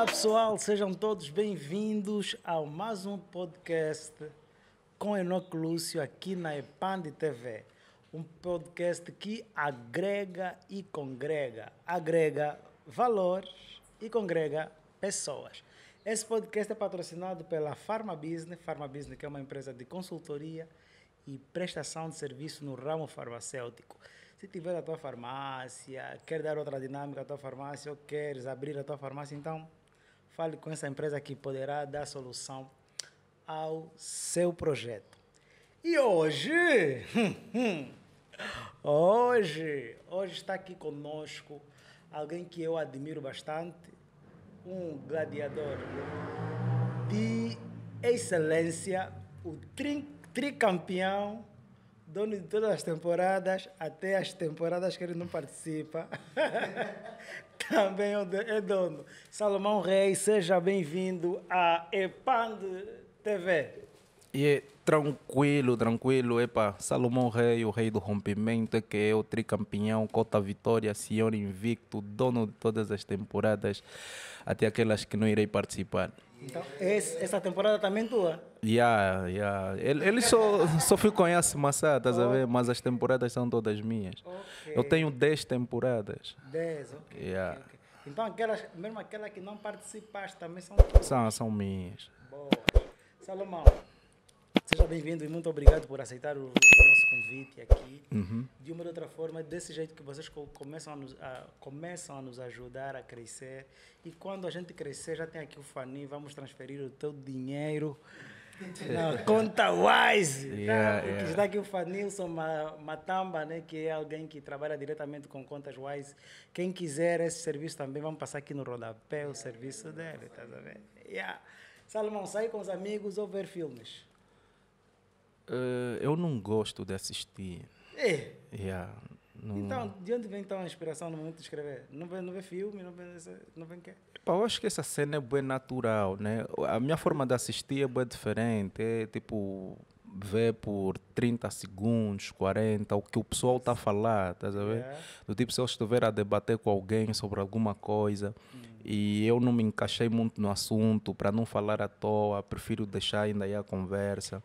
Olá pessoal, sejam todos bem-vindos ao mais um podcast com Enoque Lúcio aqui na Epande TV. Um podcast que agrega e congrega, agrega valor e congrega pessoas. Esse podcast é patrocinado pela Pharma Business, Pharma Business que é uma empresa de consultoria e prestação de serviço no ramo farmacêutico. Se tiver a tua farmácia, quer dar outra dinâmica à tua farmácia ou queres abrir a tua farmácia, então Fale com essa empresa que poderá dar solução ao seu projeto. E hoje, hoje, hoje está aqui conosco alguém que eu admiro bastante, um gladiador de excelência, o tri, tricampeão, dono de todas as temporadas, até as temporadas que ele não participa. Também é, é dono. Salomão Rei seja bem-vindo à EPAND TV. E é tranquilo, tranquilo, epa, Salomão Rei, o rei do rompimento, é que é o tricampeão, cota vitória, senhor invicto, dono de todas as temporadas, até aquelas que não irei participar. Então, essa temporada também tua? Yeah, yeah. Ele, ele só, só fui conhece Massá, estás a ver? Mas as temporadas são todas minhas. Okay. Eu tenho 10 temporadas. 10, ok. Yeah. okay, okay. Então, aquelas, mesmo aquelas que não participaste também são tuas? São, são minhas. Boa. Salomão, seja bem-vindo e muito obrigado por aceitar o convite aqui. Uhum. De uma ou outra forma, é desse jeito que vocês começam a, nos, a, começam a nos ajudar a crescer. E quando a gente crescer, já tem aqui o Fani, vamos transferir o teu dinheiro. Na conta Wise. Yeah, yeah. Está aqui o Fanilson Matamba, né, que é alguém que trabalha diretamente com contas Wise. Quem quiser esse serviço também, vamos passar aqui no rodapé o serviço dele. Tá sabendo? Yeah. Salomão, sai com os amigos ou ver filmes? Uh, eu não gosto de assistir. É? Yeah, não... Então, de onde vem então a inspiração no momento de escrever? Não vem, não vem filme, não vem, não vem quê? eu acho que essa cena é bem natural, né? A minha forma de assistir é bem diferente. É tipo, ver por 30 segundos, 40, o que o pessoal está a falar, estás a ver? É. Do tipo, se eu estiver a debater com alguém sobre alguma coisa hum. e eu não me encaixei muito no assunto, para não falar à toa, prefiro deixar ainda aí a conversa.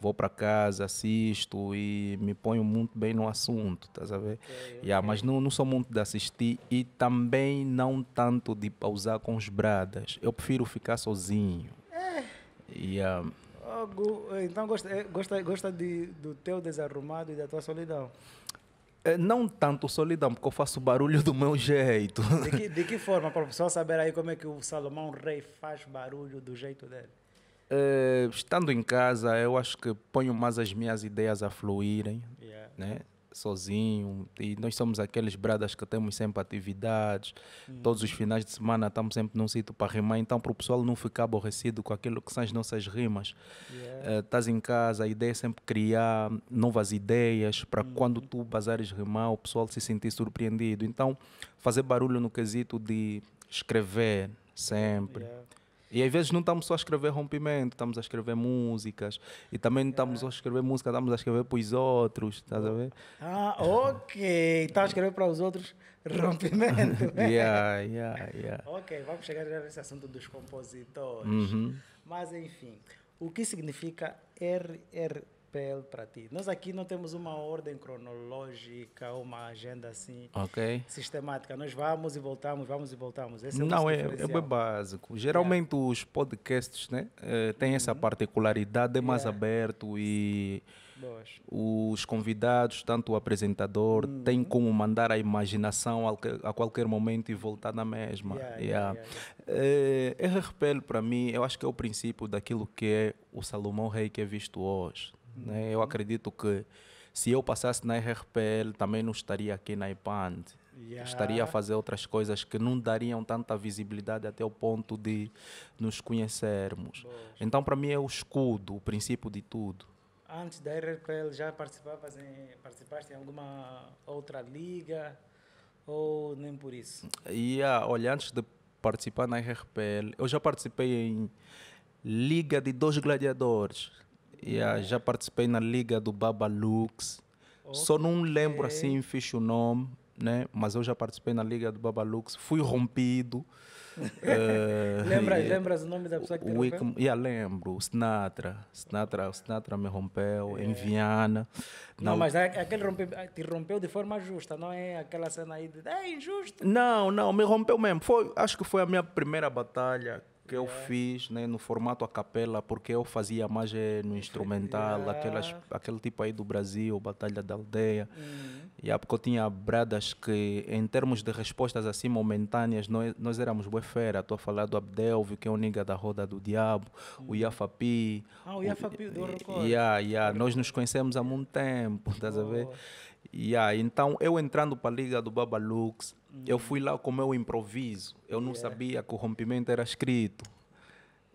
Vou para casa, assisto e me ponho muito bem no assunto, estás a ver? Okay, yeah, okay. Mas não, não sou muito de assistir e também não tanto de pausar com os bradas. Eu prefiro ficar sozinho. É. Yeah. Oh, então gosta, eh, gosta, gosta de, do teu desarrumado e da tua solidão? É, não tanto solidão, porque eu faço barulho do meu jeito. De que, de que forma, para o pessoal saber aí como é que o Salomão Rei faz barulho do jeito dele? Uh, estando em casa, eu acho que ponho mais as minhas ideias a fluírem, yeah. né? sozinho e nós somos aqueles bradas que temos sempre atividades uhum. todos os finais de semana estamos sempre num sítio para rimar então para o pessoal não ficar aborrecido com aquilo que são as nossas rimas eh, estás yeah. uh, em casa a ideia é sempre criar novas ideias para uhum. quando tu bazares rimar o pessoal se sentir surpreendido então fazer barulho no quesito de escrever sempre yeah e às vezes não estamos só a escrever rompimento, estamos a escrever músicas. E também não estamos só a escrever música, estamos a escrever para os outros, estás a ver? Ah, ok. Está a escrever para os outros rompimento. yeah, yeah, yeah. Ok, vamos chegar já nesse assunto dos compositores. Uhum. Mas, enfim, o que significa RR? papel para ti. Nós aqui não temos uma ordem cronológica, uma agenda assim okay. sistemática. Nós vamos e voltamos, vamos e voltamos. Esse é o não, é, é básico. Geralmente yeah. É. os podcasts né, eh, têm essa uhum. particularidade, é mais yeah. aberto e Boas. os convidados, tanto o apresentador, uhum. tem como mandar a imaginação a qualquer momento e voltar na mesma. Yeah, yeah. Eh, é RPL, para mim, eu acho que é o princípio daquilo que é o Salomão Rei que é visto hoje. Né? Eu uhum. acredito que se eu passasse na RPL, também não estaria aqui na IPAND. Yeah. Estaria a fazer outras coisas que não dariam tanta visibilidade até o ponto de nos conhecermos. Boa. Então, para mim, é o escudo, o princípio de tudo. Antes da RPL, já participavas em, participaste em alguma outra liga? Ou nem por isso? Yeah, olha, antes de participar na RPL, eu já participei em Liga de Dois Gladiadores. Yeah, já participei na liga do Baba Lux. Okay. Só não lembro assim, fixe o nome, né? Mas eu já participei na liga do Baba Lux. Fui rompido. uh, lembra, e, lembras o nome da pessoa que te rompeu? Yeah, lembro, Sinatra. Sinatra, Sinatra me rompeu em Viana. Não, não mas é, é aquele rompeu, é, te rompeu de forma justa, não é aquela cena aí de é injusto. Não, não, me rompeu mesmo. Foi, acho que foi a minha primeira batalha que yeah. eu é. fiz né, no formato a capela, porque eu fazia mais eh, no instrumental, yeah. aquelas, aquele tipo aí do Brasil, Batalha da Aldeia. Uhum. Yeah, porque eu tinha bradas que, em termos de respostas assim momentâneas, nós, nós éramos boefera. Estou a falar do Abdelvi que é o nigga da Roda do Diabo, o Iafapi. Uhum. Ah, o Iafapi do Record. Yeah, yeah, nós nos conhecemos há muito tempo, estás oh. a ver? Yeah, então, eu entrando para a liga do Babalux, uhum. eu fui lá com o meu improviso. Eu não yeah. É. sabia que o rompimento era escrito.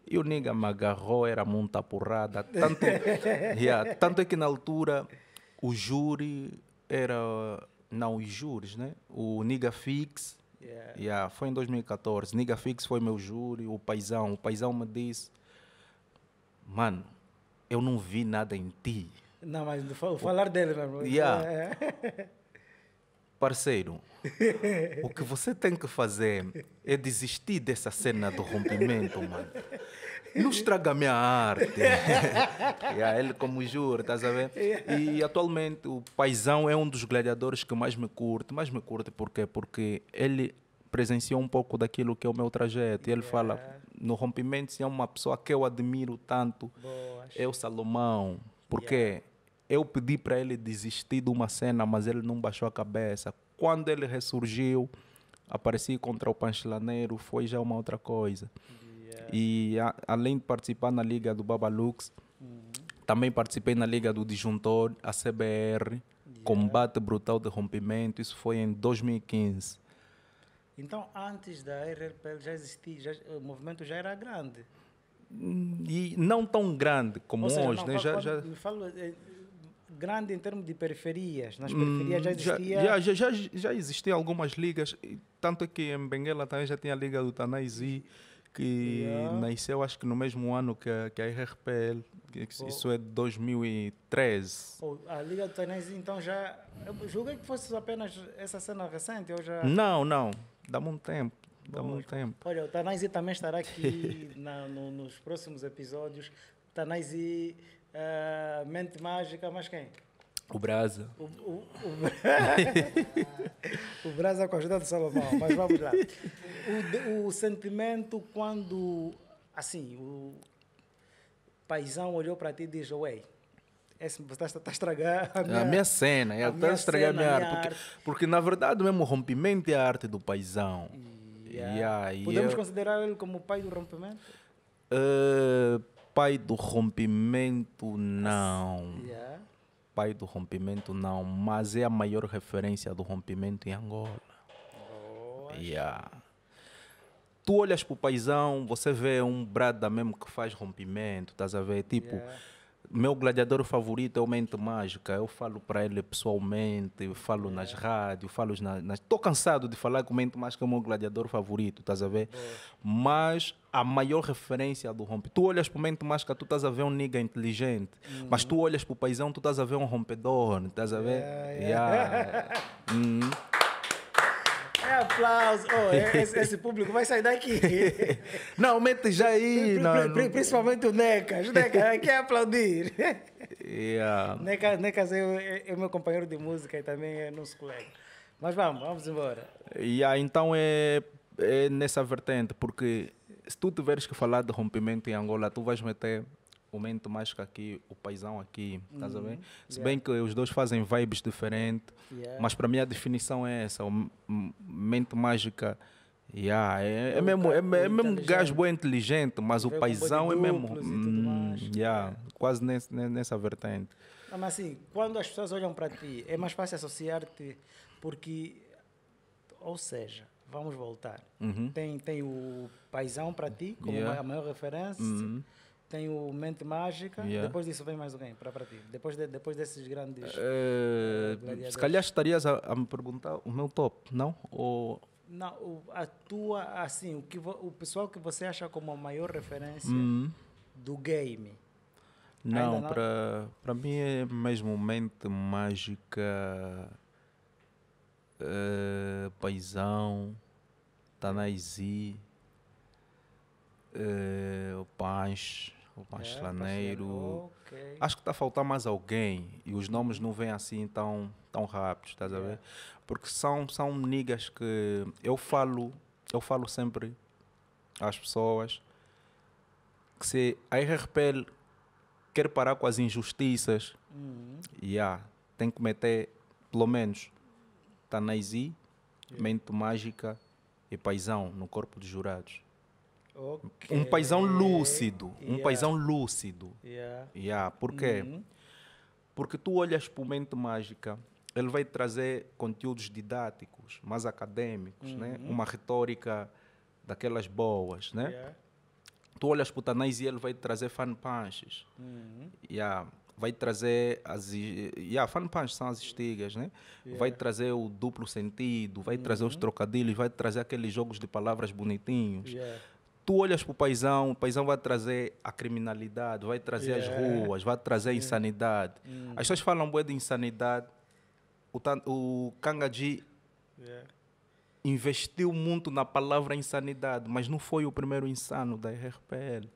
E o nigga me agarrou, era muita porrada. Tanto, yeah, tanto é que na altura o júri era. Não, os júris, né? O nigga fix. Yeah. yeah. foi em 2014. Nigga fix foi meu júri. O paizão. O paizão me disse: Mano, eu não vi nada em ti. Não, mas o falar dele, não. Yeah. É, é. Parceiro, o que você tem que fazer é desistir dessa cena do rompimento, mano. Não estraga a minha arte. a ele como estás tá sabendo? E atualmente o Paizão é um dos gladiadores que mais me curte. Mais me curte por quê? Porque ele presenciou um pouco daquilo que é o meu trajeto. E ele yeah. fala, no rompimento, se é uma pessoa que eu admiro tanto, Boa, é o Salomão. Porque... Yeah eu pedi para ele desistir de uma cena, mas ele não baixou a cabeça. Quando ele ressurgiu, apareci contra o Panchilaneiro, foi já uma outra coisa. Yeah. E a, além de participar na Liga do Babalux, uhum. também participei na Liga do Disjuntor, a CBR, yeah. Combate Brutal de Rompimento, isso foi em 2015. Então, antes da RRPL já existia, já, o movimento já era grande e não tão grande como seja, hoje, não, né? já, já... Me fala, eh, grande em termos de periferias. Nas hum, periferias hum, já existia... Já, já, já, já existiam algumas ligas, tanto é que em Benguela também já tinha a Liga do Tanaizi, que yeah. nasceu acho que no mesmo ano que a, que a RRPL, que isso oh. é 2013. Oh, a Liga do Tanaizi então já... Eu julguei que fosse apenas essa cena recente, eu já... Não, não, dá-me um tempo. Dá muito tempo. Olha, o Tanaizi também estará aqui na, no, nos próximos episódios. Tanaizi uh, Mente Mágica, mas quem? O Brasa. O, o, o, Bra... o Brasa com a ajuda do Salomão, mas vamos lá. O, o sentimento quando, assim, o paisão olhou para ti e disse: ué, esse está, a tá estragar a minha, a minha cena, está a estragar cena, a minha, arte, porque, Porque, na verdade, mesmo o rompimento é a arte do paisão. Yeah. Yeah, Podemos eu... considerar ele como o pai do rompimento? Uh, pai do rompimento, não. Yeah. Pai do rompimento, não. Mas é a maior referência do rompimento em Angola. Oh, yeah. Tu olhas para o paizão, você vê um brada mesmo que faz rompimento, estás a ver? Tipo. Yeah meu gladiador favorito é o Mente Mágica. Eu falo para ele pessoalmente, falo é. nas rádios, falo nas. Estou cansado de falar que o Mente Mágica é o meu gladiador favorito, estás a ver? É. Mas a maior referência é do rompe. Tu olhas para o Mente Mágica, tu estás a ver um nigga inteligente. Uhum. Mas tu olhas para o paizão, tu estás a ver um rompedor, estás a ver? É, é. yeah. uhum. É aplauso. Oh, esse, esse, público vai sair daqui. Não, mete já aí. Não, não. Principalmente o Necas. Necas, quer é aplaudir. Yeah. Necas, Necas é, é, é meu companheiro de música e também é nosso colega. Mas vamos, vamos embora. Yeah, então é, é nessa vertente, porque se tu tiveres que falar de rompimento em Angola, tu vais meter o mento mais que aqui, o paisão aqui, uhum. a ver? Uhum. Se yeah. bem que os dois fazem vibes diferentes, yeah. mas para mim a definição é essa, o mento mágica. Yeah, é, é, é mesmo, é, é mesmo gajo bom, inteligente, mas o paisão é mesmo. Hum, yeah, quase nesse, nessa vertente. Não, mas assim, quando as pessoas olham para ti, é mais fácil associar-te, porque. Ou seja, vamos voltar. Uhum. Tem, tem o paisão para ti, como yeah. a maior referência. Uhum tem o Mente Mágica, yeah. depois disso vem mais alguém para ti. Depois, de, depois desses grandes. É, se calhar estarias a, a, me perguntar o meu top, não? Ou... Não, o, a tua, assim, o, que vo, o pessoal que você acha como a maior referência hum. do game. Não, não... para mim é mesmo Mente Mágica, uh, Paisão, tanaisi uh, Paz o Panchlaneiro. É, okay. Acho que está a faltar mais alguém e os nomes não vêm assim tão, tão rápidos, estás yeah. a ver? Porque são, são niggas que eu falo, eu falo sempre às pessoas que se a RRPL quer parar com as injustiças, uhum. Yeah, tem que meter, pelo menos, Tanaisi, yeah. Mente Mágica e Paisão no corpo dos jurados. Okay. Um paisão lúcido. Yeah. Um paisão lúcido. Yeah. Yeah. Por quê? Uhum. Porque tu olhas para o Mente Mágica, ele vai trazer conteúdos didáticos, mais acadêmicos, né? uhum. né? uma retórica daquelas boas. Né? Yeah. Tu olhas para o Tanais e ele vai trazer fan punches. Uhum. Yeah. Vai trazer as. Yeah, fan são as estigas, né? Yeah. Vai trazer o duplo sentido, vai uhum. trazer os uhum. trocadilhos, vai trazer aqueles jogos de palavras bonitinhos. Yeah tu olhas para o paisão, o paisão vai trazer a criminalidade, vai trazer yeah. as é. ruas, vai trazer a é. insanidade. Hum. As pessoas falam bué de insanidade. O, o Kangaji yeah. É. investiu muito na palavra insanidade, mas não foi o primeiro insano da RPL.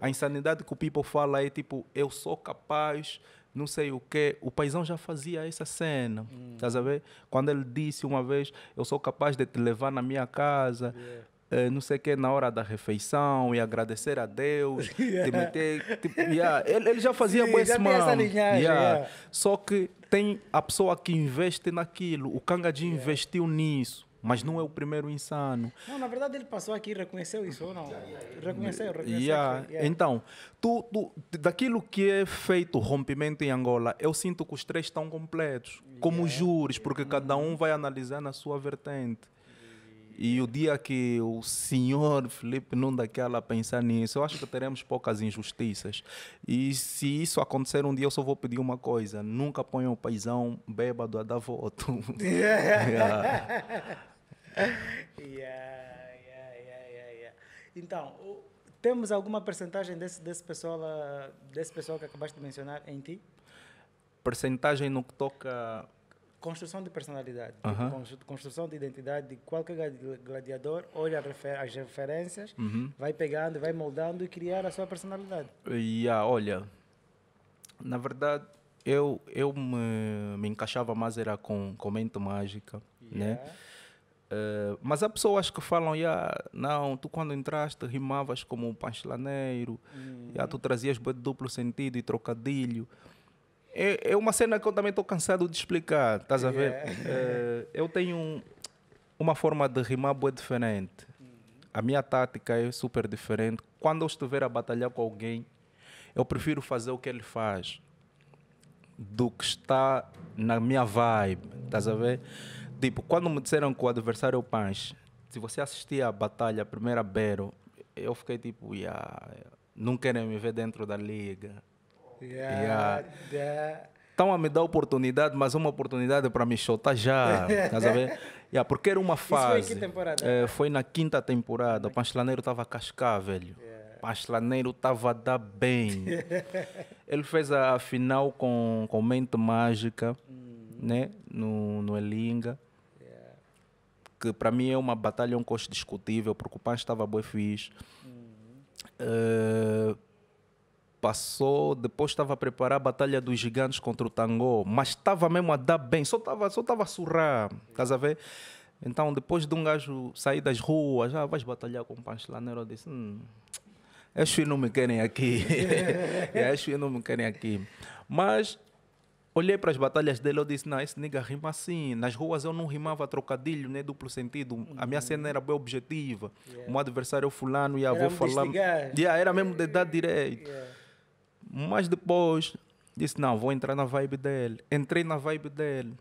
A insanidade que o people fala é tipo, eu sou capaz, não sei o quê. O paizão já fazia essa cena, hum. Mm. estás a ver? Quando ele disse uma vez, eu sou capaz de te levar na minha casa. Yeah eh, não sei o que, na hora da refeição e agradecer a Deus. De meter, tipo, yeah. ele, ele já fazia Sim, boa já semana. Linhagem, yeah. Só que tem a pessoa que investe naquilo. O Kangadinho investiu nisso mas não é o primeiro insano. Não, na verdade ele passou aqui e reconheceu isso ou não? Reconheceu, reconheceu. Yeah. yeah. Então, tu, tu, daquilo que é feito o rompimento em Angola, eu sinto que os três estão completos, como yeah. júris, porque cada um vai analisar na sua vertente. E o dia que o senhor Felipe não daquela pensar nisso, eu acho que teremos poucas injustiças. E se isso acontecer um dia, eu só vou pedir uma coisa: nunca ponha o paizão bêbado a dar voto. yeah. Yeah, yeah, então, temos alguma percentagem desse, desse, pessoal, ah, desse pessoal que acabaste de mencionar em ti? Percentagem no que toca construção de personalidade, construção de identidade de qualquer gladiador, olha as referências, uhum. vai pegando, vai moldando e criar a sua personalidade. Yeah, olha, na verdade, eu, eu me, me encaixava mais era com, com mente mágica, yeah. né? Uh, mas há pessoas que falam, yeah, não, tu quando entraste rimavas como um panchelaneiro, uhum. Yeah, tu trazias duplo sentido e trocadilho é, é uma cena que eu também estou cansado de explicar, estás a ver? É, eu tenho um, uma forma de rimar boa diferente. A minha tática é super diferente. Quando eu estiver a batalhar com alguém, eu prefiro fazer o que ele faz do que está na minha vibe, estás a ver? Tipo, quando me disseram que o adversário é o Punch, se você assistir a batalha, a primeira Battle, eu fiquei tipo, yeah, não querem me ver dentro da liga. Yeah, yeah. Estão a ah, me dar oportunidade, mas uma oportunidade para me soltar já. Tá a ver. yeah, porque era uma fase. Isso foi em que É, foi na quinta temporada. O Panchelaneiro estava a cascar, velho. Yeah. Panchelaneiro estava a dar bem. Ele fez a final com, com Mente Mágica, mm. né? No, no Elinga que para mim é uma batalha é um coste discutível, porque o Pan estava bem fixe. Uhum. Uh, passou, depois estava a preparar a Batalha dos Gigantes contra o Tangô, mas estava mesmo a dar bem, só estava só tava a surrar, estás a ver? Então, depois de um gajo sair das ruas, já ah, vais batalhar com o Panchelaneiro, eu disse, hum, acho que não me querem aqui, acho que não me querem aqui. Mas olhei para as batalhas dele, eu disse, não, esse nigga rima assim. Nas ruas eu não rimava trocadilho, nem duplo sentido. A minha uhum. cena era bem objetiva. Yeah. meu adversário fulano e a vou falar... Yeah, era mesmo de dar direito. Yeah. Mas depois disse: não, vou entrar na vibe dele. Entrei na vibe dele.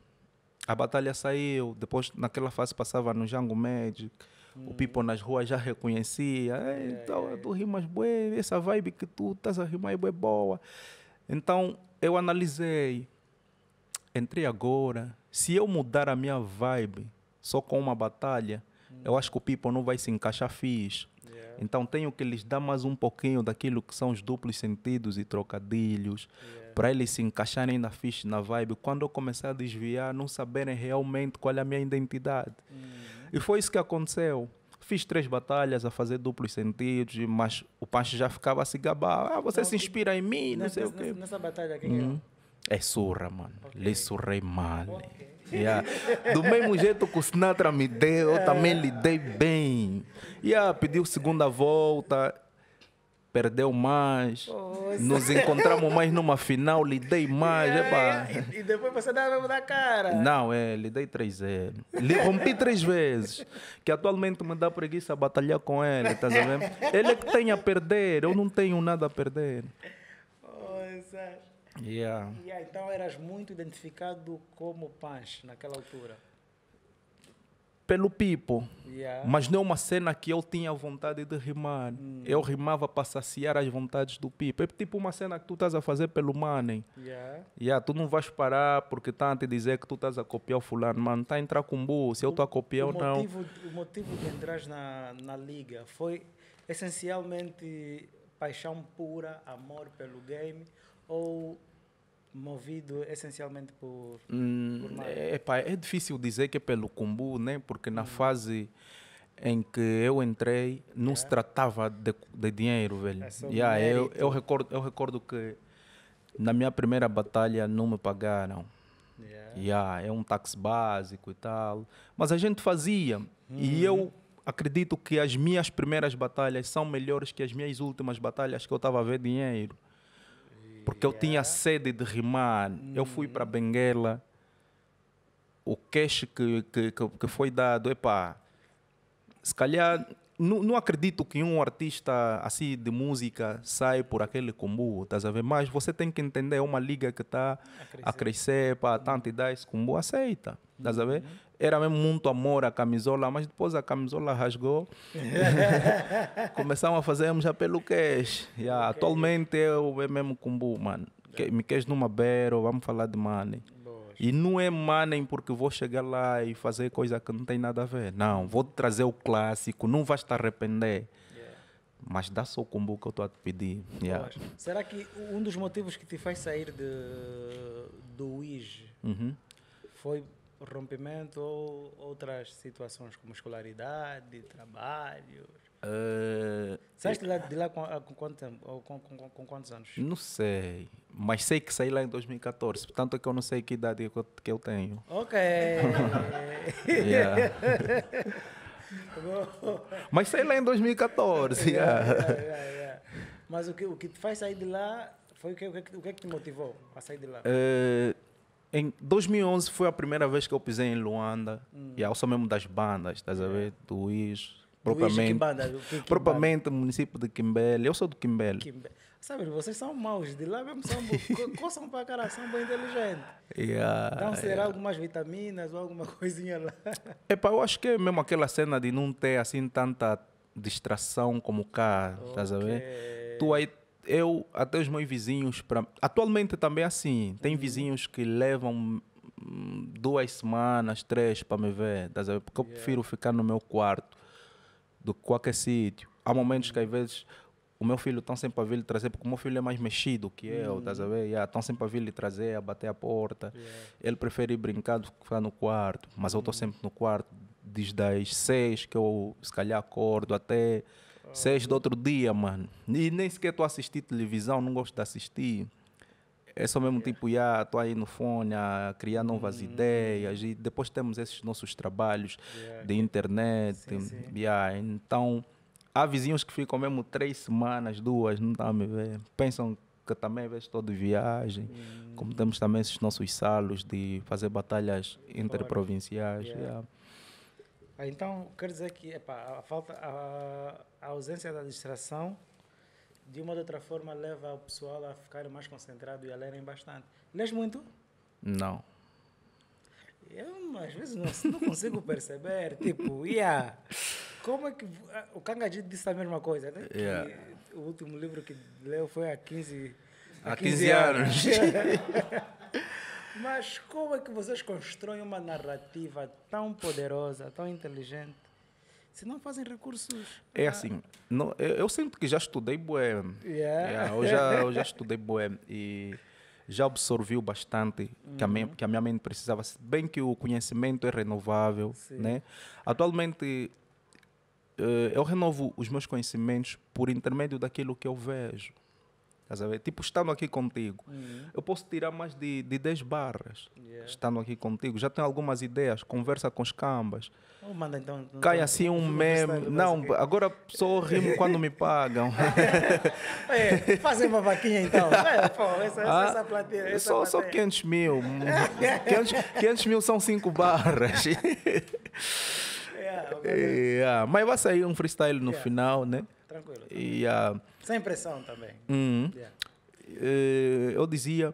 A batalha saiu. Depois, naquela fase, passava no Jango Magic. Hum. O Pipo nas ruas já reconhecia. É, é então, é, é, tu rimas bué, essa vibe que tu tá, estás a rimar é boa. Então, eu analisei. Entrei agora. Se eu mudar a minha vibe só com uma batalha, hum. eu acho que o Pipo não vai se encaixar fixe. Então tenho que lhes dar mais um pouquinho daquilo que são os duplos sentidos e trocadilhos, yeah. para eles se encaixarem na ficha, na vibe. Quando eu começar a desviar, não saberem realmente qual é a minha identidade. Uhum. E foi isso que aconteceu. Fiz três batalhas a fazer duplos sentidos, mas o Pancho já ficava a se gabar. Ah, você então, se inspira em mim, não sei o quê. Nessa batalha, quem uhum. é? É surra, mano. Okay. Lhe surrei mal. Okay. Yeah. Do mesmo jeito que o Sinatra me deu, eu também lidei bem. Yeah, pediu segunda volta, perdeu mais, Poxa. nos encontramos mais numa final, lidei mais. Yeah, yeah. E, depois você dá mesmo na cara. Não, é, lidei três vezes. Lhe rompi três vezes. Que atualmente me dá preguiça batalhar com ele, tá sabendo? Ele é que tem a perder, eu não tenho nada a perder. Poxa. Yeah. yeah. Então eras muito identificado como Punch naquela altura. Pelo pipo. Yeah. Mas não é uma cena que eu tinha vontade de rimar. Hum. Eu rimava para saciar as vontades do pipo. É tipo uma cena que tu estás a fazer pelo Manem, Yeah. Yeah, tu não vais parar porque está a te dizer que tu estás a copiar o fulano. Mano, está a entrar com burro. Se eu estou a copiar ou não. O motivo de entrar na, na liga foi essencialmente paixão pura, amor pelo game ou movido essencialmente por, hum, por é, pá, é difícil dizer que é pelo Kumbu, né? Porque na hum. fase em que eu entrei não é. se tratava de, de dinheiro, velho. É yeah, eu, eu, recordo, eu recordo que na minha primeira batalha não me pagaram. Yeah. yeah é um táxi básico e tal. Mas a gente fazia. E uhum. eu acredito que as minhas primeiras batalhas são melhores que as minhas últimas batalhas que eu estava a ver dinheiro porque eu tinha sede de rimar. Eu fui para Benguela, o cash que, que, que foi dado, epá, se calhar não, acredito que um artista assim de música saia por aquele combo, estás a ver? Mas você tem que entender, é uma liga que está a crescer, crescer pá, tanto e dá esse combo, aceita, estás a ver? Uhum era mesmo muito amor à camisola, mas depois a camisola rasgou. Começamos a fazermos já pelo queixo. Yeah, okay. Atualmente eu é, é mesmo combo, mano. Yeah. É. Me queres numa beira, vamos falar de money. E não é money porque vou chegar lá e fazer coisa que não tem nada a ver. Não, vou trazer o clássico, não vais te arrepender. É. Mas dá só o combo que eu estou a te pedir. Yeah. Será que um dos motivos que te faz sair de, do Wiz uhum. foi rompimento ou outras situações como escolaridade, trabalho? Uh, Saíste lá, de lá com, ah, com, quanto tempo, com, com, com, quantos anos? Não sei, mas sei que saí lá em 2014, portanto é que eu não sei que idade que eu, que eu tenho. Ok. mas saí lá em 2014. yeah, yeah. Yeah, Mas o que, o que te faz sair de lá foi o que, o que, o que, é que te motivou a sair de lá? Uh, em 2011 foi a primeira vez que eu pisei em Luanda. Hum. E eu é sou mesmo das bandas, estás a é. ver? Do Is, propriamente. Banda, propriamente município de Kimbele. Eu sou do Kimbele. Quimbe... Sabe, vocês são maus. De lá mesmo são... coçam para cara, são bem inteligentes. Yeah, então será yeah. algumas vitaminas ou alguma coisinha lá? Epa, eu acho que é mesmo aquela cena de não ter assim tanta distração como cá, okay. estás a ver? Tu aí eu, até os meus vizinhos, para atualmente também é assim, tem uhum. vizinhos que levam hum, duas semanas, três para me ver, tá porque yeah. eu prefiro ficar no meu quarto do que qualquer sítio. Há momentos que às uhum. vezes o meu filho está sempre a vir lhe trazer, porque o meu filho é mais mexido que eu, estás a uhum. ver? Estão sempre a vir lhe trazer, a bater a porta. Yeah. Ele prefere brincar do que ficar no quarto, mas eu estou sempre no quarto desde as seis que eu, se calhar, acordo até seis é do outro dia, mano. E nem sequer tu assistir televisão, não gosto de assistir. É só mesmo tipo, yeah, tô aí no fone a criar novas uhum. ideias. E depois temos esses nossos trabalhos yeah. de internet. Sim, sim. Yeah. Então, há vizinhos que ficam mesmo três semanas, duas, não estão a me ver. Pensam que também vês todo viagem. Como uhum. temos também esses nossos salos de fazer batalhas interprovinciais. Yeah. Yeah. Ah, então, quer dizer que epa, a, falta, a, a, ausência da distração, de uma ou outra forma, leva o pessoal a ficar mais concentrado e a lerem bastante. Lês muito? Não. Eu, às vezes, não, não consigo perceber. tipo, yeah, como é que. Ah, o Kangaji disse a mesma coisa, né? Yeah. O último livro que leu foi há 15, há 15, 15 anos. anos. Mas como é que vocês constroem uma narrativa tão poderosa, tão inteligente, se não fazem recursos? É assim, não, eu, eu sinto que já estudei boé. Yeah. Yeah, eu, já, eu já estudei boé e já absorviu bastante uhum. que, a minha, uhum. que a minha mente precisava. Bem que o conhecimento é renovável, né? Atualmente eh, eu renovo os meus conhecimentos por intermédio daquilo que eu vejo. Estás a ver? Tipo, estando aqui contigo, uhum. eu posso tirar mais de, de 10 barras. Yeah. Estando aqui contigo, já tenho algumas ideias, conversa com os cambas. Oh, manda, então, então Cai então, assim um meme. Não, que... agora só rimo quando me pagam. é, fazer uma vaquinha então. É, pô, essa, ah, essa plateia. Essa só, plateia. só 500 mil. 500, 500 mil são 5 barras. yeah, é, yeah. É, mas vai sair um freestyle no yeah. final, né? Tranquilo. E, uh, Sem pressão também. Uh uhum. -huh. yeah. uh, eu dizia,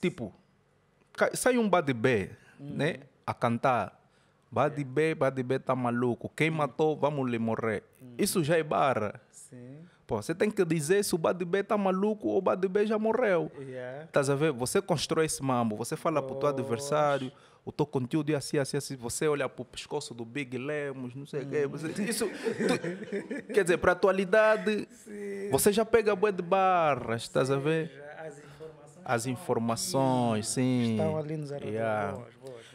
tipo, sai um Bad B, -huh. Uhum. né? A cantar. Bad yeah. B, Bad B tá maluco. Quem uhum. matou, vamos lhe morrer. Isso já é barra. Sim. Pô, você tem que dizer se o Bad B tá maluco ou o Bad B já morreu. Yeah. Tás a ver? Você constrói esse mambo, você fala para pro teu adversário o teu conteúdo é assim, assim, assim. Você olha para o pescoço do Big Lemos, não sei o hum. quê. isso, tu, quer dizer, para a atualidade, Sim. você já pega boa de barras, estás Sim, a ver? As informações. As informações, estão sim. Estão ali nos yeah.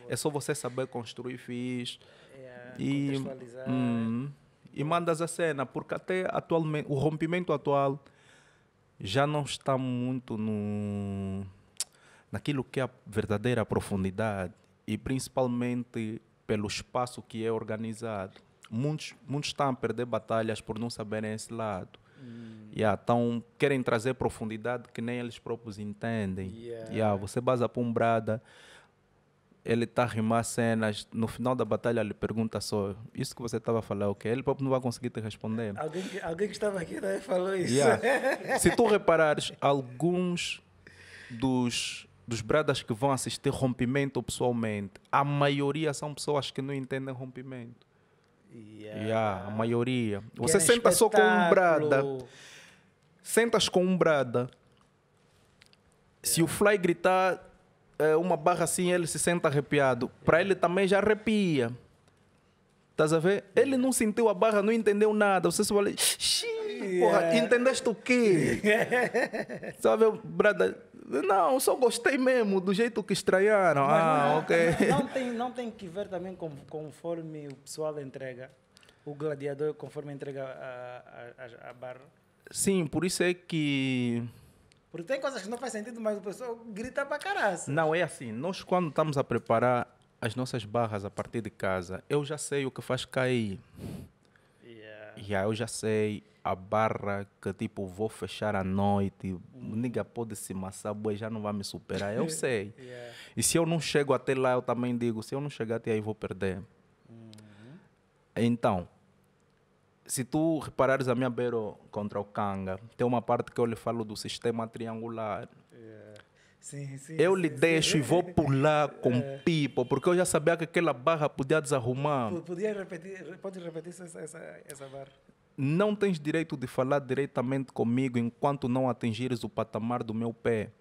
É só você saber construir fiz. Yeah, é, e, contextualizar. Hum, e mandas a cena, porque até atualmente, o rompimento atual já não está muito no naquilo que é a verdadeira profundidade e principalmente pelo espaço que é organizado. Muitos, muitos estão a perder batalhas por não saberem esse lado. Hum. Yeah, tão, querem trazer profundidade que nem eles próprios entendem. Yeah. Yeah, você baza para um brada, ele está a rimar cenas, no final da batalha ele pergunta só, isso que você estava a falar, é o okay? Ele próprio não vai conseguir te responder. Alguém que, alguém que estava aqui também falou isso. Yeah. Se tu reparares, alguns dos dos bradas que vão assistir rompimento pessoalmente, a maioria são pessoas que não entendem rompimento. Yeah. Yeah, a maioria. Que Você é senta espetáculo. só com um brada. Sentas com um brada. Yeah. Se o Fly gritar é, uma barra assim, ele se senta arrepiado. Para ele também já arrepia. Estás a ver? Ele não sentiu a barra, não entendeu nada. Você só fala, porra, entendeste o quê? Sabe, brada não, só gostei mesmo do jeito que estranharam. Mas é- ah, não, ok. Não, não, tem, não tem que ver também com, conforme o pessoal entrega, o gladiador, conforme entrega a, a, a barra. Sim, por isso é que. Porque tem coisas que não faz sentido, mas o pessoal grita pra caralho. Não, é assim. Nós, quando estamos a preparar as nossas barras a partir de casa, eu já sei o que faz cair. Yeah. Yeah, eu já sei a barra que tipo vou fechar à noite, hum. nigga pode se massar, boi já não vai me superar, eu sei. yeah. E se eu não chego até lá, eu também digo, se eu não chegar até aí, vou perder. Uhum. Então, se tu reparares a minha beira contra o Kanga, tem uma parte que eu lhe falo do sistema triangular. Yeah. Sim, sim, eu lhe sim, deixo e vou pular é. com é. pipo, porque eu já sabia que aquela barra podia desarrumar. Podia repetir, pode repetir essa, essa, essa barra não tens direito de falar diretamente comigo enquanto não atingires o patamar do meu pé.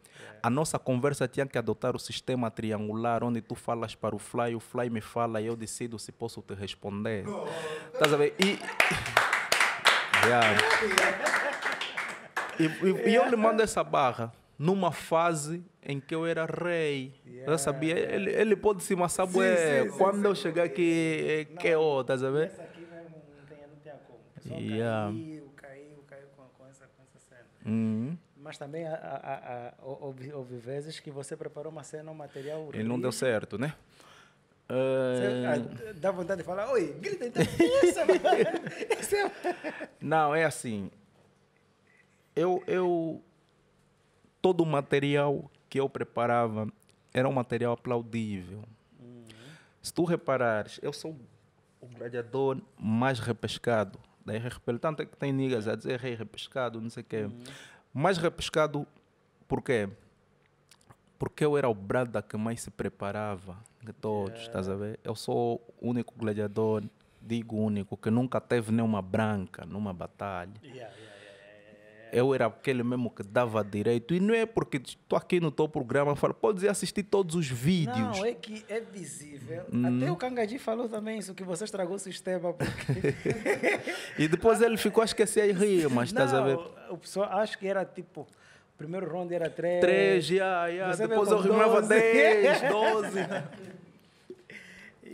A nossa conversa tinha que adotar o sistema triangular, onde tu falas para o Fly, o Fly me fala e eu decido se posso te responder. Tá sabendo? E... yeah. e, e, e eu lhe mando essa barra numa fase em que eu era rei. Yeah. Eu sabia, ele, ele pode se maçar, sim, sim, quando eu chegar aqui, é que eu, tá sabendo? Então, dia. Caiu, caiu, caiu com, com essa, com essa cena. Uhum. Mas também a, a, a, houve, houve, vezes que você preparou uma cena, um material. E não deu certo, né? Você, ah, ah, dá vontade de falar, oi, grita então. É não, é assim. Eu, eu. Todo o material que eu preparava era um material aplaudível. Uhum. Se tu reparares, eu sou o gladiador mais repescado Daí é RRP Tanto é que tem niggas a dizer rei repescado, não sei o quê. Uhum. Mais repescado, porque Porque eu era o brada que mais se preparava de todos, yeah. estás a ver? Eu sou o único gladiador, digo único, que nunca teve nenhuma branca numa batalha. Yeah, yeah eu era aquele mesmo que dava direito. E não é porque estou aqui no teu programa, falo, podes assistir todos os vídeos. Não, é que é visível. Hum. Até o Cangadinho falou também isso, que você estragou o sistema. Porque... e depois ele ficou a esquecer e as mas estás a ver? O pessoal acho que era tipo primeiro round era três, três, yeah, yeah. depois eu rimava dez, doze.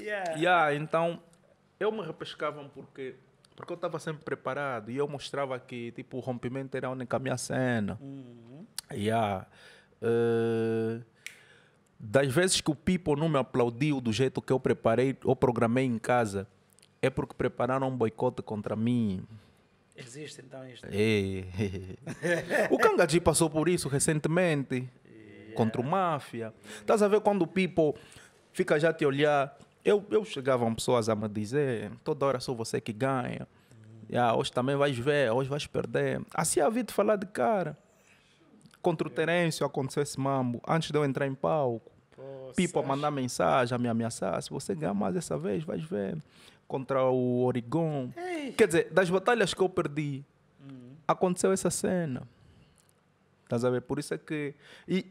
yeah. yeah, então eu me repescava porque porque eu estava sempre preparado e eu mostrava que tipo, o rompimento era a única minha cena. Uhum. Yeah. Uh, eh, das vezes que o people não me aplaudiu do jeito que eu preparei ou programei em casa, é porque prepararam um boicote contra mim. Existe então isto. É. o Kangaji passou por isso recentemente yeah. contra o máfia. Estás a ver quando o people fica já te olhar eu, eu chegavam pessoas a me dizer, toda hora sou você que ganha. Yeah, hoje também vais ver, hoje vais perder. Assim havia de falar de cara. Contra o Terêncio aconteceu esse mambo, antes de eu entrar em palco. Oh, Pipo a mandar mensagem, a me ameaçar. Se você ganhar mais dessa vez, vais ver. Contra o Oregon. Ei. Quer dizer, das batalhas que eu perdi, uhum. aconteceu essa cena. Estás a ver? Por isso é que. E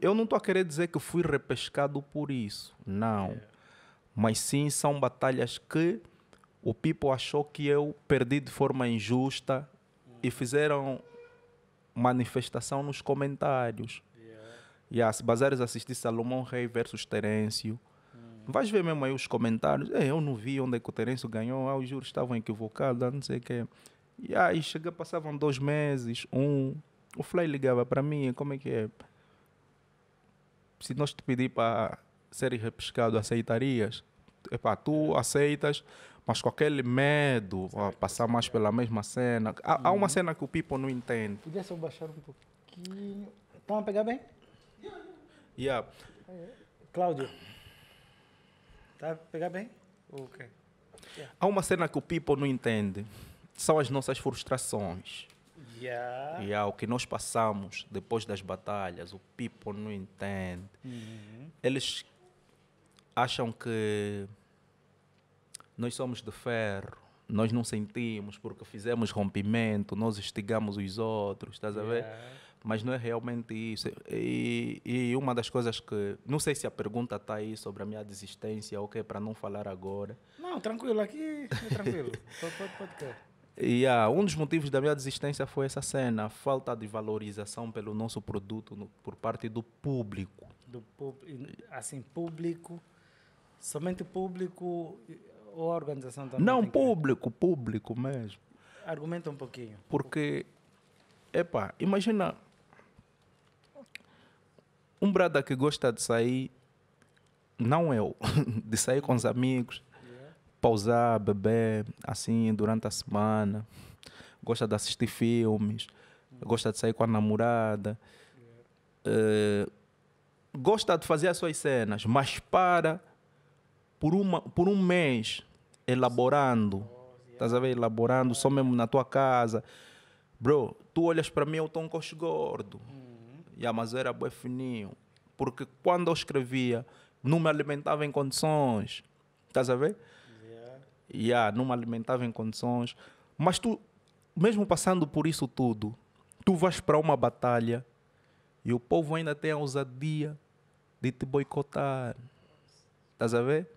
eu não estou a querer dizer que fui repescado por isso. Não. Yeah. É mas sim são batalhas que o people achou que eu perdi de forma injusta e fizeram manifestação nos comentários. Yeah. Yeah, se Bazares assistir Salomão Rei versus Terêncio, hum. Vais ver mesmo aí os comentários. É, eu não vi onde é que o Terêncio ganhou. Ah, os juros estavam equivocados, ah, não sei o quê. E aí chega, passavam dois meses, um. O Fly ligava para mim, como é que é? Se nós te pedir para ser repescado aceitarias? Epá, tu aceitas, mas com aquele medo, a passar mais pela mesma cena. Há, há, uma uhum. cena que o pipo não entende. Podia só baixar um pouquinho. Estão a pegar bem? Yeah. Cláudio, está a pegar bem? Ok. Yeah. Há uma cena que o pipo não entende. São as nossas frustrações. Yeah. Yeah, é o que nós passamos depois das batalhas, o people não entende. Uhum. Eles acham que nós somos de ferro, nós não sentimos porque fizemos rompimento, nós instigamos os outros, estás a ver? Mas não é realmente isso. E, e, uma das coisas que. Não sei se a pergunta está aí sobre a minha desistência ou o que para não falar agora. Não, tranquilo, aqui é tranquilo. pode, pode, pode ter. Yeah, um dos motivos da minha desistência foi essa cena, a falta de valorização pelo nosso produto no, por parte do público. Do assim, público Somente público ou a organização também? Não, público, que... público mesmo. Argumenta um pouquinho. Porque, epá, imagina um brada que gosta de sair, não eu, de sair com os amigos, yeah. pausar, beber, assim, durante a semana, gosta de assistir filmes, uhum. gosta de sair com a namorada, yeah. uh, gosta de fazer as suas cenas, mas para por, uma, por um mês elaborando. Estás a ver? Elaborando só mesmo na tua casa. Bro, tu olhas para mim, eu estou um coxo gordo. Uhum. E a mazeira é fininho. Porque quando eu escrevia, não me alimentava em condições. Estás a ver? Yeah. yeah, não me alimentava em condições. Mas tu, mesmo passando por isso tudo, tu vais para uma batalha e o povo ainda tem a ousadia de te boicotar. Estás a ver?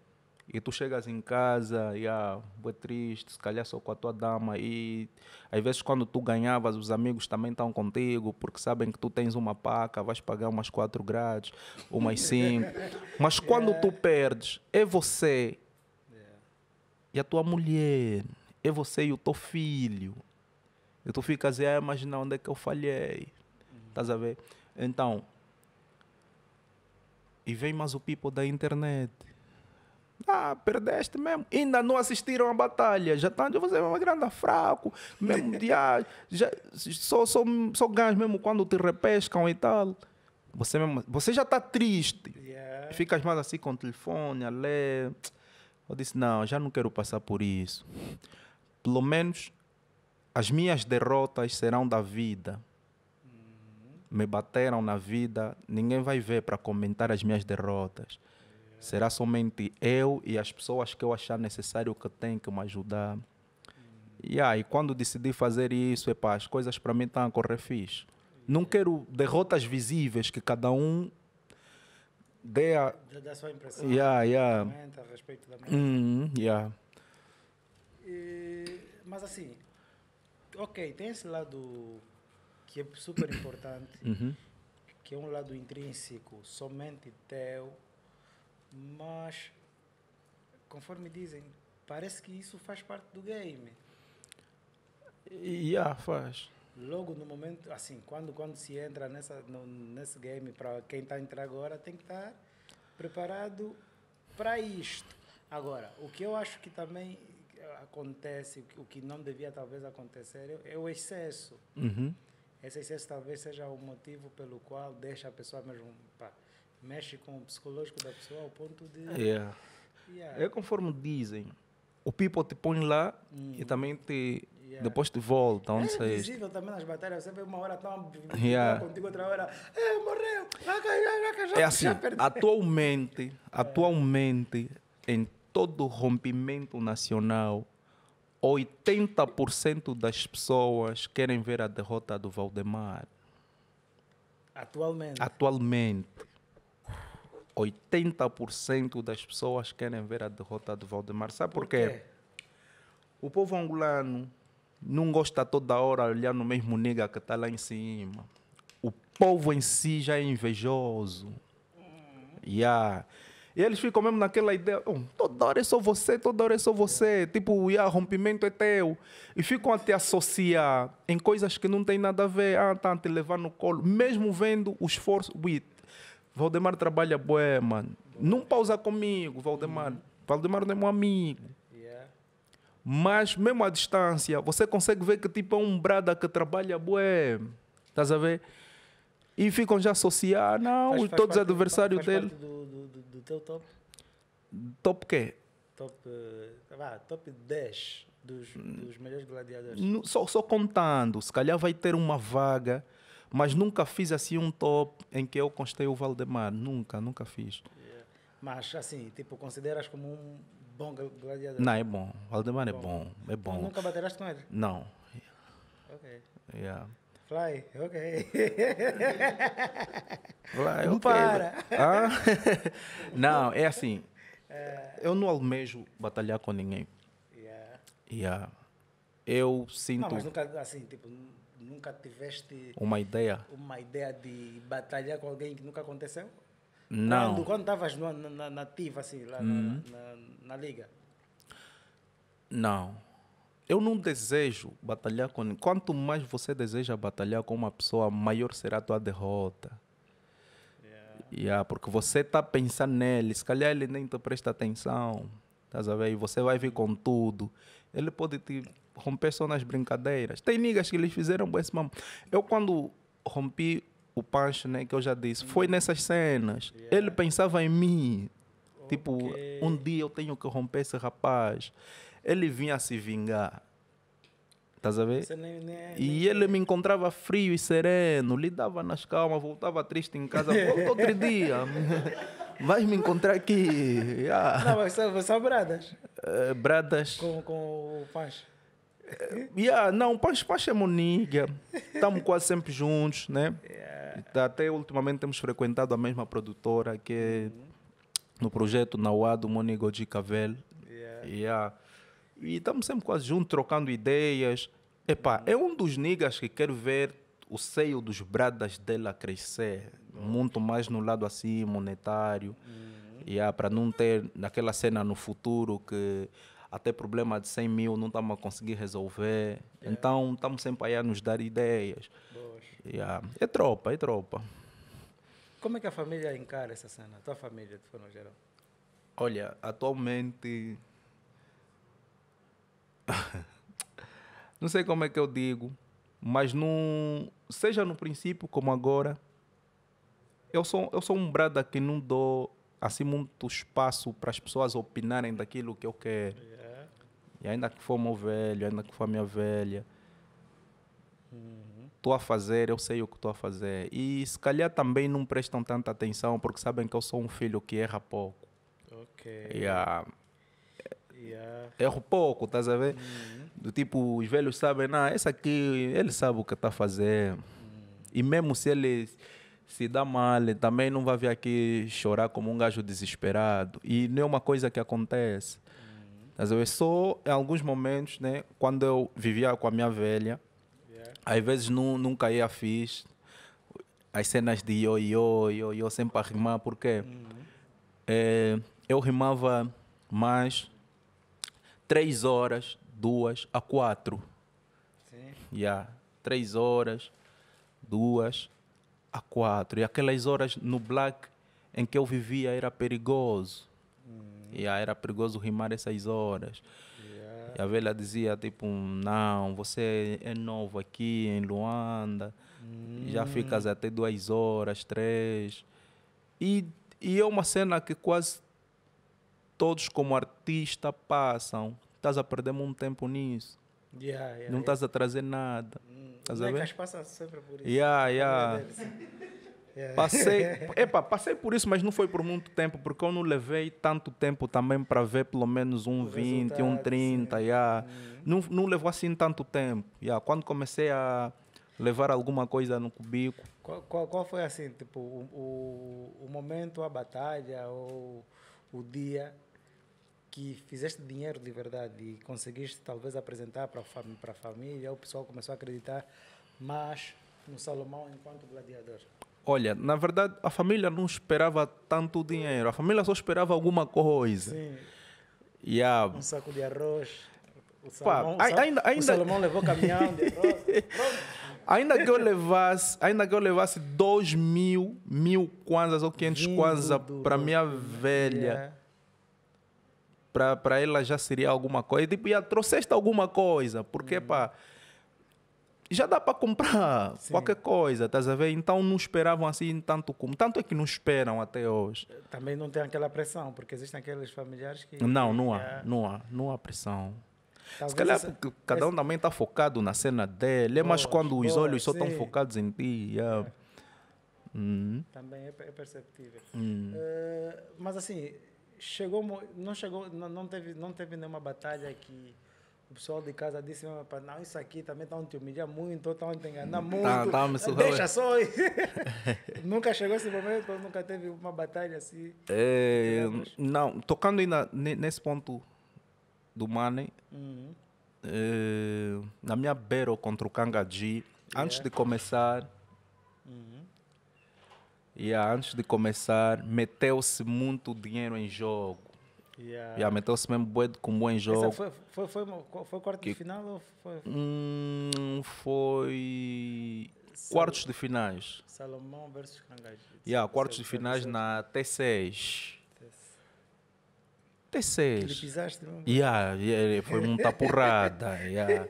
E tu chegas em casa e ah, é triste, se calhar só com a tua dama. E às vezes quando tu ganhavas, os amigos também estão contigo, porque sabem que tu tens uma paca, vais pagar umas quatro grades, umas cinco. Mas quando yeah. É. tu perdes, é você yeah. É. e a tua mulher, é você e o teu filho. E tu ficas a ah, imaginar onde é que eu falhei. Uhum. Estás a ver? Então, e vem mais o people da internet ah, perdeste mesmo. Ainda não assistiram a batalha. Já estão tá, de você é uma grande fraco. Mesmo de, ah, já, só, só, só ganhas mesmo quando te repescam e tal. Você, mesmo, você já está triste. Yeah. Ficas mais assim com o telefone, a ler. Eu disse, não, já não quero passar por isso. Pelo menos as minhas derrotas serão da vida. Uhum. Me bateram na vida, ninguém vai ver para comentar as minhas derrotas. Será somente eu e as pessoas que eu achar necessário que têm que me ajudar. e aí, quando decidi fazer isso, epa, as coisas para mim estão a correr fixe. Não quero derrotas visíveis que cada um dê a. Dá sua impressão. Yeah, yeah. A respeito da mente. Mm, uhum, yeah. E, mas assim, ok, tem esse lado que é super importante, uhum. que é um lado intrínseco, somente teu mas, conforme dizem, parece que isso faz parte do game. E yeah, faz. Logo no momento, assim, quando, quando se entra nessa, no, nesse game, para quem está a entrar agora, tem que estar tá preparado para isto. Agora, o que eu acho que também acontece, o que não devia talvez acontecer, é, é o excesso. Uhum. Esse excesso talvez seja o motivo pelo qual deixa a pessoa mesmo mexe com o psicológico da pessoa ao ponto de. Yeah. É conforme dizem. O people te põe lá hum. e também te. Yeah. Depois te volta, onde É invisível também nas batalhas. Você vê uma hora tão yeah. contigo, outra hora. É, morreu! Já, é assim, já atualmente, atualmente, em todo rompimento nacional, 80% das pessoas querem ver a derrota do Valdemar. Atualmente? Atualmente. 80% das pessoas querem ver a derrota de Valdemar. Sabe por, quê? O povo angolano não gosta toda hora olhar no mesmo nega que está lá em cima. O povo em si já é invejoso. e hum. Yeah. E eles ficam mesmo naquela ideia, oh, toda hora é só você, toda hora é só você. Tipo, yeah, rompimento é teu. E ficam a te associar em coisas que não têm nada a ver. Ah, tá, te levar no colo. Mesmo vendo o esforço. Valdemar trabalha bué, mano. Não pausa comigo, Valdemar. Valdemar não é meu amigo. Yeah. Mas mesmo à distância, você consegue ver que tipo é um brada que trabalha bué. Estás a ver? E ficam já associar, não, faz, faz todos os é adversários dele. Do, do, do, do, teu top? Top quê? Top, eh, vá, top 10 dos, dos melhores gladiadores. No, só, só contando, se calhar vai ter uma vaga mas nunca fiz assim um top em que eu constei o Valdemar. Nunca, nunca fiz. É. Mas assim, tipo, consideras como um bom gladiador? Não, é bom. Valdemar é bom. É bom. Tu nunca baterás com ele? Não. Ok. Yeah. Fly, ok. Fly, Não okay. para. Ah? Não, é assim. É. Eu não almejo batalhar com ninguém. Yeah. yeah. Eu sinto. Não, mas nunca, assim, tipo, nunca tiveste uma ideia uma ideia de batalhar com alguém que nunca aconteceu? Não. Quando estavas na, na, ativa, assim, lá hum. na, na, na liga? Não. Eu não desejo batalhar com. Quanto mais você deseja batalhar com uma pessoa, maior será a tua derrota. Yeah, porque você está pensando nele, se calhar ele nem te presta atenção, estás a ver? E você vai vir com tudo. Ele pode te romper só nas brincadeiras. Tem niggas que eles fizeram esse mambo. Eu, quando rompi o Pancho, né, que eu já disse, foi nessas cenas. Yeah. Ele pensava em mim. Tipo, okay. Tipo, um dia eu tenho que romper esse rapaz. Ele vinha se vingar. Estás a ver? Nem, nem, é, e nem, é ele me encontrava frio e sereno, lidava nas calmas, voltava triste em casa, outro dia. vai me encontrar aqui. Yeah. Não, mas são, são bradas. Uh, bradas. Com, com o Pancho. É, yeah, não, Pancho Pancho é meu Estamos quase sempre juntos, né? Yeah. Tá, até ultimamente temos frequentado a mesma produtora que é uhum. no projeto Nauá do Monigo de Cavel. Yeah. yeah. E estamos sempre quase juntos, trocando ideias. Epá, uhum. é um dos niggas que quero ver o seio dos bradas dela crescer uhum. muito mais no lado assim monetário uhum. yeah, para não ter naquela cena no futuro que até problema de 100 mil não estamos a conseguir resolver. Yeah. É. Então, estamos sempre aí a nos dar ideias. Yeah. É tropa, é tropa. Como é que a família encara essa cena? A tua família, de forma geral? Olha, atualmente. não sei como é que eu digo, mas no Seja no princípio como agora, eu sou, eu sou um brada que não dou assim muito espaço para as pessoas opinarem daquilo que eu quero. Yeah. É. E ainda que for meu velho, ainda que for minha velha, estou uhum. a fazer, eu sei o que estou a fazer. E se calhar também não prestam tanta atenção porque sabem que eu sou um filho que erra pouco. Ok. Yeah. Eh, yeah. Erro pouco, estás a ver? Uhum. Do tipo, os velhos sabem, não, esse aqui, ele sabe o que está a fazer. Uhum. E mesmo se ele se dá mal, também não vai vir aqui chorar como um gajo desesperado. E não é uma coisa que acontece. Mas eu só em alguns momentos, né? Quando eu vivia com a minha velha, yeah. às vezes não, nunca ia fiz as cenas de ioiô, ioiô, sempre a rimar, porque uhum. é, eu rimava mais três horas, duas a quatro. Sim. Yeah. Três horas, duas a quatro. E aquelas horas no black em que eu vivia era perigoso. Uhum. E aí era perigoso rimar essas horas. Yeah. E a velha dizia, tipo, não, você é novo aqui em Luanda, já hum. ficas até duas horas, três. E, e é uma cena que quase todos como artista passam. Estás a perder muito tempo nisso. Yeah, yeah, não estás a trazer nada. Hum, estás a ver? passam sempre por isso. Yeah, yeah. É. Passei, epa, passei por isso, mas não foi por muito tempo, porque eu não levei tanto tempo também para ver pelo menos um o 20, um 30. Yeah. Uhum. Não, não levou assim tanto tempo. Yeah. Quando comecei a levar alguma coisa no cubico. Qual, qual, qual foi assim, tipo, o, o, o, momento, a batalha ou o dia que fizeste dinheiro de verdade e conseguiste talvez apresentar para a família, o pessoal começou a acreditar mais no Salomão enquanto gladiador? Olha, na verdade, a família não esperava tanto dinheiro. A família só esperava alguma coisa. Sim. Yeah. Um saco de arroz. O Salomão, Pá, o ainda, ainda... O Salomão levou caminhão de arroz. ainda que eu levasse, ainda que eu levasse 2 mil, mil kwanzas ou 500 kwanzas para minha né? velha, é. para ela já seria alguma coisa. E, tipo, já trouxeste alguma coisa, porque, hum. pá, já dá para comprar Sim. qualquer coisa, estás a ver? Então não esperavam assim tanto como. Tanto é que não esperam até hoje. Também não tem aquela pressão, porque existem aqueles familiares que. Não, não há, é... não há, não há pressão. Talvez Se calhar essa... porque cada um também está focado na cena dele, é mais quando os boa, olhos só estão focados em ti. Yeah. É. é. Hum. Também é, é perceptível. Hum. Uh, mas assim, chegou, não chegou, não, não, teve, não teve nenhuma batalha que o pessoal de casa disse mesmo, não, isso aqui também tá estão te humilhando muito, estão te enganando muito. Tá, tá, deixa é só. nunca chegou esse momento, nunca teve uma batalha assim. É, não, tocando ainda nesse ponto do Money, uhum. é, na minha battle contra o Kangaji, yeah. antes de começar. Uhum. Yeah, antes de começar, meteu-se muito dinheiro em jogo Yeah. Yeah, Meteu-se mesmo bué, com um bom jogo. Foi, foi, foi, foi, quarto que, de final ou foi? Hum, foi Sal... quartos de finais. Salomão versus Cangaji. Yeah, quartos Sal... É de finais na T6. T6. Ele pisaste Yeah, yeah, foi muita porrada. Yeah.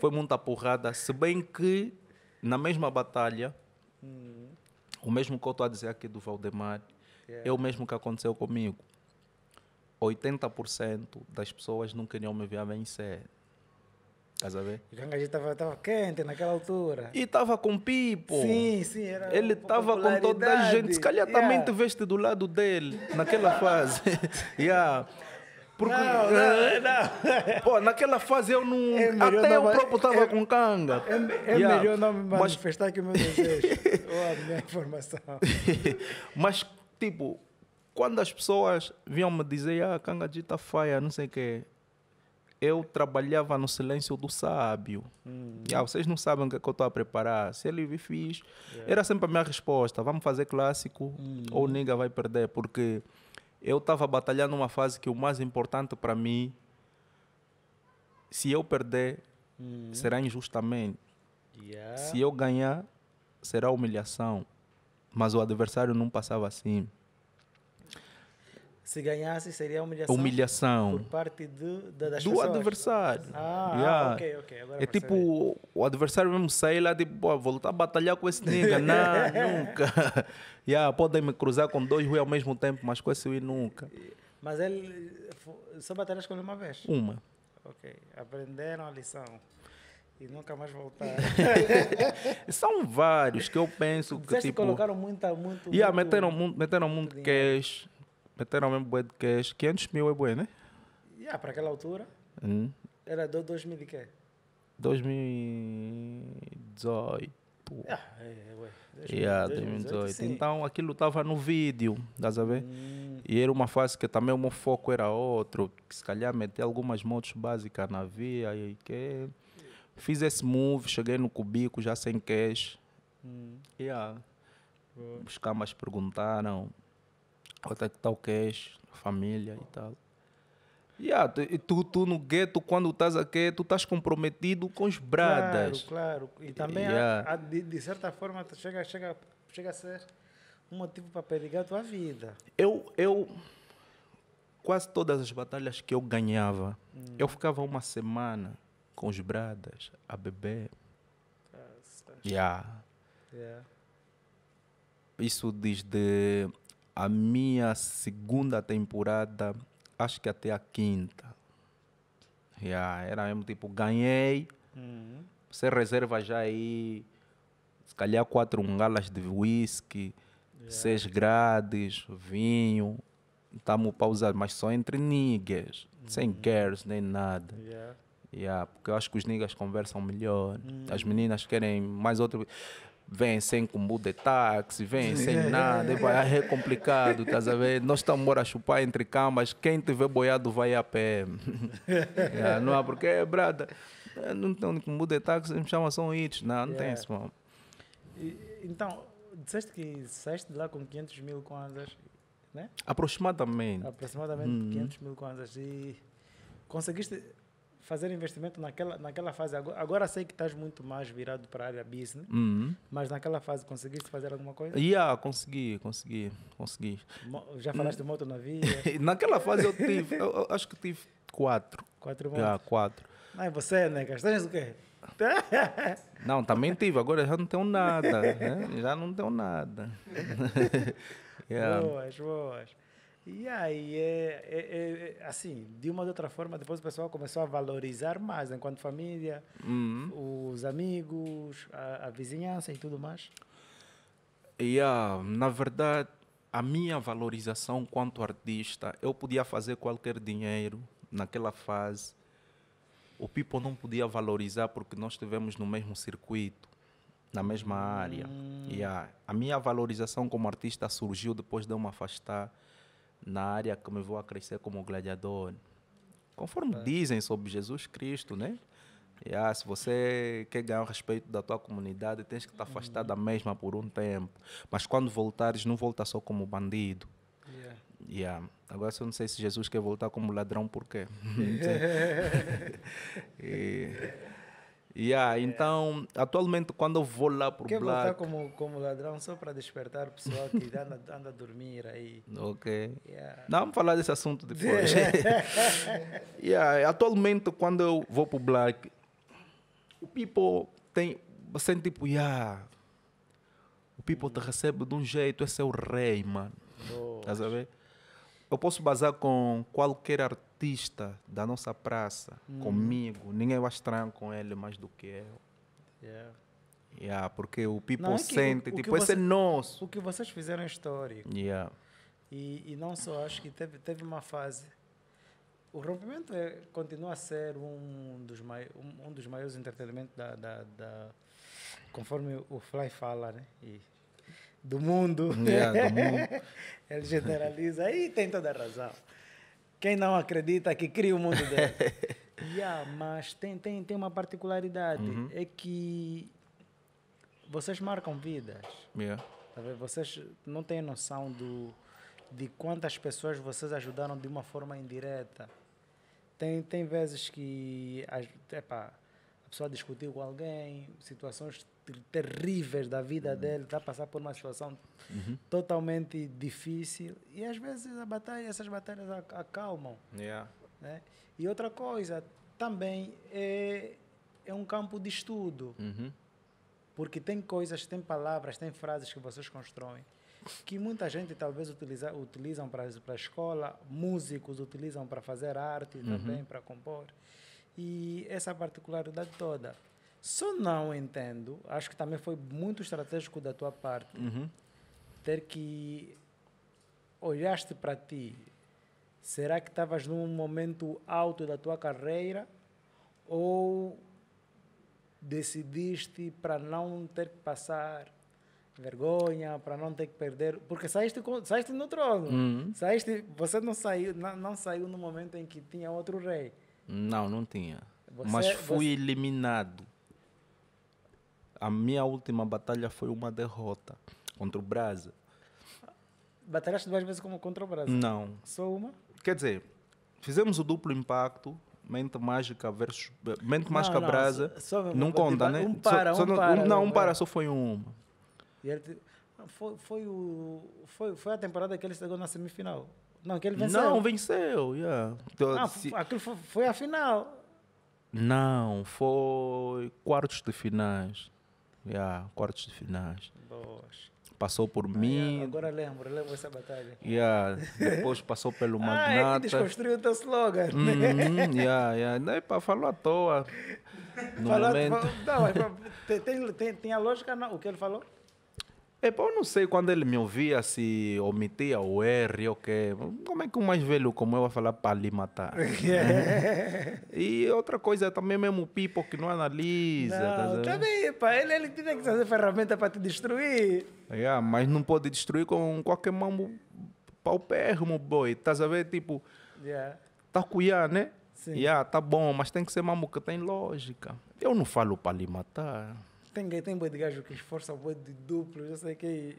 Foi muita porrada. Se bem que na mesma batalha, hum. o mesmo que eu estou a dizer aqui do Valdemar, yeah. é o mesmo que aconteceu comigo. 80% das pessoas nunca queriam me ver vencer. Estás a ver? O Gangaji estava quente naquela altura. E estava com pipo. Sim, sim. Era Ele estava com toda a gente. Se calhar tá yeah. te veste do lado dele, naquela fase. yeah. Porque, não, eh, não, eh, não. Pô, naquela fase eu não. É até eu próprio estava é, com canga. É, é yeah. melhor não me manifestar Mas... que o meu desejo. Ou a minha informação. Mas, tipo, quando as pessoas vinham-me dizer, ah, Kangaji está faia, não sei o quê, eu trabalhava no silêncio do sábio. Hum. Ah, vocês não sabem o que, é que eu estou a preparar. Se ele fiz, yeah. É. era sempre a minha resposta: vamos fazer clássico hum. ou nega vai perder, porque eu estava batalhando uma fase que o mais importante para mim, se eu perder, hum. será injustamente. Yeah. Se eu ganhar, será humilhação. Mas o adversário não passava assim. Se ganhasse, seria humilhação. Humilhação. Por parte de, da, das Do pessoas. adversário. Ah, yeah. ok, ok. Agora é tipo, o adversário mesmo sair lá, tipo, voltar a batalhar com esse nigga, não, nunca. yeah, podem me cruzar com dois rui ao mesmo tempo, mas com esse Rui nunca. Mas ele só batalhas com ele uma vez? Uma. Ok. Aprenderam a lição e nunca mais voltaram. São vários que eu penso que Vocês tipo... colocaram muita, muito... Yeah, muito meteram muito, meteram muito cash, meteram mesmo bué de cash. 500 mil é bué, né? Yeah, para aquela altura. Hum. Era do 2000 e quê? 2018. Yeah, é, é 2000, yeah, 2018. 2018. Então aquilo estava no vídeo, estás a ver? Hum. E era uma fase que também o meu foco era outro. Que se calhar meter algumas motos básicas na via e que. Fiz esse move, cheguei no cubico já sem cash. Hum. Yeah. Os camas perguntaram, até que tal tá cash, família e tal. Yeah, e tu, tu no gueto, quando estás aqui, tu estás comprometido com os bradas. Claro, claro. E também, yeah. de, de, certa forma, chega, chega, chega a ser um motivo para perigar a tua vida. Eu, eu, quase todas as batalhas que eu ganhava, hum. eu ficava uma semana com os bradas, a beber. Nossa. Yeah. yeah. Isso desde a minha segunda temporada, acho que até a quinta. Yeah, era mesmo tipo, ganhei. Uhum. Você reserva já aí, se calhar quatro ungalas de whisky, yeah. seis grades, vinho. Estamos pausados, mas só entre niggas, uhum. sem girls nem nada. Yeah. Yeah, porque eu acho que os niggas conversam melhor. Uhum. As meninas querem mais outro vem sem combo de táxi, vem sem é, nada, é, é, é. é complicado, estás a ver? Nós estamos a chupar entre camas, quem tiver boiado vai a pé. não há porque é brada. Não tem combo de táxi, me chama só um hits. Não, não yeah. tem isso, mano. então, disseste que saíste de lá com 500 mil kwanzas, né? Aproximadamente. Aproximadamente hum. 500 mil kwanzas. E conseguiste fazer investimento naquela, naquela fase. Agora, agora sei que estás muito mais virado para a área business, uhum. mas naquela fase conseguiste fazer alguma coisa? Yeah, consegui, consegui, consegui. Mo já falaste de moto na via? naquela fase eu tive, eu, eu acho que tive quatro. Quatro motos? Yeah, quatro. mas você, né? Castanhas o quê? não, também tive, agora já não tenho nada. Né? Já não tenho nada. yeah. Boas, boas. E aí, é, é, é, é, assim, de uma ou de outra forma, depois o pessoal começou a valorizar mais, né? enquanto família, uhum. os amigos, a, a, vizinhança e tudo mais. E, yeah, na verdade, a minha valorização quanto artista, eu podia fazer qualquer dinheiro naquela fase. O People não podia valorizar porque nós estivemos no mesmo circuito na mesma área. Hum. E a, ah, a minha valorização como artista surgiu depois de eu me afastar na área que me vou a crescer como gladiador. Conforme é. dizem sobre Jesus Cristo, né? E, ah, se você quer ganhar o respeito da tua comunidade, tens que estar afastar uhum. da mesma por um tempo. Mas quando voltares, não volta só como bandido. Yeah. Yeah. Agora, eu não sei se Jesus quer voltar como ladrão, por quê? e, Yeah, é. Então, atualmente, quando eu vou lá para o Black... voltar como, como ladrão só para despertar o pessoal que anda, anda a dormir aí. Ok. Yeah. Não, vamos falar desse assunto depois. yeah, atualmente, quando eu vou para o Black, o people tem... Você tipo, yeah, o people te hum. recebe de um jeito, esse é o rei, mano. Tá a eu posso bazar com qualquer artista da nossa praça, hum. comigo. Ninguém vai estranho com ele mais do que eu. Yeah. Yeah, porque o people não, é sente, o, o tipo, esse é nosso. O que vocês fizeram é histórico. Yeah. E, e não só, acho que teve, teve uma fase. O rompimento é, continua a ser um dos, mai, um, um dos maiores entretenimentos da, da, da, Conforme o Fly fala, né? E do mundo. Yeah, do mundo. Ele generaliza e tem toda a razão. Quem não acredita que cria o mundo dele. yeah, mas tem, tem, tem uma particularidade, uhum. é que vocês marcam vidas. Yeah. Tá vocês não têm noção do, de quantas pessoas vocês ajudaram de uma forma indireta. Tem, tem vezes que. Epá, pessoa discutiu com alguém, situações terríveis da vida uhum. dele, está a passar por uma situação uhum. totalmente difícil. E às vezes a batalha, essas batalhas acalmam. Yeah. Né? E outra coisa também é, é um campo de estudo. Uhum. Porque tem coisas, tem palavras, tem frases que vocês constroem que muita gente talvez utiliza, utilizam para a escola, músicos utilizam para fazer arte uhum. também, para compor e essa particularidade toda. Só não entendo, acho que também foi muito estratégico da tua parte, uhum. ter que olhaste para ti. Será que estavas num momento alto da tua carreira ou decidiste para não ter que passar vergonha, para não ter que perder, porque saíste, saíste no trono, uhum. saíste, você não saiu, não, não saiu no momento em que tinha outro rei não, não tinha. Você, Mas é- fui você... eliminado. A minha última batalha foi uma derrota contra o Brasa. Batalhaste duas vezes como contra o Brasa? Não. Só uma? Quer dizer, fizemos o duplo impacto. Mente Mágica versus Mente não, Mágica não, Brasa. Só, só, não conta, tipo, né? Um para, só, um para. Não, não, né? um para só foi uma. Te... Ah, foi, foi, o, foi, foi a temporada que ele chegou na semifinal. Não, que ele venceu. Não, venceu. Yeah. Então, ah, se... Aquilo foi, foi, a final. Não, foi quartos de finais. Yeah, quartos de finais. Boa. Passou por ah, mim. Yeah, agora lembro, lembro essa batalha. Yeah, depois passou pelo Magnata. Ah, é desconstruiu o teu slogan. Mm yeah, yeah. Não, epa, falou à toa. No falou, momento. Falou, não, tem, tem, tem a lógica não, o que ele falou? É, eu não sei quando ele me ouvia, se omitia o R ou o quê. Como é que um mais velho como eu vai falar para lhe matar? né? e outra coisa também, mesmo o Pipo que não analisa. Não, tá também, tá pá, ele, ele tem que fazer ferramenta para te destruir. É, ah, mas não pode destruir com qualquer mambo paupérrimo, boy. Estás a ver, tipo... Yeah. Tá cuiá, né? Sim. Yeah, tá bom, mas tem que ser mambo que tem lógica. Eu não falo para lhe matar. Tem, tem boi de gajo que esforça boi de duplo, já sei que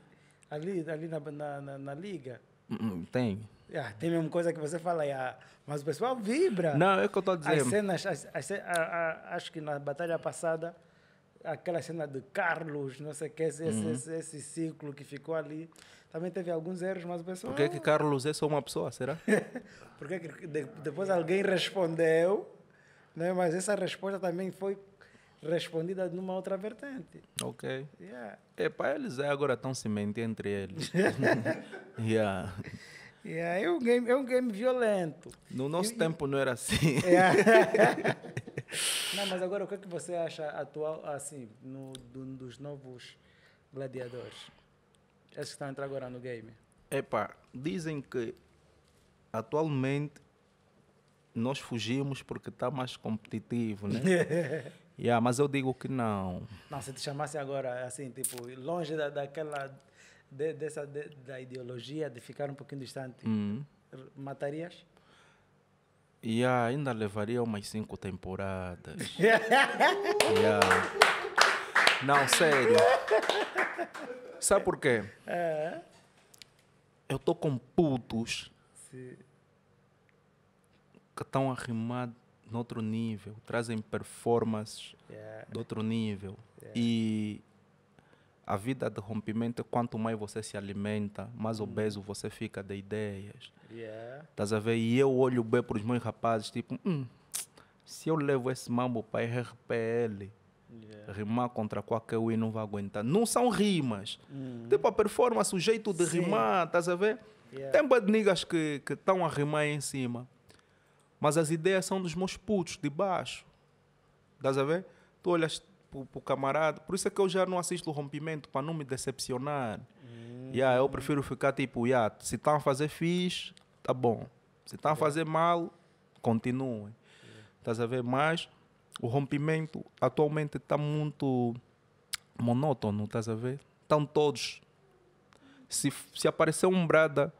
ali, ali na, na, na, na liga. Hum, tem. Ah, tem a mesma coisa que você fala, ah, mas o pessoal vibra. Não, é o que eu estou dizendo. As cenas, as, as, a, a, acho que na batalha passada, aquela cena de Carlos, não sei o que, esse, uhum. esse, esse, ciclo que ficou ali, também teve alguns erros, mas o pessoal. Por que, que Carlos é só uma pessoa, será? Porque de, depois alguém respondeu, né? mas essa resposta também foi respondida numa outra vertente. Ok. Yeah. É, para eles é agora tão semente entre eles. yeah. Yeah, é, um game, é um game violento. No nosso e, tempo não era assim. Yeah. não, mas agora o que, é que você acha atual, assim, no, do, dos novos gladiadores? Esses que estão a entrar agora no game. Epá, dizem que atualmente nós fugimos porque está mais competitivo, né? Yeah, mas eu digo que não. Não, se te chamasse agora, assim, tipo, longe da, daquela. De, dessa, de, da ideologia, de ficar um pouquinho distante, hum. matarias? Yeah, ainda levaria umas cinco temporadas. yeah. Não, sério. Sabe por quê? É. Eu tô com putos Sim. que estão arrimados outro nível, trazem performances yeah. de outro nível. Yeah. E a vida de rompimento, quanto mais você se alimenta, mais uhum. obeso você fica de ideias. Yeah. a ver? E eu olho bem para os meus rapazes, tipo, hum, se eu levo esse mambo para RPL, Yeah. Rimar contra qualquer um não vai aguentar. Não são rimas. Uhum. Tipo, a performance, o jeito de Sim. rimar, estás a ver? Yeah. Tem bad niggas que estão a rimar em cima. Mas as ideias são dos meus putos, de baixo. Estás a ver? Tu olhas para o camarada. Por isso é que eu já não assisto o rompimento, para não me decepcionar. Hum. Yeah, eu prefiro ficar tipo, yeah, se estão tá a fazer fixe, tá bom. Se estão tá a fazer mal, continue. Estás a ver? Mas o rompimento atualmente está muito monótono, estás a ver? Estão todos. Se, se aparecer um brada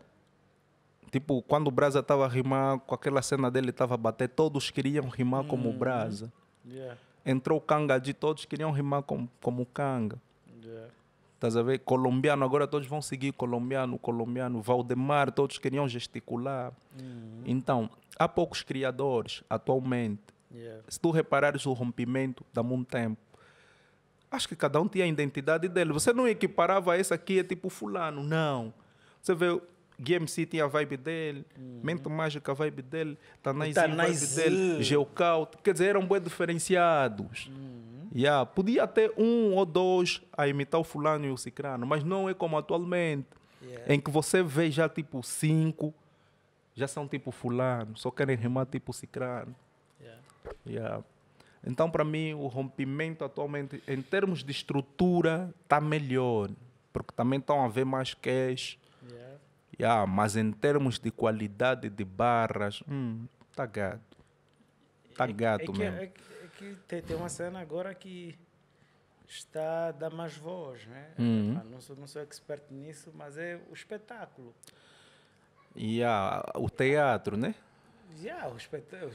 Tipo, quando o Brasa estava a rimar, com aquela cena dele estava a bater, todos queriam rimar hum. como o uhum. Brasa. Yeah. Entrou o Kanga de todos queriam rimar com, como o Kanga. Yeah. Estás a ver? Colombiano, agora todos vão seguir colombiano, colombiano, Valdemar, todos queriam gesticular. Uhum. Então, há poucos criadores atualmente. Yeah. Se tu reparares o rompimento, dá um tempo. Acho que cada um tinha a identidade dele. Você não equiparava esse aqui, é tipo fulano, não. Você vê Game City é a vibe dele, uhum. Mente Mágica é a vibe dele, Tanaizinho tá é a vibe dele, Geocaut. Quer dizer, eram bem diferenciados. Uhum. Yeah. Podia ter um ou dois a imitar o fulano e o cicrano, mas não é como atualmente, yeah. em que você vê já tipo cinco, já são tipo fulano, só querem rimar tipo cicrano. Yeah. Yeah. Então, para mim, o rompimento atualmente, em termos de estrutura, está melhor. Porque também estão a ver mais cash Yeah, mas em termos de qualidade de barras, hum, tá gato. Tá é gato é, que, mesmo. É, é que tem, tem, uma cena agora que está a dar mais voz, né? Uhum. Ah, não, sou, não sou expert nisso, mas é o espetáculo. E yeah, o teatro, né? Yeah, o espetáculo.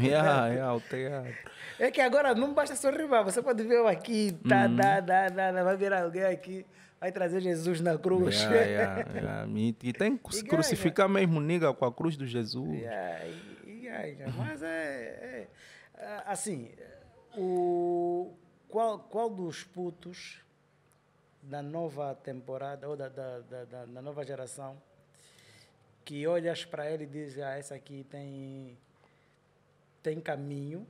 e yeah, yeah, o teatro. É que agora não basta sorrir, você pode ver eu aqui, tá, uhum. dá, dá, dá, dá, vai virar alguém aqui vai trazer Jesus na cruz. Yeah, yeah, yeah. E tem que crucificar mesmo, nigga, com a cruz do Jesus. Mas é, é, é, Assim, o, qual, qual dos putos da nova temporada ou da, da, da, da nova geração que olhas para ele e diz: Ah, essa aqui tem, tem caminho,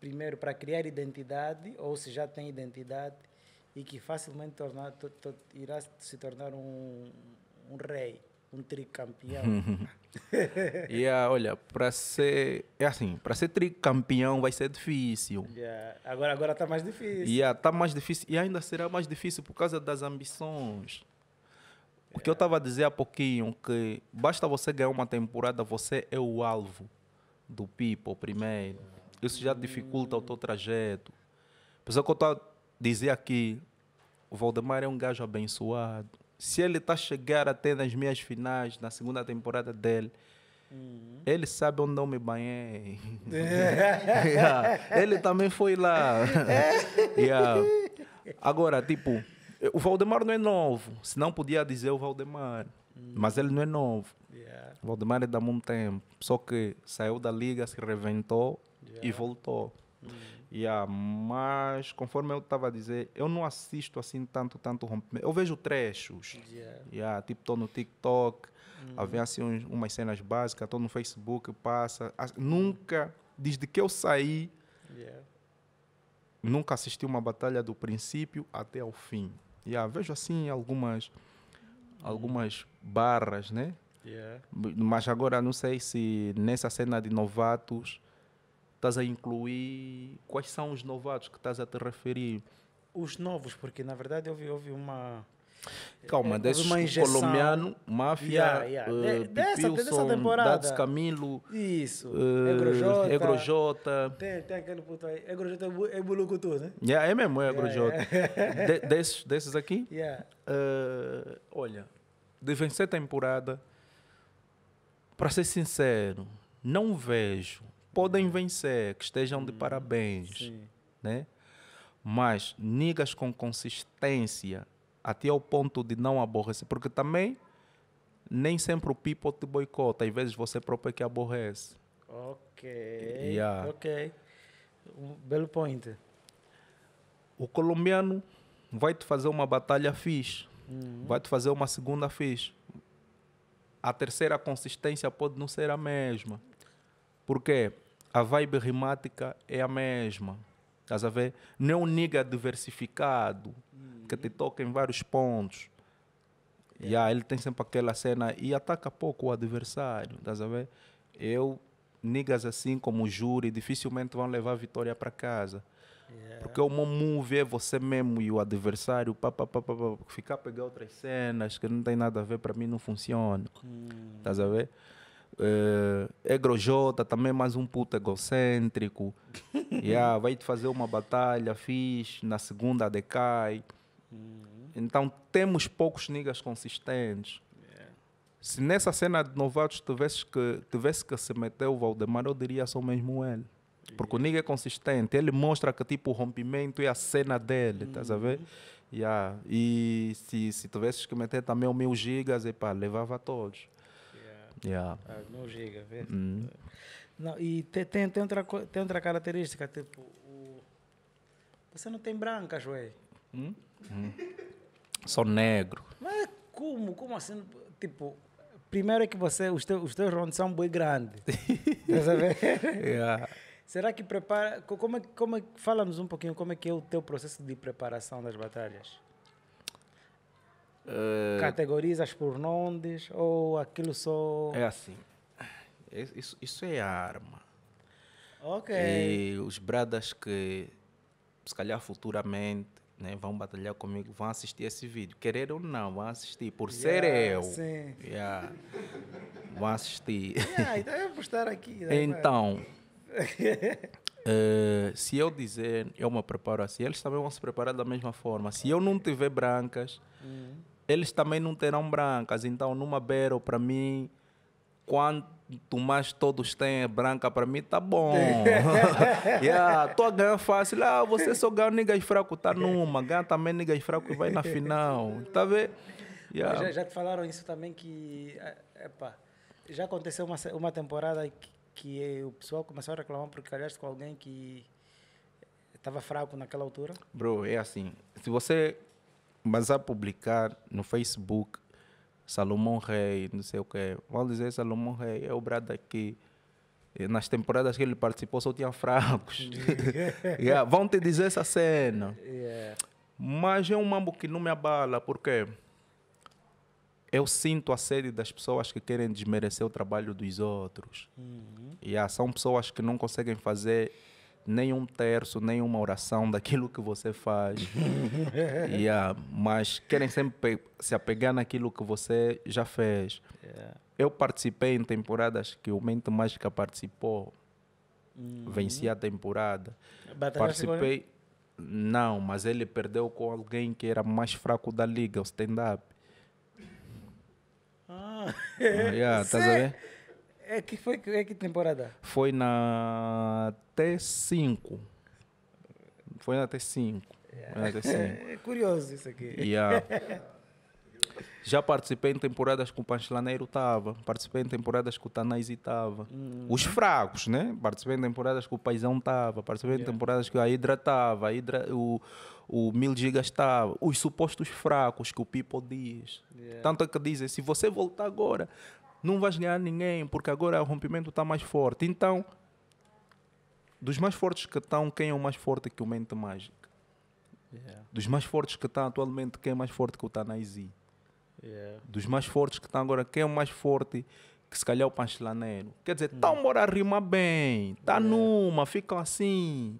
primeiro para criar identidade, ou se já tem identidade e que facilmente tornar, irá se tornar um, um rei, um tricampeão. yeah, olha, para ser é assim, para ser tricampeão vai ser difícil. Yeah. Agora agora está mais difícil. Yeah, tá mais difícil e ainda será mais difícil por causa das ambições. O que eu estava é. a dizer há pouquinho, que basta você ganhar uma temporada, você é o alvo do people primeiro. Isso já dificulta o teu trajeto. Por isso que eu estou dizer aqui, o Valdemar é um gajo abençoado. Se ele está chegar até nas minhas finais, na segunda temporada dele, Uhum. Ele sabe onde eu me banhei. É. yeah. Ele também foi lá. É. yeah. Agora, tipo, o Valdemar não é novo. Se não podia dizer o Valdemar. Uhum. Mas ele não é novo. Yeah. O Valdemar é da muito tempo. Só que saiu da liga, se reventou e voltou. Uhum. mas, conforme eu estava a dizer, eu não assisto assim tanto, tanto rompimento. Eu vejo trechos. Yeah. tipo, estou no TikTok, uhum. vem assim uns, umas cenas básicas, estou no Facebook, passa. nunca, desde que eu saí, yeah. nunca assisti uma batalha do princípio até ao fim. a vejo assim algumas, algumas barras, né? Yeah. Mas agora não sei se nessa cena de novatos estás a incluir, quais são os novatos que estás a te referir? Os novos, porque na verdade houve, houve uma. Calma, é, desses colombiano, máfia, yeah, yeah. Uh, de, dessa, dessa temporada. Dades Camilo, isso, uh, eh, Egrojota, Tem, tem aquele puto aí, Egrojota é, é Bulucutu, né? Yeah, é mesmo, é Egrojota. Yeah, de, desses, desses aqui, uh, olha, de vencer temporada, para ser sincero, não vejo podem vencer, que estejam de hum, parabéns, Sim. né? Mas niggas com consistência até ao ponto de não aborrecer, porque também nem sempre o people te boicota, às vezes você próprio é que aborrece. Ok. Yeah. Ok. Um belo point. O colombiano vai te fazer uma batalha fixe, uhum. vai te fazer uma segunda fixe. A terceira consistência pode não ser a mesma. Por quê? a vibe rimática é a mesma. Estás a ver? Não é um nigga diversificado uhum. que te toca em vários pontos. Yeah. Yeah, ele tem sempre aquela cena e ataca pouco o adversário. Estás a ver? Eu, niggas assim como o júri, dificilmente vão levar a vitória para casa. Yeah. Porque é o meu move é você mesmo e o adversário, pá, pá, pá, pá, pá, ficar a pegar outras cenas que não tem nada a ver, para mim não funciona. Hum. Estás a ver? Uh, é também mais um puto egocêntrico. yeah, vai te fazer uma batalha fixe, na segunda decai. Uhum. Então temos poucos niggas consistentes. É. Se nessa cena de novatos tivesse que, tivesse que se meter o Valdemar, eu diria só mesmo ele. Yeah. Porque o uhum. nigga é consistente, ele mostra que tipo o rompimento é a cena dele, uhum. estás a ver? Uhum. Yeah. E se, se tivesse que meter também o mil gigas, epá, levava todos. Yeah. Ah, não chega, vê? Mm. Não, e tem, tem, outra, tem outra característica, tipo, o... você não tem brancas, ué. Hum? hum? Sou negro. Mas como? Como assim? Tipo, primeiro é que você, os teus, os teus rondos são bem grandes. Estás ver? Yeah. Será que prepara. Como é, como é, Fala-nos um pouquinho como é que é o teu processo de preparação das batalhas. Eh, Categorizas por nomes ou aquilo só. É assim. É, isso, isso é arma. Ok. E os bradas que, se calhar futuramente, né, vão batalhar comigo, vão assistir esse vídeo. Querer ou não, vão assistir. Por yeah, ser eu. Sim. Yeah, vão assistir. Yeah, então eu vou estar aqui. Né, então. Uh, se eu dizer eu me preparo assim, eles também vão se preparar da mesma forma. Se eu não tiver brancas, uhum eles também não terão brancas. Então, numa beira, para mim, quanto mais todos têm é branca, para mim tá bom. yeah, tô a ganhar fácil. Ah, você só ganha niggas fraco, tá numa. Ganha também niggas fraco e vai na final. Tá vendo? Yeah. Já, já, te falaram isso também que... Eh, epa, já aconteceu uma, uma temporada que, que o pessoal começou a reclamar porque calhaste com alguém que estava fraco naquela altura? Bro, é assim. Se você mas a publicar no Facebook, Salomão Rei, não sei o que, Vão dizer Salomão Rei, é o brado aqui. Nas temporadas que ele participou só tinha fracos. yeah, vão te dizer essa cena. Yeah. Mas é um mambo que não me abala, porque eu sinto a sede das pessoas que querem desmerecer o trabalho dos outros. Uhum. Yeah, são pessoas que não conseguem fazer nem um terço, nem uma oração daquilo que você faz. yeah, mas querem sempre se apegar naquilo que você já fez. Yeah. É. Eu participei em temporadas que o Mente Mágica participou. Uhum. Venci a temporada. Batalha né? participei. Não, mas ele perdeu com alguém que era mais fraco da liga, o stand-up. Ah, ah yeah, tá sabendo? É que foi é que temporada? Foi na T5. Foi na T5. na T5. É, é curioso isso aqui. Yeah. Já participei em temporadas com o Panchilaneiro, estava, participei em temporadas com o Tanais estava. Hum. Os fracos, né? Participei em temporadas que o Paizão estava, participei yeah. em temporadas que a Hidra estava, o, o Mil Gigas estava, os supostos fracos que o People diz. Yeah. Tanto é que dizem, se você voltar agora, não vais ganhar ninguém, porque agora o rompimento está mais forte. Então, dos mais fortes que estão, quem é o mais forte que o Mente Mágica? Yeah. Dos mais fortes que está atualmente, quem é mais forte que o Tanaizi? Yeah. Dos mais fortes que está agora, quem é o mais forte que se calhar o Panchilaneiro? Quer dizer, estão yeah. Hum. bora bem, está yeah. numa, ficam assim.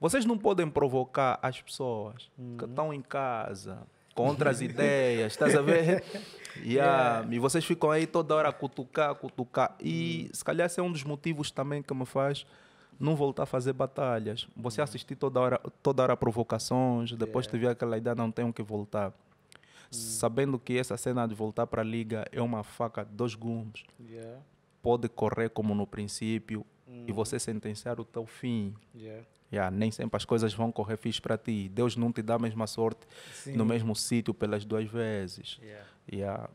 Vocês não podem provocar as pessoas uhum. que estão em casa, contra as ideias, estás a ver? Yeah. Yeah. E vocês ficam aí toda hora a cutucar, cutucar. E se calhar esse é um dos motivos também que me faz não voltar a fazer batalhas. Você uhum. assistir toda hora, toda hora provocações, depois yeah. É. teve aquela ideia, não tenho que voltar. Mm. Sabendo que essa cena de voltar para a liga é uma faca de dois gumes. Yeah. Pode correr como no princípio mm. e uhum. você sentenciar o teu fim. Yeah, nem sempre as coisas vão correr fixe para ti. Deus não te dá a mesma sorte Sim. no mesmo sítio pelas duas vezes. Yeah. Yeah.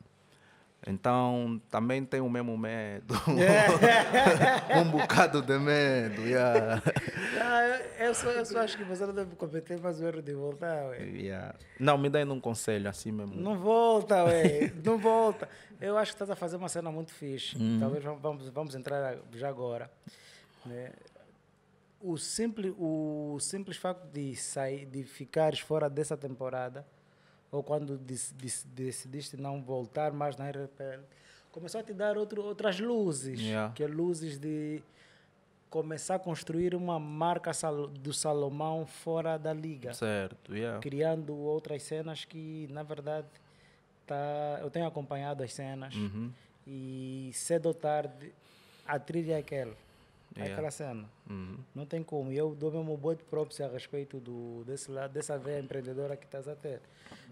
Então, também tem o mesmo medo. Yeah. um bocado de medo. Yeah. Não, eu, só, eu só acho que você não deve cometer mais o erro de voltar. Yeah. Não, me dê um conselho assim mesmo. Não volta, ué. não volta. Eu acho que estás a fazer uma cena muito fixe. Hum. Talvez vamos, vamos entrar já agora. Né? o simples, o simples facto de, sair, de ficares fora dessa temporada, ou quando decidiste não voltar mais na RPL, começou a te dar outro, outras luzes, yeah. que é luzes de começar a construir uma marca do Salomão fora da liga. Certo, yeah. Criando outras cenas que, na verdade, tá, eu tenho acompanhado as cenas uhum. e cedo ou tarde a trilha é aquela. Yeah. É aquela cena. Uhum. Não tem como. E eu dou mesmo de próprio a respeito do, desse lado, dessa veia empreendedora que estás a ter.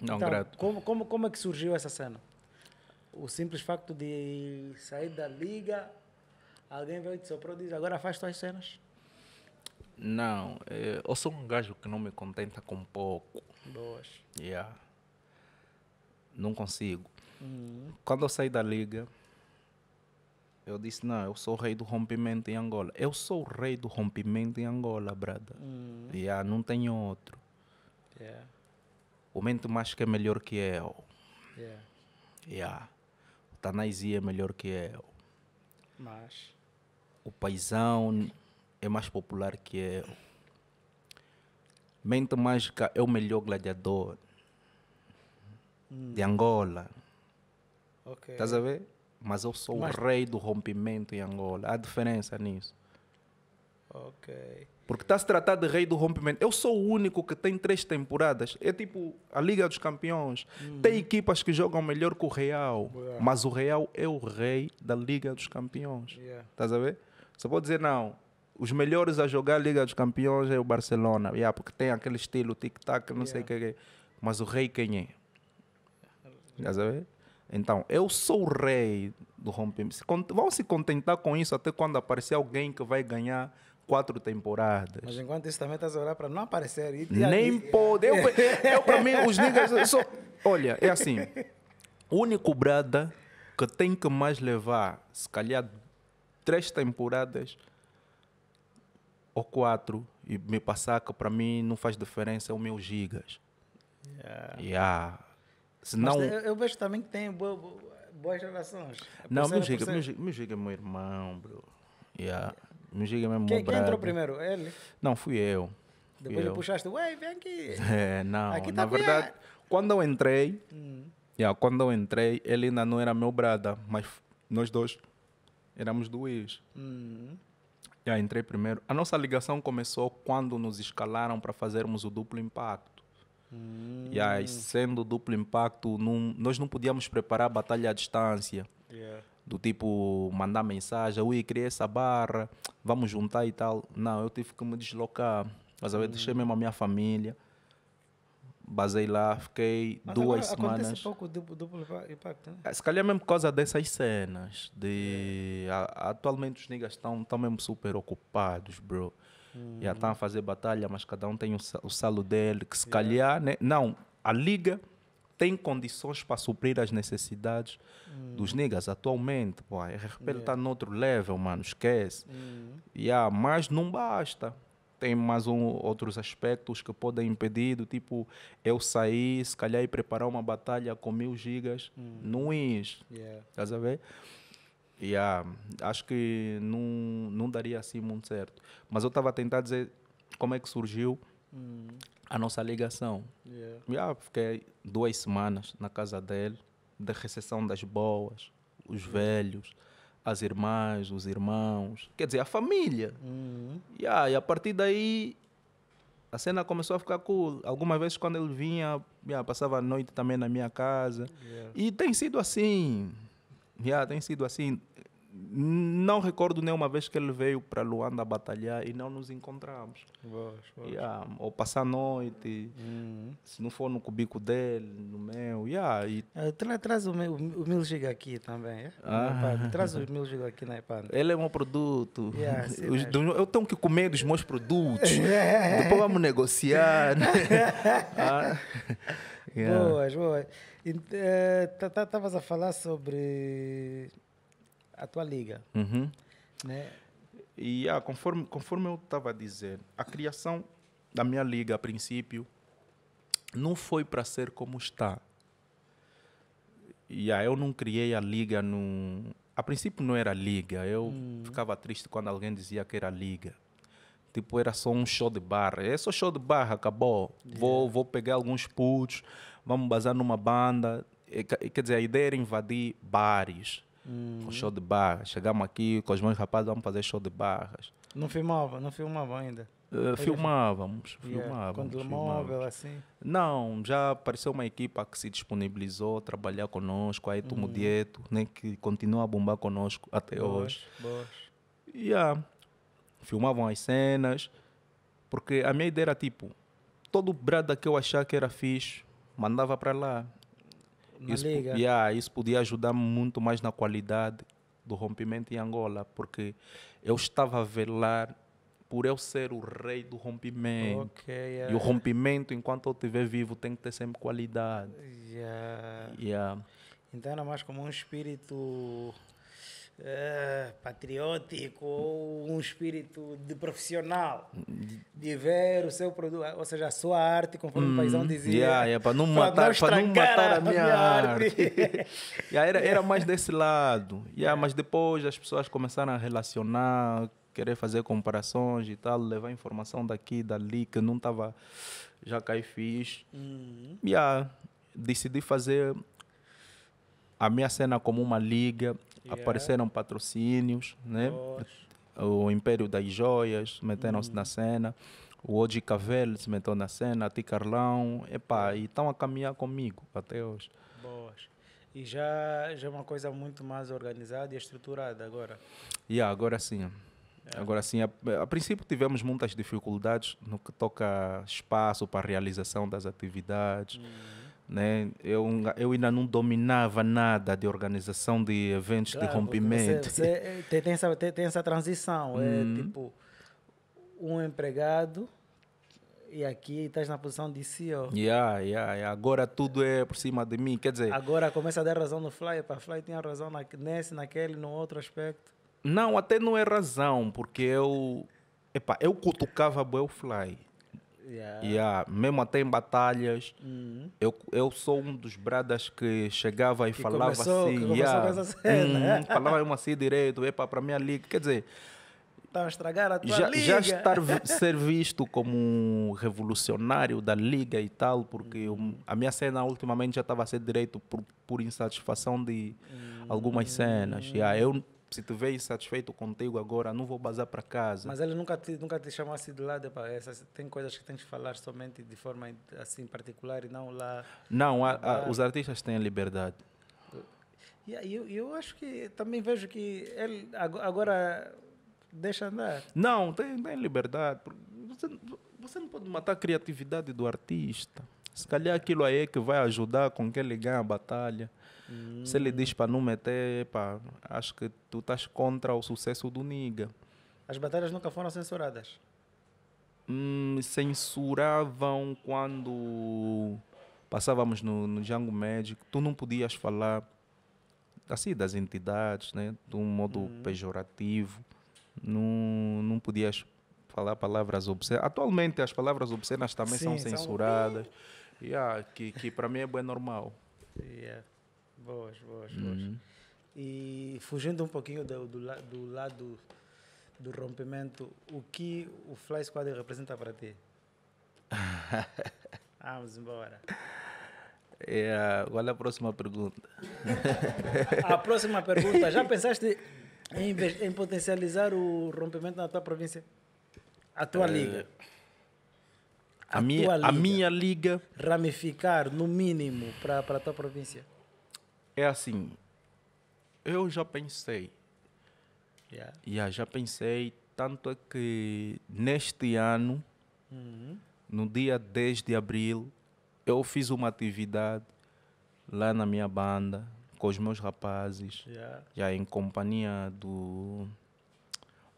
Não, então, grato. Como, como, como é que surgiu essa cena? O simples facto de sair da liga, alguém veio te soprou e diz, agora faz tuas cenas. Não, eh, eu sou um gajo que não me contenta com pouco. Boas. Yeah. Não consigo. Uhum. Quando eu saí da liga, eu disse, não, eu sou o rei do rompimento em Angola. Eu sou o rei do rompimento em Angola, brada. Hum. Yeah, não tem outro. Yeah. O Mento Mágico é melhor que é eu. Yeah. Yeah. O Tanaisi é melhor que é eu. Mas... O Paisão é mais popular que é eu. Mente Mágica é o melhor gladiador hum. de Angola. Ok. Estás a ver? mas eu sou mas... o rei do rompimento em Angola. Há diferença nisso. Ok. Porque está se tratar de rei do rompimento. Eu sou o único que tem três temporadas. É tipo a Liga dos Campeões. Uhum. Tem equipas que jogam melhor que o Real, yeah. mas o Real é o rei da Liga dos Campeões. Yeah. a ver? Só vou dizer, não, os melhores a jogar a Liga dos Campeões é o Barcelona, yeah, porque tem aquele estilo tic-tac, não yeah. sei o que é. Mas o rei quem é? Estás a ver? Então, eu sou o rei do rompimento. Vão se contentar com isso até quando aparecer alguém que vai ganhar quatro temporadas. Mas enquanto isso também estás a olhar para não aparecer. E, Nem pode. Eu, eu para mim, os niggas... olha, é assim. O único brada que tem que mais levar, se calhar, três temporadas ou quatro e me passar que para mim não faz diferença é o meu gigas. Yeah. yeah. Mas eu, vejo também que tem boas relações. É não, me diga, me giga, me diga meu irmão, bro. Yeah. Me giga mesmo quem, quem entrou primeiro? Ele? Não, fui eu. Depois fui eu. puxaste, ué, vem aqui. É, não, aqui tá na verdade, quando eu entrei, hum. yeah, quando eu entrei, ele ainda não era meu brada, mas nós dois éramos dois. Hum. Já yeah, entrei primeiro. A nossa ligação começou quando nos escalaram para fazermos o duplo impacto. Hum. aí sendo duplo impacto, não, nós não podíamos preparar a batalha à distância. Yeah. Do tipo, mandar mensagem, ui, criei essa barra, vamos juntar e tal. Não, eu tive que me deslocar. Mas eu hum. deixei mesmo a minha família. Basei lá, fiquei Mas duas agora, semanas. Acontece pouco duplo, duplo impacto, né? É, se calhar mesmo por causa dessas cenas. De, a, atualmente os niggas estão mesmo super ocupados, bro. Hum. Já estão tá a uhum. fazer batalha, mas cada um tem o, o salo dele, que se é. calhar, né? Não, a liga tem condições para suprir as necessidades uhum. dos niggas atualmente. o a RRP está yeah. outro level, mano, esquece. Hum. Yeah, mas não basta. Tem mais um, outros aspectos que podem impedir, do tipo eu sair, se calhar, e preparar uma batalha com mil gigas hum. no INS. Yeah. Estás a ver? Yeah, acho que não, não daria assim muito certo. Mas eu estava a tentar dizer como é que surgiu hum. a nossa ligação. Yeah. Yeah, fiquei duas semanas na casa dele, da recepção das boas, os uhum. velhos, as irmãs, os irmãos, quer dizer, a família. Uhum. Yeah, e a partir daí a cena começou a ficar cool. Algumas vezes quando ele vinha, yeah, passava a noite também na minha casa. E tem sido assim já tem sido assim não recordo nenhuma vez que ele veio para Luanda batalhar e não nos encontramos. Boas, boas. Yeah, ou passar a noite, uhum. se não for no cubico dele, no meu. Yeah, e... Uh, tra traz o, meu, o aqui também. É? Ah. Traz o mil Giga aqui na né, EPAN. Ele é um produto. Yeah, sim, Os, né? eu tenho que comer dos meus produtos. É. Depois vamos negociar. Né? ah. yeah. Boas, boas. Estavas eh, uh, a falar sobre a tua liga. Uhum. Né? E ah, conforme, conforme eu estava dizendo, a criação da minha liga, a princípio, não foi para ser como está. E ah, eu não criei a liga no, A princípio não era liga, eu uhum. ficava triste quando alguém dizia que era liga. Tipo, era só um show de barra. É só show de barra, acabou. Yeah. Vou, é. vou pegar alguns putos, vamos basar numa banda. Quer dizer, a ideia era invadir bares. Hum. Show de barras. Chegamos aqui com os meus rapazes, vamos fazer show de barras. Não filmava, não filmava ainda? Uh, filmávamos, yeah, filmávamos. Com telemóvel, assim? Não, já apareceu uma equipa que se disponibilizou a trabalhar conosco, aí Tumo uhum. Dieto, né, que continua a bombar conosco até boas, hoje. Boas. Yeah. Filmavam as cenas, porque a minha ideia era tipo, todo brada que eu achava que era fixe, mandava para lá isso, liga. Yeah, isso podia ajudar muito mais na qualidade do rompimento em Angola, porque eu estava a velar por eu ser o rei do rompimento. Okay, yeah. E o é. rompimento, enquanto eu estiver vivo, tem que ter sempre qualidade. Yeah. Yeah. Então era é mais como um espírito eh, patriótico ou um espírito de profissional, de ver o seu produto, ou seja, a sua arte, conforme hum, o paizão dizia. Yeah, yeah, para não matar, para não matar a minha, arte. arte. yeah, era, era mais desse lado. Yeah, Mas depois as pessoas começaram a relacionar, querer fazer comparações e tal, levar informação daqui, dali, que não estava. Já caí fiz. Hum. Yeah, decidi fazer a minha cena como uma liga Yeah. É Apareceram patrocínios, né? O Império das Joias meteram-se hum. na cena. O Oji Cavel se meteu na cena, a Ticarlão, epá, e estão a caminhar comigo até hoje. Boas. E já, já é uma coisa muito mais organizada e estruturada agora. E yeah, agora sim. É. Agora sim, a, a, princípio tivemos muitas dificuldades no que toca espaço para a realização das atividades. Hum né? Eu, eu ainda não dominava nada de organização de eventos claro, de rompimento. Você, você eh, tem, essa, tem, tem essa transição. Hum. É uhum. tipo um empregado e aqui estás na posição de CEO. Yeah, yeah, yeah, Agora tudo é por cima de mim. Quer dizer. Agora começa a dar razão no Fly, para Fly tinha razão na, nesse, naquele, no outro aspecto. Não, até não é razão, porque eu. Epa, eu cutucava o Fly. Yeah. yeah. Mesmo até em batalhas, uhum. eu, eu sou um dos bradas que chegava e que falava começou, assim. Yeah. Hum, falava uma assim direito, epa, para minha é liga. Quer dizer. Tá a estragar a tua já, liga. Já estar ser visto como um revolucionário da liga e tal, porque eu, uhum. a minha cena ultimamente já estava a ser direito por, por insatisfação de uhum. algumas cenas. Yeah, eu se te vês satisfeito contigo agora, não vou bazar para casa. Mas ele nunca te, nunca te assim de lado, epa, essas, tem coisas que tens que falar somente de forma assim particular e não lá. Não, a, a, os artistas têm a liberdade. E eu, eu acho que também vejo que ele agora deixa andar. Não, tem, tem liberdade. Você, você não pode matar a criatividade do artista. Se calhar aquilo aí é que vai ajudar com que ele ganhe a batalha. Hum. Se ele diz para não meter, pá, acho que tu estás contra o sucesso do Niga. As batalhas nunca foram censuradas? Hum, censuravam quando passávamos no, no Django Médico, tu não podias falar assim das entidades, né, de um modo hum. pejorativo, não, não podias falar palavras obscenas. Atualmente as palavras obscenas também Sim, são censuradas. São... Yeah, que que para mim é bem normal. Yeah. Boas, boas, uhum. boas. E fugindo um pouquinho do, do, do lado do rompimento, o que o Fly Squad representa para ti? Vamos embora. É, qual é a próxima pergunta? a próxima pergunta. Já pensaste em, em, potencializar o rompimento na tua província? A tua é, liga? A, a minha, liga. a minha liga. Ramificar, no mínimo, para a tua província? é assim. Eu já pensei. Yeah. Yeah, já pensei, tanto é que neste ano, uhum. no dia 10 de abril, eu fiz uma atividade lá na minha banda, com os meus rapazes, yeah. já em companhia do,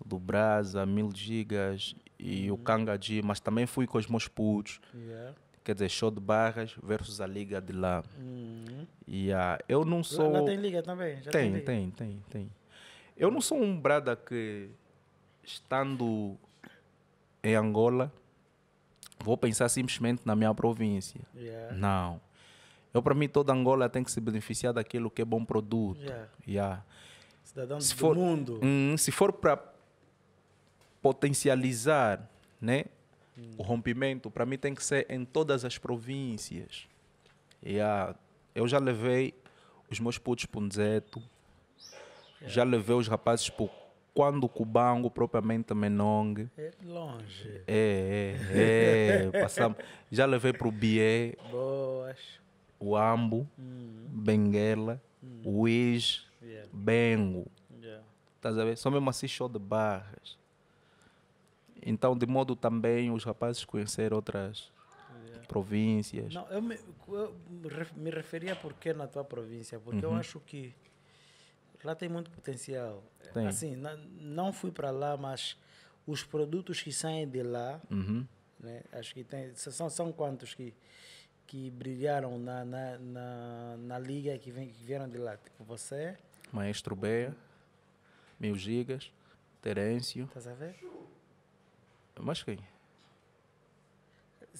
do Brasa, Mil Gigas e uhum. o Kangadi, mas também fui com os meus putos. Yeah quer dizer, show de barras versus a liga de lá. Uhum. E uh, eu não sou. Lá, lá tem liga também? Já tem, tem, tem, tem, tem. Eu não sou um brada que, estando em Angola, vou pensar simplesmente na minha província. Yeah. Não. Eu, para mim, toda Angola tem que se beneficiar daquilo que é bom produto. Yeah. Yeah. Cidadão se do for, mundo. Hum, se for para potencializar, né? Hum. O rompimento, para mim, tem que ser em todas as províncias. E, a eu já levei os meus putos para Nzeto, yeah. É. já levei os rapazes para quando Cubango, propriamente Menong. É longe. É, é, é. Passamos. Já levei para o Bié. Boas. O Ambo, hum. Benguela, hum. yeah. Bengo. Yeah. Estás a ver? Só mesmo assim show de barras. Então, de modo também os rapazes conhecer outras yeah. províncias. Não, eu me, eu me referia porque na tua província, porque uhum. eu acho que lá tem muito potencial. Tem. Assim, não, não fui para lá, mas os produtos que saem de lá, uhum. né, acho que tem, são, são quantos que que brilharam na, na, na, na liga que, vem, que vieram de lá? Tipo você? Maestro Beia, Mil Gigas, Terêncio. Estás a ver? Mas quem?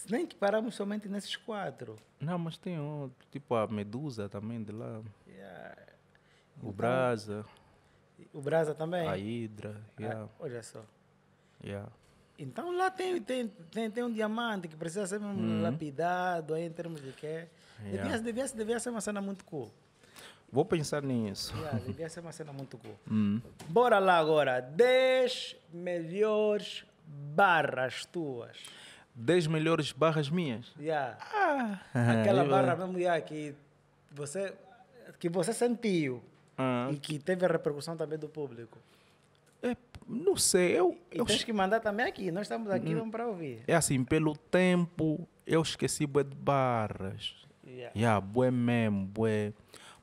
Nem que paramos somente nesses quatro. Não, mas tem outro, tipo a Medusa também de lá. Yeah. O então, Brasa. O Brasa também? A Hidra. Ah, yeah. olha só. Yeah. Então lá tem, tem, tem, tem um diamante que precisa ser uhum. lapidado aí, em termos de quê? Yeah. Devia, devia, devia ser uma cena muito cool. Vou pensar nisso. Yeah, devia ser uma cena muito cool. Uhum. Bora lá agora. 10 melhores barras tuas. 10 melhores barras minhas? Yeah. Ah. Aquela barra mesmo yeah, que, você, que você sentiu ah. e que teve a repercussão também do público. É, não sei, eu... eu... tens que mandar também aqui, nós estamos aqui, hum. vamos para ouvir. É assim, pelo tempo, eu esqueci bué de barras. Yeah. yeah bué mesmo, bué.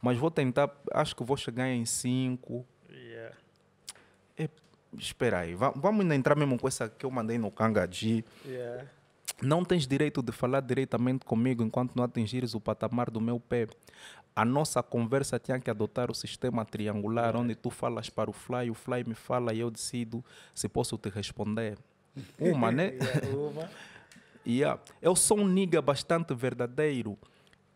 Mas vou tentar, acho que vou chegar em 5 espera aí, vamos entrar mesmo com essa que eu mandei no Kanga Yeah. Não tens direito de falar diretamente comigo enquanto não atingires o patamar do meu pé. A nossa conversa tinha que adotar o sistema triangular, é. onde tu falas para o Fly, o Fly me fala e eu decido se posso te responder. Uma, né? yeah, uma. yeah. Eu sou um nigga bastante verdadeiro.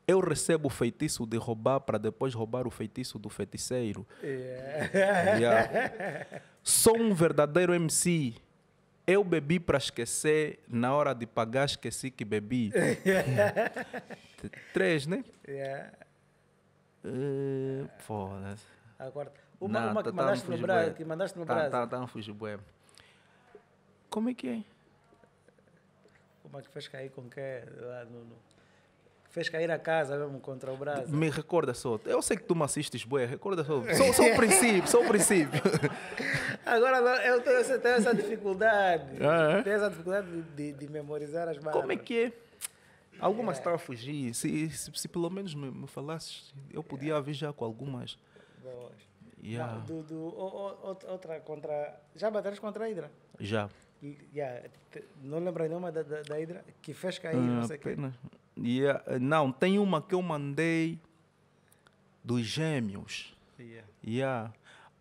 Eu recebo o feitiço de roubar para depois roubar o feitiço do feiticeiro. Yeah. yeah. Sou um verdadeiro MC. Eu bebi para esquecer, na hora de pagar esqueci que bebi. Três, né? É. Foda-se. uma, que, mandaste no braço. Tá, tá, tá um fujibué. Como é que é? Como é que fez cair com que lá no fez cair a casa mesmo contra o Brasil. Me recorda só. Eu sei que tu me assistes, boé. Recorda só. Só, o princípio, só o princípio. Agora eu tenho essa, tenho essa dificuldade. Ah, é? Tenho essa dificuldade de, de, memorizar as barras. Como é que é? Algumas é. estão a fugir. Se, se, se, pelo menos me, me falasses, eu podia é. já com algumas. Boas. Yeah. Não, do, do, o, o, outra contra. Já bateres contra a Hidra? Já. Yeah. Não lembro nenhuma da, da, da Hidra que fez cair, ah, não sei o quê. Yeah. Eh, não, tem uma que eu mandei dos gêmeos. Yeah. Yeah.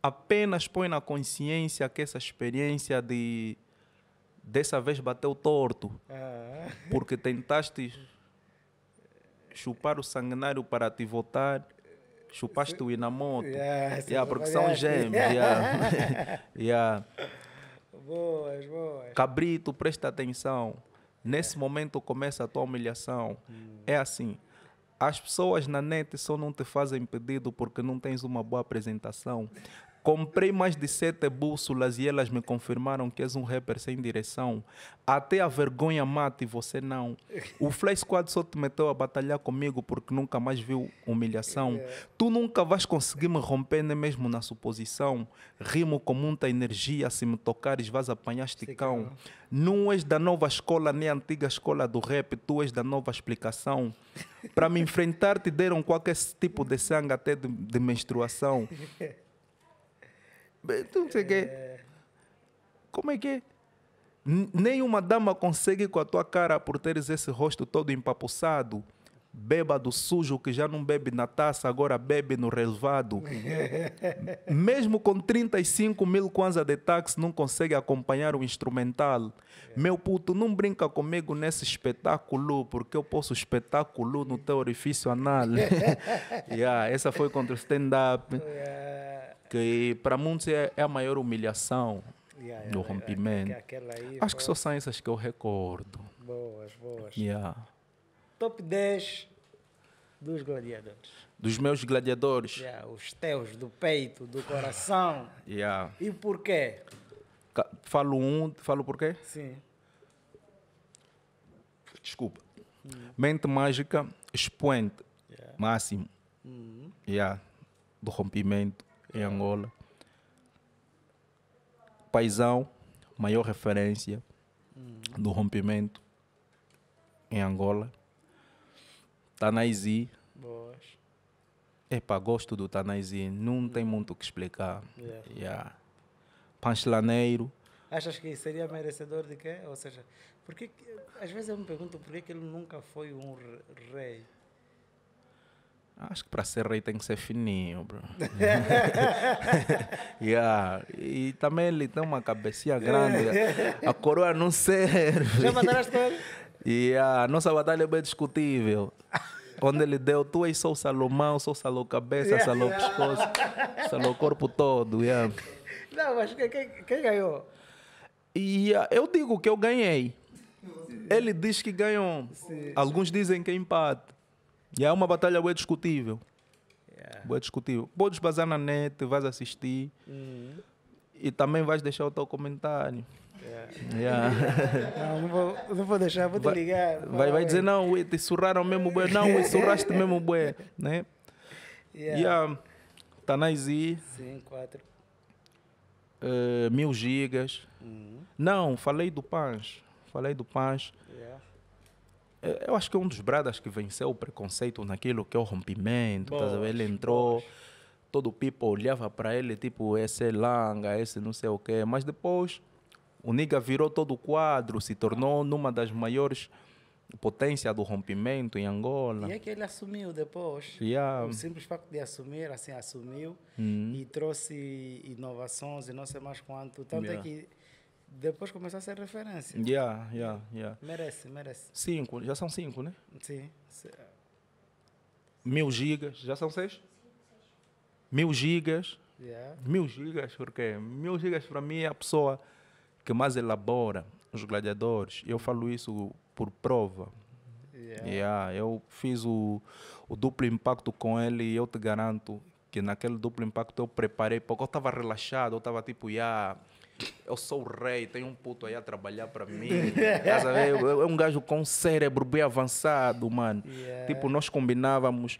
Apenas põe na consciência que essa experiência de dessa vez bateu torto. Ah. Porque tentaste chupar o sanguinário para te votar. Chupaste o Inamoto. Yeah, yeah, porque são gêmeos. Yeah. yeah. Boas, boas. Cabrito, presta atenção. Nesse momento começa a tua humilhação. Hum. É assim. As pessoas na net só não te fazem pedido porque não tens uma boa apresentação. Comprei mais de sete bússolas e elas me confirmaram que és um rapper sem direção. Até a vergonha mata e você não. O Flash Squad só te meteu a batalhar comigo porque nunca mais viu humilhação. É. Tu nunca vais conseguir me romper, nem mesmo na suposição. Rimo com muita energia, se me tocares vais apanhar esticão. Não és da nova escola, nem antiga escola do rap, tu és da nova explicação. Para me enfrentar te deram qualquer tipo de sangue, até de, de menstruação. Não sei o quê. Como é que é? Nenhuma dama consegue com a tua cara por teres esse rosto todo empapuçado, do sujo que já não bebe na taça, agora bebe no relevado. Mesmo com 35 mil kwanza de táxi, não consegue acompanhar o instrumental. É. Meu puto, não brinca comigo nesse espetáculo, porque eu posso espetáculo no teu orifício anal. yeah, essa foi contra o stand-up. Yeah. É que para muitos é, é a maior humilhação yeah, yeah, do rompimento. Acho que só são essas que eu recordo. Boas, boas. Yeah. Top 10 dos gladiadores. Dos meus gladiadores? Yeah, os teus, do peito, do coração. Yeah. E porquê? Falo um, falo porquê? Sim. Desculpa. Hum. Mente mágica, expoente yeah. máximo. Hum. Yeah. Do rompimento em Angola. Paisão, maior referência hum. do rompimento em Angola. Tanaizi. Boas. Epa, gosto do Tanaizi. Não tem hum. muito o que explicar. Yeah. yeah. Panchelaneiro. Achas que seria merecedor de quê? Ou seja, porque, às vezes eu me pergunto por que ele nunca foi um rei. Acho que para ser rei tem que ser fininho, bro. yeah. E também ele tem uma cabecinha grande. A coroa não serve. Já batalhaste com ele? E a nossa batalha é bem discutível. Onde ele deu, tu és só Salomão, sou o cabeça, yeah. Salou pescoço, Salou corpo todo. Yeah. Não, mas quem, quem ganhou? E uh, eu digo que eu ganhei. Ele diz que ganhou. Sim. Alguns dizem que é empate. E é uma batalha boa discutível. Yeah. Boa discutível. Podes bazar na net, vais assistir. Uhum. E também vais deixar o teu comentário. Yeah. Yeah. Não, não, vou, não vou deixar, vou te ligar. Vai, vai dizer, não, ué, te surraram mesmo, bué. Não, ué, surraste mesmo, bué. Né? Yeah. a Tanaisi. 5, Uh, eh, mil gigas. Uhum. Não, falei do Pans. Falei do Pans. É, eu acho que um dos Bradas que venceu o preconceito naquilo que é o rompimento, tá boas, ele entrou, boas. todo o people olhava para ele, tipo, esse é langa, esse não sei o quê, mas depois o Niga virou todo o quadro, se tornou numa das maiores potências do rompimento em Angola. E é que ele assumiu depois. Yeah. O simples facto de assumir, assim, assumiu hum. e trouxe inovações e não sei mais quanto. Tanto é yeah. é que depois começou a ser referência. Yeah, yeah, yeah. Merece, merece. Cinco, já são cinco, né? Sim. Mil gigas, já são seis? Mil gigas. Yeah. Mil gigas, porque mil gigas para mim é a pessoa que mais elabora os gladiadores. Eu falo isso por prova. Yeah. yeah. eu fiz o, o duplo impacto com ele e eu te garanto que naquele duplo impacto eu preparei Porque Eu estava relaxado, eu estava tipo, yeah, eu sou o rei, tem um puto aí a trabalhar para mim. é um gajo com cérebro bem avançado, mano. Yeah. Tipo, nós combinávamos,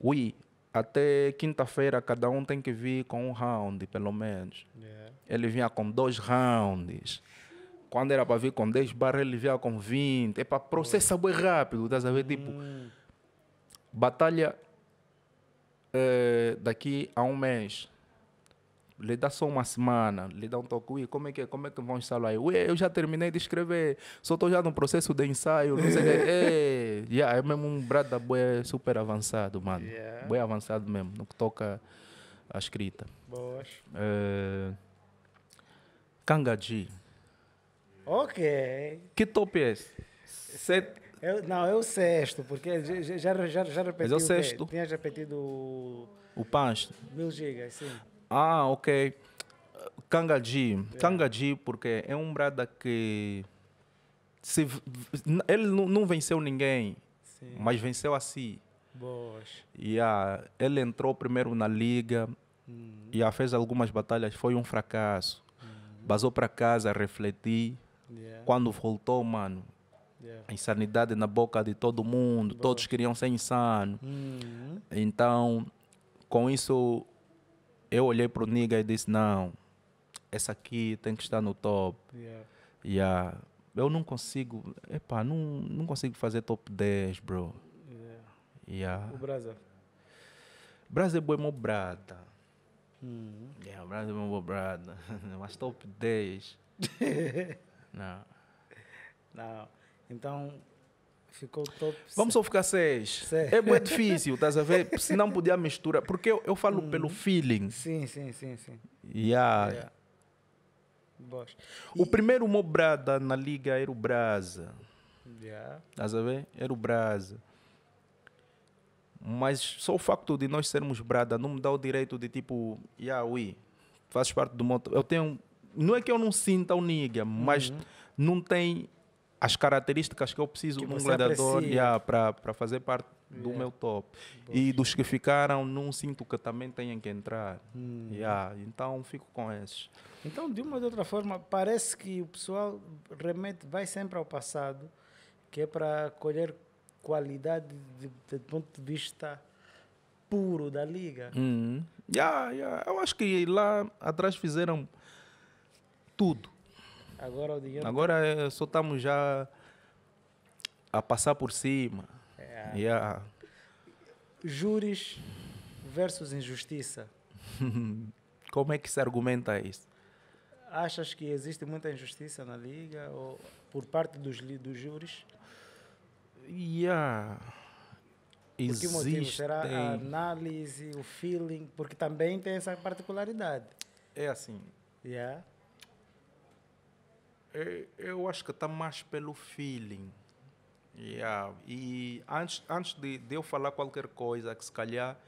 ui, até quinta-feira cada um tem que vir com um round, pelo menos. Yeah. Ele vinha com dois rounds. Quando era para vir com 10 barras, ele vinha com 20. É para processar bem rápido, tá sabendo? Hum. Tipo, batalha é, daqui a um mês lhe dá só uma semana, lhe dá um toque, como é que é? como é que vão instalar aí? Ué, eu já terminei de escrever, só estou já no processo de ensaio, não sei o que. É, yeah, é mesmo um brado da boia super avançado, mano. Yeah. Boia avançado mesmo, no que toca a escrita. Boas. É, Kangaji. Ok. Que top é esse? Set... Eu, não, é o sexto, porque já, já, já, repeti. Mas é o sexto. Tinha repetido. O Pancho. Mil gigas, sim. Ah, ok. Kangaji. É. Kangaji, porque é um brada que. Se, ele não venceu ninguém, Sim. mas venceu a si. Boas. ele entrou primeiro na liga, hum. e fez algumas batalhas, foi um fracasso. Hum. Basou para casa, refleti. Yeah. Quando voltou, mano, yeah. a insanidade na boca de todo mundo, Boa. todos queriam ser insano. Hum. Então, com isso, eu olhei pro nigga e disse, não, essa aqui tem que estar no top. Yeah. yeah. Eu não consigo, epá, não, não consigo fazer top 10, bro. Yeah. yeah. O Brasil Brasa é boi meu brada. Hum. Yeah, o Brasa é meu brada. Mas top 10. não. Não. Então, Ficou top. Vamos só ficar seis. É muito difícil, estás a ver? Se não podia misturar. Porque eu, eu falo hum. pelo feeling. Sim, sim, sim, sim. Yeah. yeah. O e... primeiro Mobrada na liga era o Brasa. Yeah. Estás a ver? Era o Brasa. Mas só o facto de nós sermos Brada não me dá o direito de tipo, yeah, fazes parte do moto. Eu tenho. Não é que eu não sinta o nigga, mas uhum. não tem as características que eu preciso que de um gladiador yeah, para fazer parte yeah. do é. meu top. Boa. E dos que ficaram, não sinto que também tenham que entrar. Hum. Yeah, então, fico com esses. Então, de uma ou de outra forma, parece que o pessoal remete, vai sempre ao passado, que é para colher qualidade de, de, ponto de vista puro da liga. Hum. Yeah, yeah. Eu acho que lá atrás fizeram tudo Agora o dinheiro. Agora é, só estamos já a passar por cima. É. Yeah. Júris versus injustiça. Como é que se argumenta isso? Achas que existe muita injustiça na liga ou por parte dos, dos júris? Yeah. Por que motivo? Será a análise, o feeling? Porque também tem essa particularidade. É assim. Yeah eu acho que está mais pelo feeling. Yeah. E antes, antes de, de, eu falar qualquer coisa, que se calhar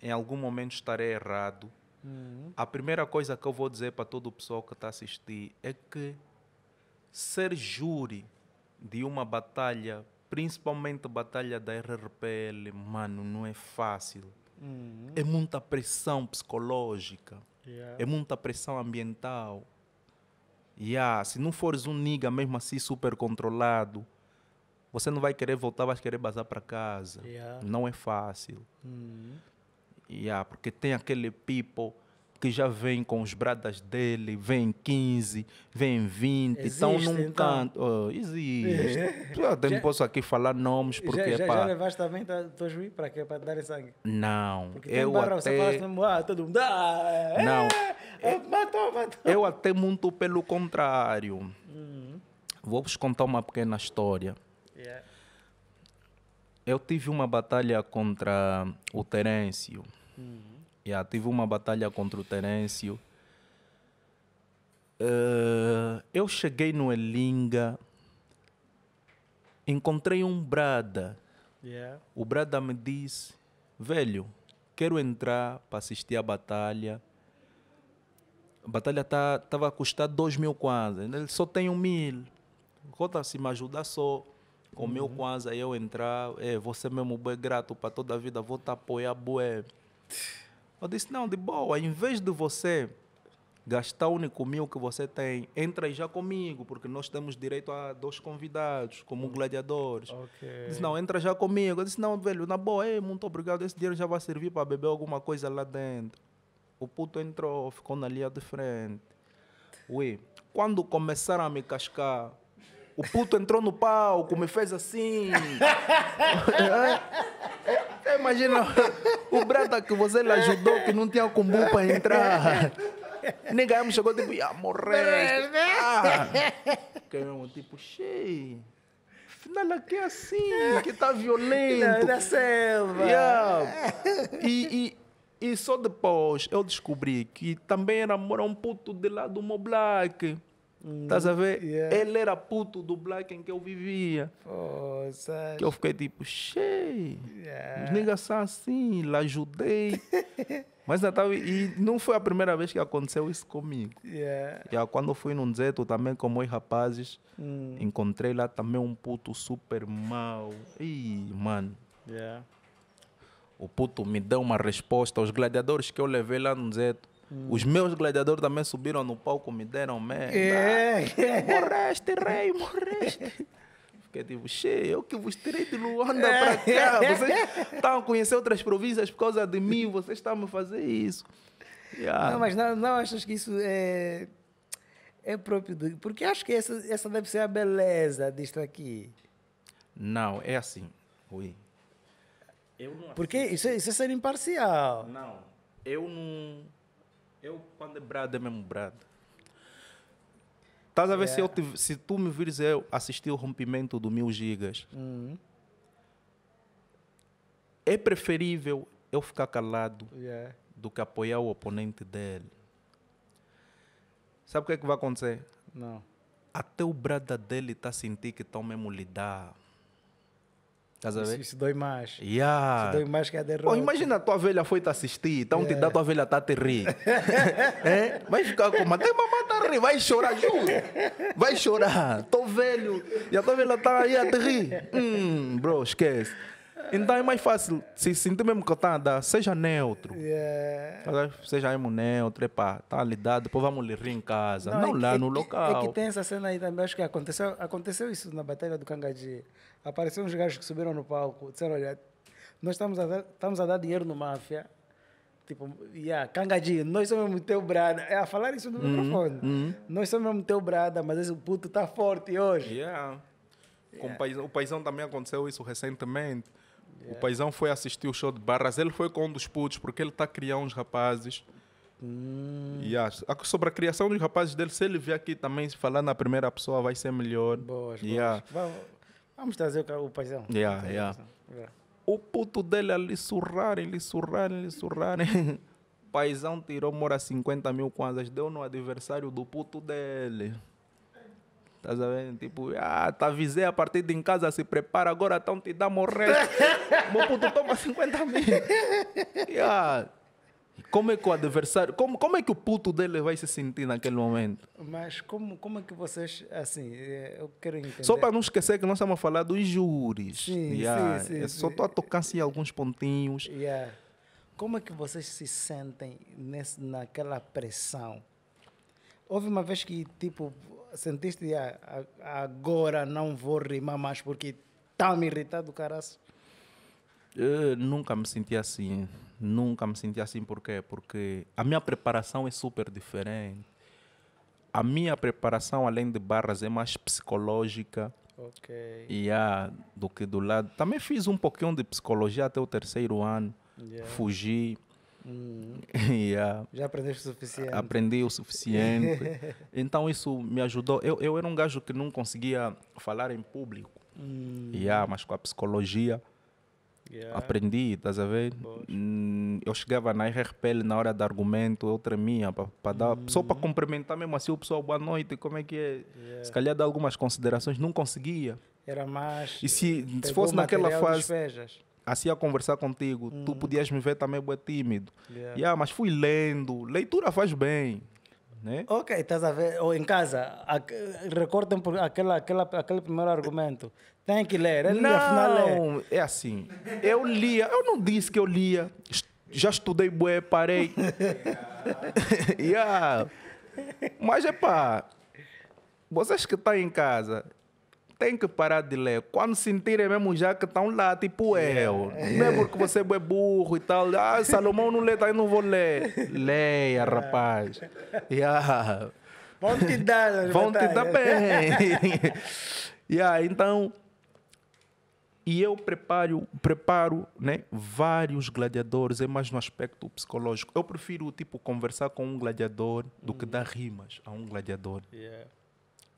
em algum momento estarei errado, uhum. a primeira coisa que eu vou dizer para todo o pessoal que está a assistir é que ser júri de uma batalha, principalmente batalha da RRPL, mano, não é fácil. Uhum. É muita pressão psicológica, yeah. é muita pressão ambiental Yeah, se não fores um nigga mesmo assim super controlado, você não vai querer voltar, vai querer bazar para casa. Yeah. Não é fácil. Uhum. Yeah, porque tem aquele people que já vem com os bradas dele, vem 15, vem 20, existe, estão num então. canto. Oh, existe. É. Ah, eu até já, posso aqui falar nomes porque. Já, já, pá... já levaste também Tojuí para quê? Para dar sangue? Não. Porque eu barra, até... Fala, ah, todo mundo. Ah, é, Não. É, é, matou, matou. Eu até muito pelo contrário. Uhum. Vou-vos contar uma pequena história. Yeah. Eu tive uma batalha contra o Terêncio. Uhum. Yeah, tive uma batalha contra o Terêncio. Uh, eu cheguei no Elinga, encontrei um Brada. Yeah. O Brada me disse: Velho, quero entrar para assistir a batalha. A batalha estava tá, a custar dois mil kwanzas. Né? Ele só tem um mil. Conta se me ajudar só. Com uhum. meu kwanza eu entrar. É, você mesmo, é grato para toda a vida. Vou te apoiar, bué. Eu disse, não, de boa, em vez de você gastar o único mil que você tem, entra já comigo, porque nós temos direito a dois convidados, como gladiadores. Okay. Disse, não, entra já comigo. Eu disse, não, velho, na boa, ei, muito obrigado, esse dinheiro já vai servir para beber alguma coisa lá dentro. O puto entrou, ficou na linha de frente. Ui, quando começaram a me cascar, o puto entrou no palco, me fez assim. É? imagina o Brata que você lhe ajudou, que não tinha combo para entrar. Nem ganhamos, chegou tipo, ia morrer. Ah, que é mesmo, tipo, cheio. Afinal, aqui é assim, que tá violento. Na selva. Yeah. E, e, e só depois eu descobri que também era um puto de lá do meu black. Tá Estás a ver? Yeah. Ele era puto do black em que eu vivia. Oh, que eu fiquei tipo, cheio. Yeah. Os niggas são assim, lá ajudei. Mas Natal, e não foi a primeira vez que aconteceu isso comigo. Yeah. Já quando fui no Zeto, também com meus rapazes, hum. encontrei lá também um puto super mau. Ih, mano. Yeah. O puto me deu uma resposta aos gladiadores que eu levei lá no Zeto. Os meus gladiadores também subiram no palco, me deram merda. É. é. Morreste, rei, morreste. Fiquei tipo, che, eu que vos tirei de Luanda é. pra cá. Vocês estão a conhecer outras províncias por causa de mim, vocês estão a me fazer isso. Yeah. Não, mas não, não achas que isso é, é próprio do. Porque acho que essa, essa deve ser a beleza disto aqui. Não, é assim. Ui. Eu não Porque isso, é, isso é ser imparcial. Não, eu não eu, quando é brado, é mesmo brado. Estás a ver se, eu te, se tu me vires eu assistir o rompimento do mil gigas. Uhum. É preferível eu ficar calado yeah. do que apoiar o oponente dele. Sabe o que é que vai acontecer? Não. Até o brada dele está a sentir que estão mesmo lhe Estás a ver? Isso, isso dói mais. Yeah. Isso dói mais que a derrota. Pô, imagina a tua velha foi te assistir, então yeah. te é. dá a tua velha está a te rir. é? Vai ficar uma. até mamãe está a rir, vai chorar, juro. Vai chorar, tô velho. E a tua velha está aí a te rir. Hum, bro, esquece. Então é mais fácil, se sentir mesmo que tá a seja neutro. Yeah. Seja mesmo neutro, epá, tá lidado, depois vamos lhe rir em casa, não, não é lá é que, no local. É que tem essa cena aí também, acho que aconteceu, aconteceu isso na Batalha do Cangaji. Apareceram uns gajos que subiram no palco, disseram, olha, nós estamos a dar, estamos a dar dinheiro no máfia, Tipo, yeah, cangadinho, nós somos mesmo teu brada. É a falar isso no uhum, microfone. Uhum. Nós somos mesmo teu brada, mas esse puto tá forte hoje. Yeah. yeah. o o paizão também aconteceu isso recentemente. Yeah. É. O paizão foi assistir o show de Barras, ele foi com um dos putos, porque ele está criando uns rapazes. Hum. Yeah. Sobre a criação dos rapazes dele, se ele vier aqui também falar na primeira pessoa, vai ser melhor. Boas, yeah. boas. Vamos, vamos trazer o, o paizão. Yeah, yeah. O, puto dele ali é surrarem, lhe surrarem, lhe surrarem. paizão tirou mora 50 mil asas, deu no adversário do puto dele. Tá sabendo? Tipo, ah, te avisei a partir de em casa, se prepara agora, então te dá morrer. Meu puto, toma 50 mil. ah Como é que o adversário, como, como é que o puto dele vai se sentir naquele momento? Mas como, como é que vocês, assim, eh, eu quero entender. Só para não esquecer que nós estamos a falar dos júris. Sim, yeah. sim, sim. É só estou a tocar assim alguns pontinhos. Yeah. Como é que vocês se sentem nesse, naquela pressão? Houve uma vez que, tipo, sentiste, ah, agora não vou rimar mais porque tá me irritado, o Eu nunca me senti assim. Nunca me senti assim. Por quê? Porque a minha preparação é super diferente. A minha preparação, além de barras, é mais psicológica. Ok. E a ah, do que do lado. Também fiz um pouquinho de psicologia até o terceiro ano. Yeah. Fugi. Hum, yeah. Já aprendeste o suficiente? Aprendi o suficiente. então isso me ajudou. Eu, eu era um gajo que não conseguia falar em público. Hum. Yeah, mas com a psicologia yeah. aprendi, estás a ver? Hum, eu chegava na RRPL na hora do argumento, eu tremia para dar, hum. só para cumprimentar mesmo assim o pessoal, boa noite, como é que é? Yeah. Se calhar dar algumas considerações, não conseguia. Era mais. E se, se fosse naquela fase. Despejas assim a conversar contigo, hum. tu uhum. podias me ver também bué tímido. Yeah. yeah. mas fui lendo. Leitura faz bem. Né? Ok, estás a ver, ou em casa, recordem por aquela, aquela, aquele primeiro argumento. Tem que ler, ele não, lia, afinal é. é assim, eu lia, eu não disse que eu lia, já estudei bué, parei. yeah. Mas é pá, vocês que estão em casa, tem que parar de ler. Quando sentirem mesmo já que estão tá lá, tipo eu. Não é porque é, é. você é burro e tal. Ah, Salomão não lê, daí tá, não vou ler. Leia, é. rapaz. Yeah. Vão te dar, Vão batalhas. te dar bem. yeah, então. E eu preparo, preparo né, vários gladiadores, é mais no aspecto psicológico. Eu prefiro, tipo, conversar com um gladiador do que hum. dar rimas a um gladiador. Yeah.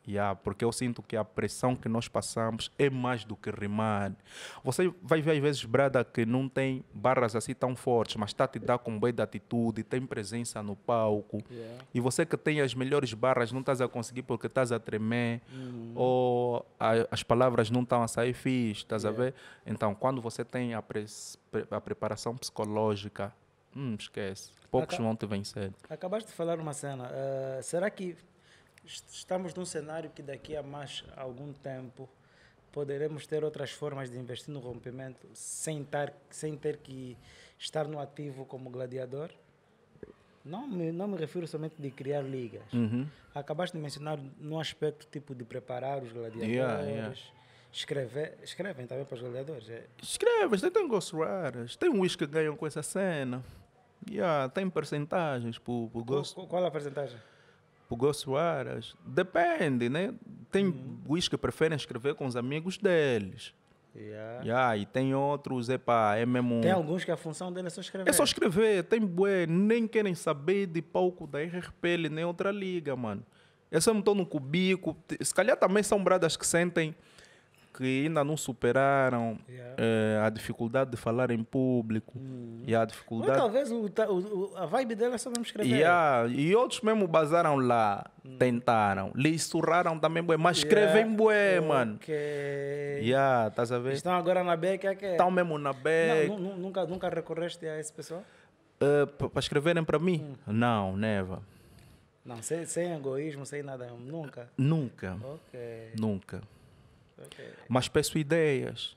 Yeah, porque eu sinto que a pressão que nós passamos é mais do que rimar. Você vai ver às vezes brada que não tem barras assim tão fortes, mas está a te dar com bem de atitude, tem presença no palco. Yeah. E você que tem as melhores barras não estás a conseguir porque estás a tremer, uhum. ou a, as palavras não estão a sair fixe, estás yeah. a ver? Então, quando você tem a, pre a preparação psicológica, hum, esquece, poucos Acab vão te vencer. Acabaste de falar uma cena, uh, será que estamos num cenário que daqui a mais algum tempo poderemos ter outras formas de investir no rompimento sem, tar, sem ter que estar no ativo como gladiador? Não me, não me refiro somente de criar ligas. Uhum. Acabaste de mencionar num aspecto tipo de preparar os gladiadores. Yeah, yeah. Escrever, escrevem também para os gladiadores. É. Escreves, tem Ghost Riders, tem uns que ganham com essa cena. Yeah, tem percentagens para o Ghost. Qual, qual a percentagem? para Hugo Depende, né? Tem uhum. que preferem escrever com os amigos deles. Yeah. Yeah, e tem outros, epá, é mesmo... Tem alguns que a função dele é só escrever. É só escrever, tem bué, nem querem saber de palco da RRPL, nem outra liga, mano. Eu sempre estou no cubico, se calhar também são bradas que sentem que ainda não superaram yeah. é, a dificuldade de falar em público hum. e a dificuldade. Mas talvez o, o, a vibe dela é só mesmo escrever. Yeah. E outros mesmo bazaram lá, hum. tentaram, lhe surraram também, bué, mas yeah. escrevem bué, okay. mano. Yeah, estás a ver? Estão agora na é Que... Estão é? mesmo na beca. nunca, nunca recorreste a esse pessoal? Uh, eh, para escreverem para mim? Hum. Não, never. Não, sem, sem egoísmo, sem nada, nunca? Nunca. Ok. Nunca. Okay. Mas peço ideias.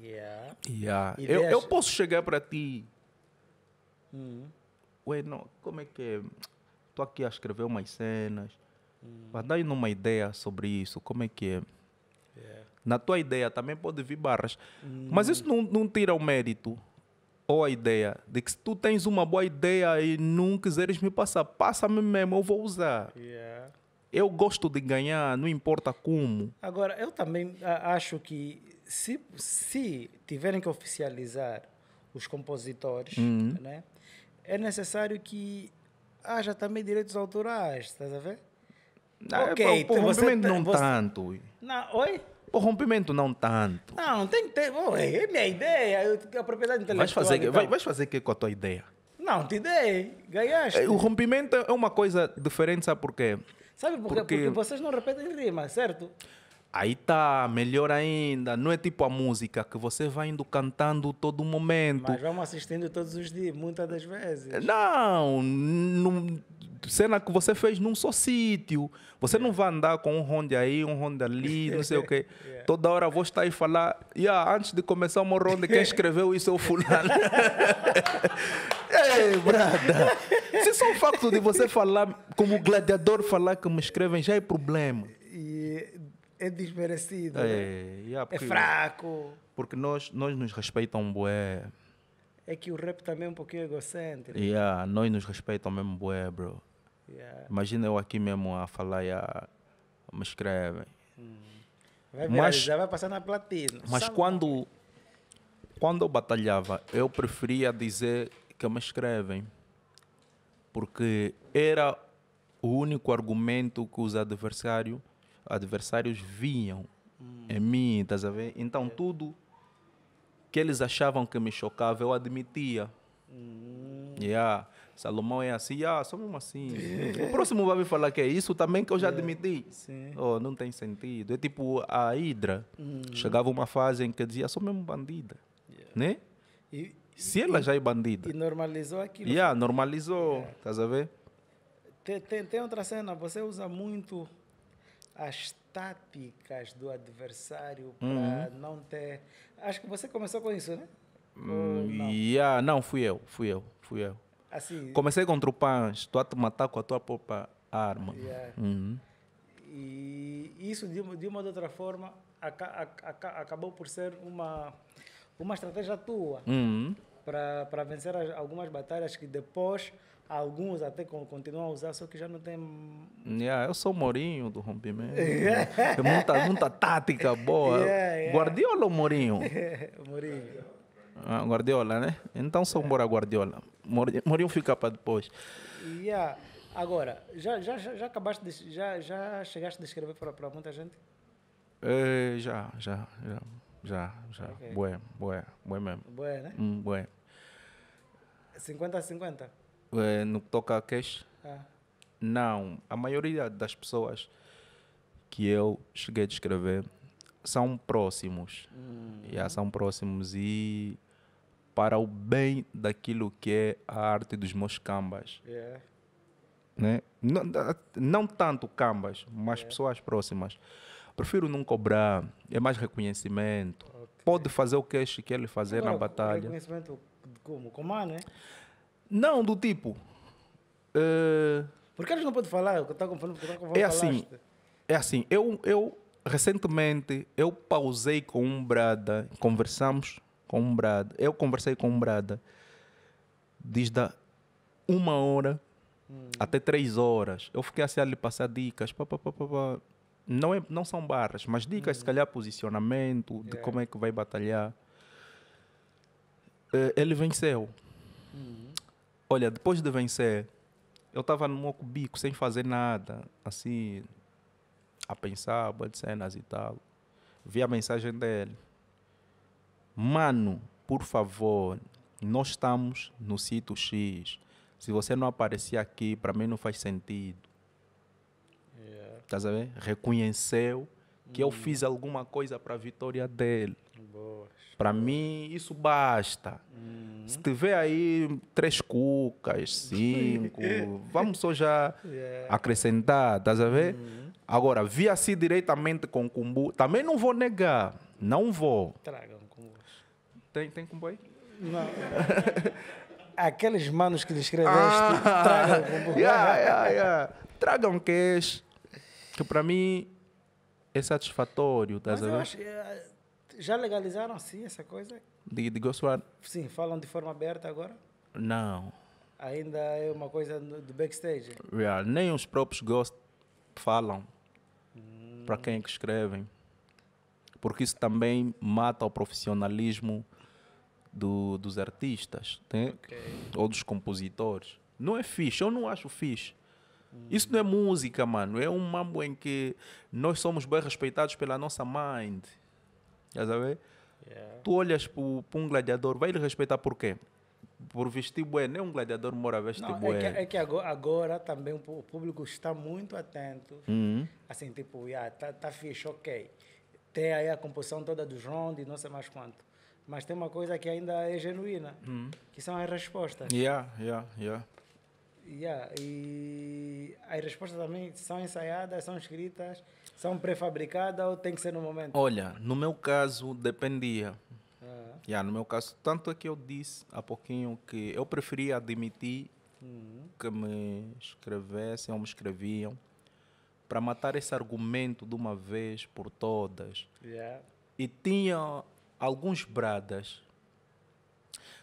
Yeah. Yeah. Ideias. Eu, eu posso chegar para ti. Hum. Ué, não, como é que é? Estou aqui a escrever umas cenas. Hum. Mas dá-me uma ideia sobre isso. Como é que é? Yeah. Na tua ideia também pode vir barras. Hum. Mas isso não, não tira o mérito ou a ideia de que se tu tens uma boa ideia e não quiseres me passar, passa-me mesmo, eu vou usar. Yeah. Eu gosto de ganhar, não importa como. Agora, eu também acho que se, se tiverem que oficializar os compositores, uhum. né, é necessário que haja também direitos autorais, estás a ver? Ah, é, ok, por, por rompimento você, não você... tanto. Não, oi? Por rompimento não tanto. Não, tem que ter. Oi, é minha ideia, a propriedade intelectual. Vais fazer, então. vai, vais fazer o que com a tua ideia? Não, te dei, ganhaste. É, o rompimento é uma coisa diferente, sabe por quê? Sabe por quê? Porque... porque vocês não repetem rima, é certo? Aí tá, melhor ainda. Não é tipo a música que você vai indo cantando todo momento. Mas vamos assistindo todos os dias, muitas das vezes. Não, cena que você fez num só sítio. Você yeah. não vai andar com um ronde aí, um ronde ali, não sei o quê. Yeah. Toda hora vou estar aí falar, yeah, antes de começar uma ronde, quem escreveu isso é o fulano. Ei, brada! Se só o facto de você falar, como gladiador falar que me escrevem, já é problema. E é desmerecido. É, né? yeah, é é porque, é fraco. Porque nós, nós nos respeitamos, bué. É que o rap também é um pouquinho egocêntrico. Yeah, nós nos respeitamos mesmo, bué, bro. Yeah. Imagina eu aqui mesmo a falar a me escrevem. Hum. Vai mas, já vai passar na platina. Mas quando, é? quando eu batalhava, eu preferia dizer que me escrevem, porque era o único argumento que os adversário, adversários viam hum. em mim, estás a ver? Então é. tudo que eles achavam que me chocava, eu admitia. Hum. Yeah. Salomão é assim, ah, mesmo assim. O próximo vai me falar que é isso também que eu já admiti. Oh, não tem sentido. É tipo a Hidra. Hum. Chegava uma fase em que dizia, sou mesmo bandida. Yeah. Né? E, se ela já é bandida. E normalizou aquilo. Yeah, normalizou, é. estás a ver? Tem, tem, tem, outra cena, você usa muito as táticas do adversário para uhum. não ter... Acho que você começou com isso, né? Hum, não? Yeah, não, fui eu, fui eu, fui eu. Assim, Comecei contra o Pans, tu a te matar com a tua própria arma. Yeah. Uhum. E isso, de uma, de uma ou outra forma, aca, aca, acabou por ser uma, uma estratégia tua. Uhum para vencer as, algumas batalhas que depois alguns até continuam a usar, só que já não tem. Hum, yeah, eu sou Morinho do rompimento. é muita, muita tática boa. Yeah, yeah. Guardiola ou Morinho? Morinho. Ah, Guardiola, né? Então sou só bora Guardiola. Morinho fica para depois. Yeah. Agora, já, já, já acabaste de, já, já chegaste a descrever para muita gente? É, já, já, já. Já, já. Okay. Bué, bué, bué mesmo. Bué, né? Hum, bué. 50 a 50? É, eh, no que toca a cash? É. Não. A maioria das pessoas que eu cheguei a descrever são próximos. Hum. são próximos e para o bem daquilo que é a arte dos meus cambas. Né? Não, não tanto cambas, mas pessoas próximas. Prefiro não cobrar, é mais reconhecimento. Okay. Pode fazer o queixo que ele fazer na batalha. reconhecimento como? Com a, né? Não, do tipo. Uh... Porque eles não podem falar, eu estou conforme, É assim, falaste. é assim. Eu, eu, recentemente, eu pausei com um brada, conversamos com um brada. Eu conversei com um brada desde uma hora hum. até três horas. Eu fiquei assim a lhe passar dicas, pá, pá, pá, pá, Não, é, não são barras, mas dicas, hum. se calhar, posicionamento, de yeah. É. como é que vai batalhar. Eh, ele venceu. Uhum. Olha, depois de vencer, eu estava no meu cubico sem fazer nada, assim, a pensar, boas cenas e tal. Vi a mensagem dele. Mano, por favor, nós estamos no sítio X. Se você não aparecer aqui, para mim não faz sentido. Yeah. Tá sabendo? Reconheceu que eu hum. fiz alguma coisa para a vitória dele. Para mim, isso basta. Hum. Se tiver aí três cucas, cinco, vamos só já yeah. acrescentar, estás a ver? Hum. Agora, via assim diretamente com o cumbu, também não vou negar, não vou. Traga um cumbu. Tem, tem cumbu aí? Não. Aqueles manos que descreveste, escreveste, ah, tragam cumbu. Yeah, yeah, yeah. Tragam cash, que para mim é satisfatório, estás a ver? acho, eh, já legalizaram assim essa coisa? De, de Ghostwire? Sim, falam de forma aberta agora? Não. Ainda é uma coisa do backstage? Real. Nem os próprios Ghost falam hum. para quem é que escrevem. Porque isso também mata o profissionalismo do, dos artistas okay. ou dos compositores. Não é fixe, eu não acho fixe. Isso não é música, mano. É um mambo em que nós somos bem respeitados pela nossa mind. Já sabe? Yeah. Tu olhas para um gladiador, vai lhe respeitar por quê? Por vestir bué, nem né? um gladiador mora vestir é bué. É que, é que agora, agora, também o público está muito atento. Uhum. Assim, tipo, yeah, tá, tá fixe, ok. Tem aí a composição toda do dos e não sei mais quanto. Mas tem uma coisa que ainda é genuína, uhum. que são as respostas. Yeah, yeah, yeah. Yeah, e as respostas também são ensaiadas, são escritas, são pré-fabricadas ou tem que ser no momento? Olha, no meu caso dependia. Ah. Yeah, no meu caso, tanto é que eu disse há pouquinho que eu preferia admitir uhum. que me escrevessem ou me escreviam para matar esse argumento de uma vez por todas. Yeah. E tinha alguns bradas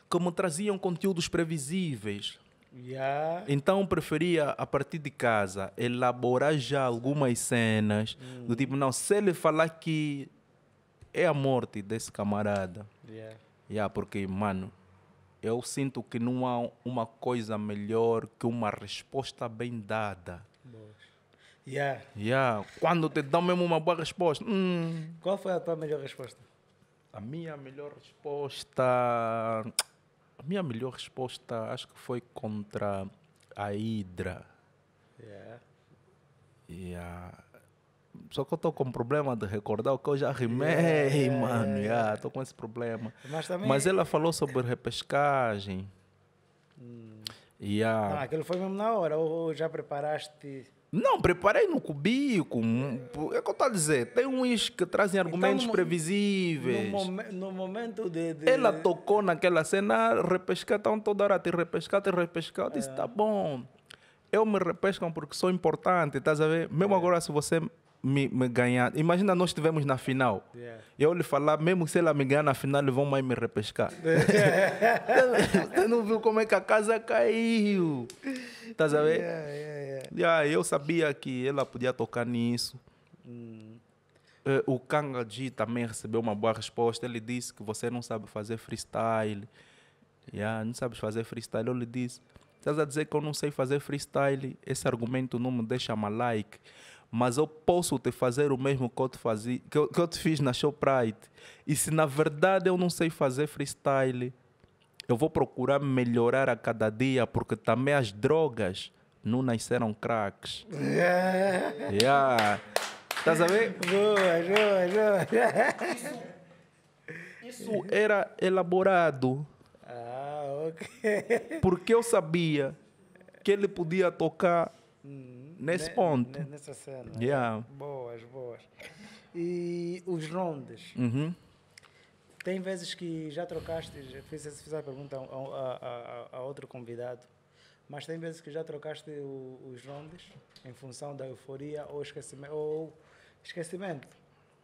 que me traziam conteúdos previsíveis Yeah. Então preferia, a partir de casa, elaborar já algumas cenas. Mm. Do hum. tipo, não, se ele falar que é a morte desse camarada. Yeah. Yeah, porque, mano, eu sinto que não há uma coisa melhor que uma resposta bem dada. Yeah. Yeah. Quando te dão mesmo uma boa resposta. Hum. Qual foi a tua melhor resposta? A minha melhor resposta minha melhor resposta acho que foi contra a Hidra. Yeah. É. Yeah. Só que eu estou com um problema de recordar o que eu já rimei, yeah. mano. Estou yeah, com esse problema. Mas, também... Mas ela falou sobre repescagem. Hum. Yeah. Não, ah, aquilo foi mesmo na hora, ou já preparaste não, preparei no cubico. É o que eu estou a dizer. Tem uns que trazem então, argumentos então, previsíveis. No, no momento de, de, Ela tocou naquela cena, repescar, estão toda hora te repescar, te repescar. Eu disse, é. tá bom. Eu me repescam porque sou importante, estás a ver? Mesmo é. agora, se você me, me, ganhar. Imagina nós estivemos na final. E é. Eu lhe falar, mesmo se ela me ganhar na final, eles vão mais me repescar. É. Você não viu como é que a casa caiu. Tá sabendo? é, é. é. Ah, eu sabia que ela podia tocar nisso. Hum. Eh, o Kanga G também recebeu uma boa resposta. Ele disse que você não sabe fazer freestyle. Yeah, não sabes fazer freestyle. Eu lhe disse, estás a dizer que eu não sei fazer freestyle? Esse argumento não me deixa like Mas eu posso te fazer o mesmo que eu te, fazia, que eu, que eu te fiz na Showprite. E se na verdade eu não sei fazer freestyle, eu vou procurar melhorar a cada dia, porque também as drogas não nasceram craques. yeah. Estás a ver? Boa, boa, boa. Isso, isso era elaborado. Ah, ok. Porque eu sabia que ele podia tocar hum, nesse ne, ponto. Nessa cena. Yeah. Boas, boas. E os rondes? Uhum. Tem vezes que já trocaste, fiz, fiz a pergunta a, a, a, a outro convidado, mas tem vezes que já trocaste o, os rondes em função da euforia ou esquecimento. Ou esquecimento.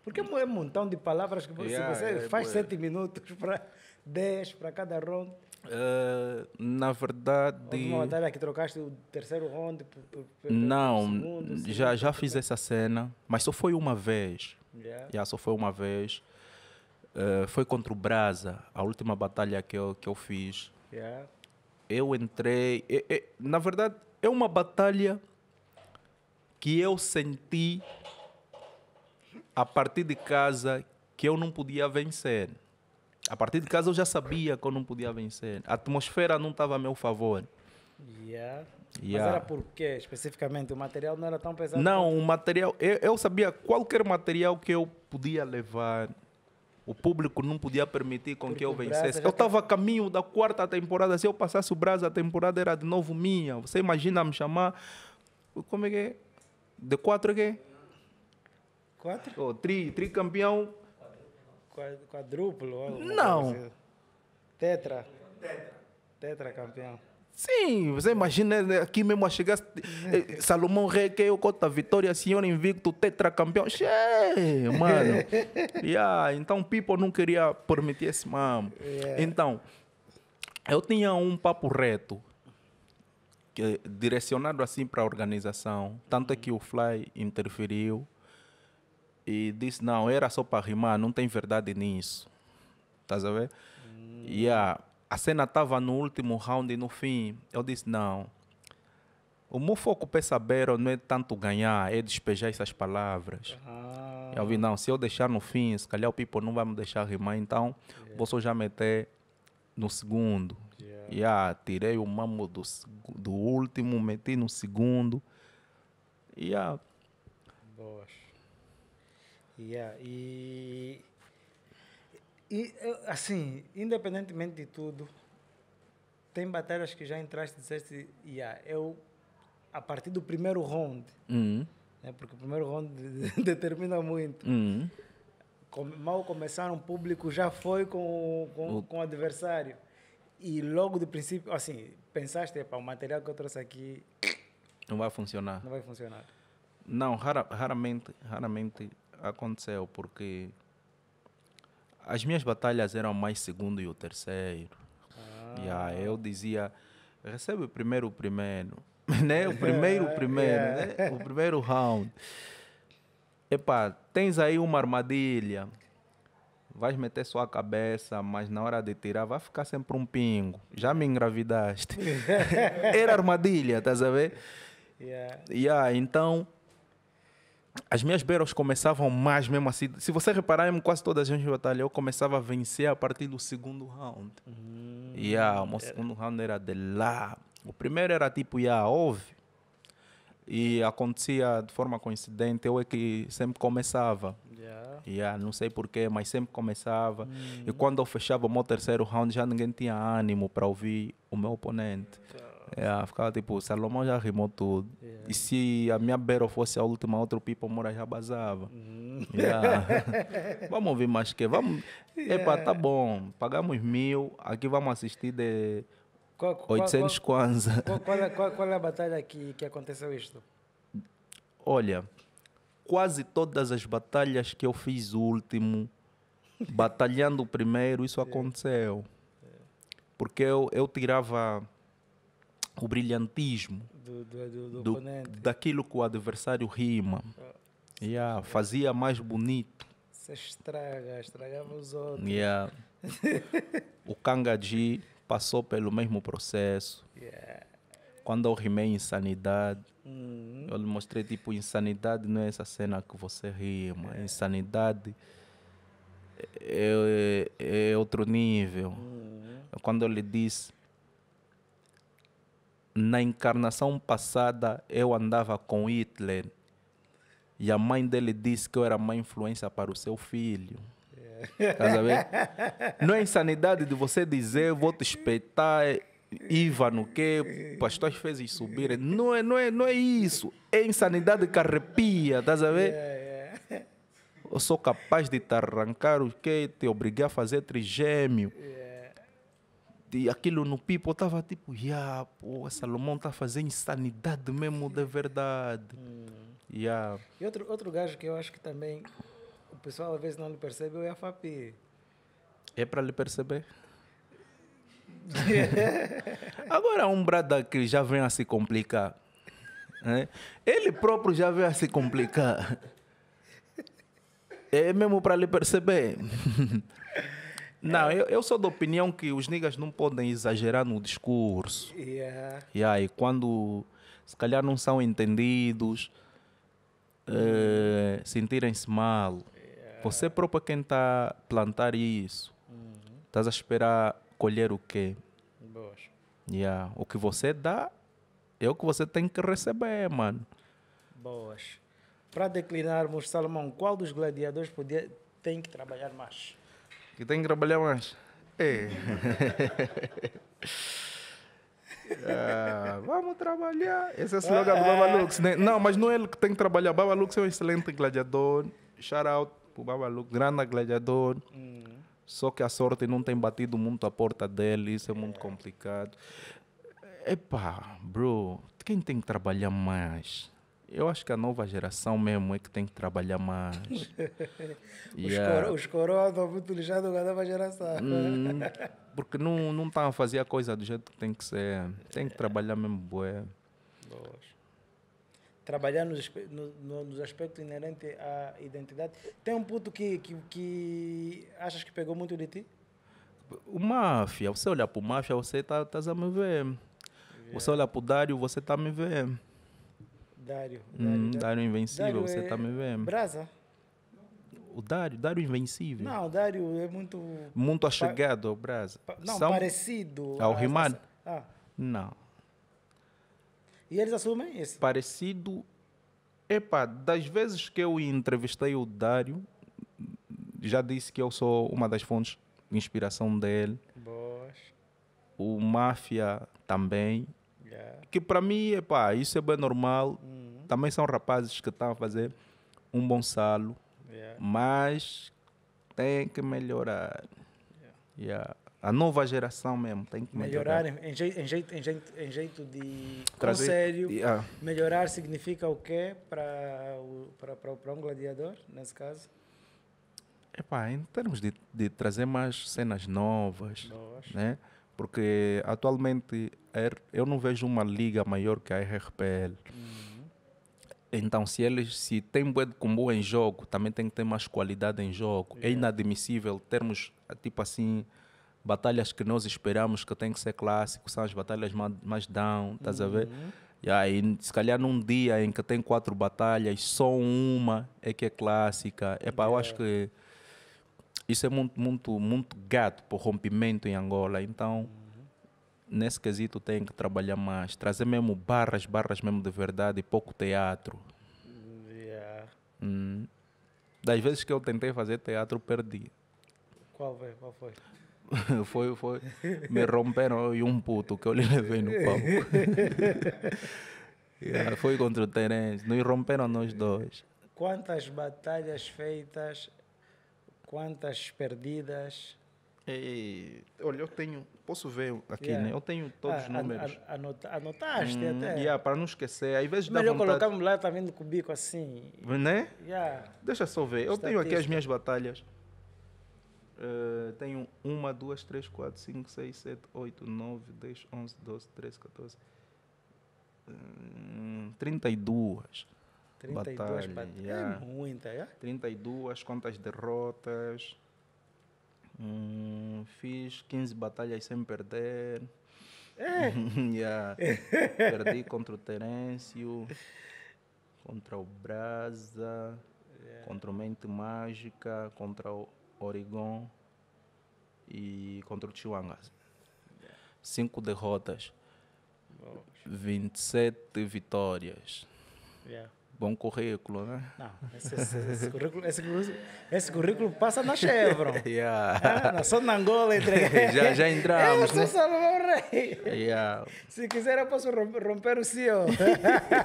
Porque é, é um montão de palavras que yeah, você faz é, sete minutos para dez para cada round. Uh, na verdade. Houve uma batalha que trocaste o terceiro round por, por, Não, segundo, já, já tá fiz essa cena, mas só foi uma vez. Yeah. Yeah, só foi uma vez. Uh, foi contra o Brasa, a última batalha que eu, que eu fiz. Yeah eu entrei. É, é, na verdade, é uma batalha que eu senti a partir de casa que eu não podia vencer. A partir de casa eu já sabia que eu não podia vencer. A atmosfera não estava a meu favor. Yeah. Yeah. Mas era porque especificamente? O material não era tão pesado? Não, o material. Eu, eu sabia qualquer material que eu podia levar o público não podia permitir com Porque que eu vencesse. Eu estava a caminho da quarta temporada. Se eu passasse o Brasa, a temporada era de novo minha. Você imagina me chamar. Como é que é? De quatro é que é? Quatro? Oh, tri, tricampeão. Quadruplo. Não. Tetra. Assim. Tetra. Tetra campeão. Sim, você imagina né, aqui mesmo a chegar eh, que eu Requeu a Vitória, senhor invicto, tetracampeão. Che, mano. yeah, então people não queria permitir esse mamo. Yeah. É. Então, eu tinha um papo reto que, direcionado assim para a organização. Tanto é que o Fly interferiu e disse: não, era só para rimar, não tem verdade nisso. Estás a ver? Hum. Yeah a cena estava no último round e no fim eu disse: não. O meu foco para saber não é tanto ganhar, é despejar essas palavras. Ah. Eu vi, não, se eu deixar no fim, se calhar o people não vai me deixar rimar, então yeah. vou só já meter no segundo. Yeah. yeah tirei o mamo do, do último, meti no segundo. Yeah. Boa. Yeah. E e, assim, independentemente de tudo, tem batalhas que já entraste e disseste, yeah, eu, a partir do primeiro round, uhum. né, porque o primeiro round determina muito. Uhum. mal começaram, o público já foi com, com, o... com o adversário. E logo de princípio, assim, pensaste, o material que eu trouxe aqui... Não vai funcionar. Não vai funcionar. Não, rara, raramente, raramente aconteceu, porque as minhas batalhas eram mais segundo e o terceiro. Ah. Yeah, eu dizia, recebe o primeiro, o primeiro. né? O primeiro, o é, primeiro. yeah. É. né? O primeiro round. Epa, tens aí uma armadilha. Vais meter sua cabeça, mas na hora de tirar vai ficar sempre um pingo. Já me engravidaste. Era armadilha, estás a ver? Yeah. yeah então as minhas battles começavam mais mesmo assim. Se você reparar, quase todas as minhas batalhas eu começava a vencer a partir do segundo round. E hum, yeah, o meu segundo round era de lá. O primeiro era tipo, yeah, houve. E acontecia de forma coincidente, eu é que sempre começava. Yeah. Yeah, não sei porquê, mas sempre começava. E hum. quando eu fechava o meu terceiro round, já ninguém tinha ânimo para ouvir o meu oponente. Tá. É, ficava tipo, Salomão já rimou tudo. Yeah. É. E se a minha battle fosse a última, outro Pipo Moura já basava. Yeah. Hum. vamos ouvir mais que? Vamos. Yeah. É. Epa, tá bom. Pagamos mil, aqui vamos assistir de qual, qual, 800 Kwanza. Qual, é, qual, qual, é a batalha que, que aconteceu isto? Olha, quase todas as batalhas que eu fiz último, batalhando o primeiro, isso aconteceu. Porque eu, eu tirava o brilhantismo do, do, do, do daquilo que o adversário rima. Ah, yeah, fazia mais bonito. Você estraga, estragava os outros. Yeah. o Kangaji passou pelo mesmo processo. Yeah. Quando eu rimei Insanidade, uhum. eu lhe mostrei, tipo, Insanidade não é essa cena que você rima. É. Insanidade é, é, é, outro nível. Uhum. Quando eu lhe disse na encarnação passada eu andava com Hitler e a mãe dele disse que eu era má influência para o seu filho. Yeah. É. Não é insanidade de você dizer, vou te espetar, Ivan, o que, pastor fez subir. Não é, não, é, não é isso. É insanidade que arrepia, estás a ver? É, é. Eu sou capaz de te arrancar o que, te obrigar a fazer trigêmeo. É aquilo no pipo estava tipo, yeah, pô, Salomão está fazendo insanidade mesmo de verdade. Hum. Yeah. E outro, outro gajo que eu acho que também o pessoal às vezes não lhe percebeu é a Fapi. É para lhe perceber? Agora um brada que já vem a se complicar. Né? Ele próprio já vem a se complicar. É mesmo para lhe perceber. Não, é. eu, eu sou da opinião que os niggas não podem exagerar no discurso. Yeah. Yeah, e quando se calhar não são entendidos, uh, sentirem-se mal. Yeah. Você é próprio é quem está a plantar isso. Estás uhum. a esperar colher o quê? Boas. Yeah. O que você dá é o que você tem que receber, mano. Boas. Para declinarmos, Salomão, qual dos gladiadores podia, tem que trabalhar mais? que tem que trabalhar mais. É. Ah, vamos trabalhar. Esse é o ah, slogan do é. Babalux. Né? Não, mas não é ele que tem que trabalhar. Babalux é um excelente gladiador. Shout out pro Babalux, grande gladiador. Hum. Só que a sorte não tem batido muito a porta dele. Isso é muito é. complicado. Epa, bro, quem tem que trabalhar mais? Eu acho que a nova geração mesmo é que tem que trabalhar mais. os, a... coro, os coroas estão muito lixados com a nova geração. Hum, porque não, não estão tá a fazer a coisa do jeito que tem que ser. Tem que trabalhar mesmo, bué. Trabalhar nos, no, nos aspectos inerentes à identidade. Tem um ponto que, que, que achas que pegou muito de ti? O máfia. Você olhar para o máfia, você está tá a me ver. Yeah. Você é. olhar para o Dário, você está a me ver. Dário. Dário, hum, Dário. Invencível, Dário você é... tá me é vendo. Brasa. O Dário, Dário Invencível. Não, o Dário é muito. Muito achegado ao Brasa. Não, São... parecido. É ao ah, Riman? Ah. Não. E eles assumem isso? Parecido. Epá, das vezes que eu entrevistei o Dário, já disse que eu sou uma das fontes de inspiração dele. Boas. O Máfia também que para mim, epá, isso é bem normal. Uhum. Também são rapazes que estão a fazer um bom salo, yeah. mas tem que melhorar. Yeah. Yeah. A nova geração mesmo tem que melhorar. Melhorar em, jeito, em, jeito, em, jeito, em jeito de Trazer, conselho. Ah. Melhorar significa o quê para um gladiador, nesse caso? Epá, em termos de, de trazer mais cenas novas, novas. né? Porque atualmente eu não vejo uma liga maior que a RRPL. Uhum. Então, se eles se tem bué de em jogo, também tem que ter mais qualidade em jogo. É yeah. É inadmissível termos, tipo assim, batalhas que nós esperamos que tem que ser clássico, são as batalhas mais, mais down, estás uhum. a ver? Uhum. e se calhar num dia em que tem quatro batalhas, só uma é que é clássica. Epá, yeah. eu acho que isso é muito, muito, muito gato para o rompimento em Angola. Então, uhum. nesse quesito tem que trabalhar mais, trazer mesmo barras, barras mesmo de verdade e pouco teatro. Yeah. Hum. Das vezes que eu tentei fazer teatro, perdi. Qual foi? Qual foi? foi, foi. Me romperam e um puto que eu lhe levei no palco. yeah, foi contra o Terence. Nos romperam nós dois. Quantas batalhas feitas quantas perdidas. E, olha, eu tenho, posso ver aqui, yeah. né? Eu tenho todos ah, os números. A, anotaste hum, até. Yeah, para não esquecer, às vezes Melhor dá vontade... colocamos lá também no cubico assim. Né? Yeah. Deixa só ver. Eu tenho aqui as minhas batalhas. Uh, tenho 1, 2, 3, 4, 5, 6, 7, 8, 9, 10, 11, 12, 13, 14, e 32. 32 batalha, batalhas. Yeah. É muita, é? Yeah? 32, quantas derrotas. Hum, fiz 15 batalhas sem perder. É. yeah. Perdi contra o Terêncio, contra o Brasa, yeah. contra o Mente Mágica, contra o Oregon e contra o Chihuahua. Yeah. Cinco derrotas. Nossa. 27 vitórias. Yeah. Bom currículo, né? Não, esse, esse, esse, currículo, esse, esse, currículo, passa na Chevron. yeah. Ah, na só na Angola entreguei. já, já entramos, eu né? Eu sou Salomão Rei. Yeah. Se quiser eu posso romper o CEO.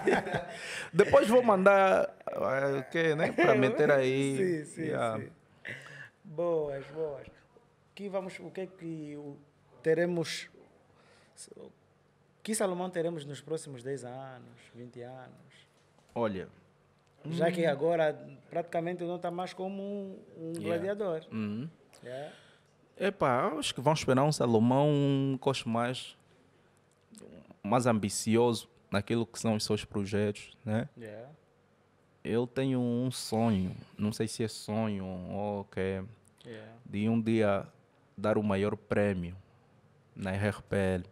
Depois vou mandar, eh, o okay, né? Para meter aí. sim, sim, yeah. sim. Boas, boas. Que vamos, o que é que teremos... Que Salomão teremos nos próximos 10 anos, 20 anos? Olha. Já hum. que agora praticamente não está mais como um, um yeah. gladiador. Uhum. Yeah. Epá, acho que vão esperar um Salomão, um coxo mais, mais ambicioso naquilo que são os seus projetos, né? Yeah. Eu tenho um sonho, não sei se é sonho ou que é, yeah. de um dia dar o maior prêmio na RRPL.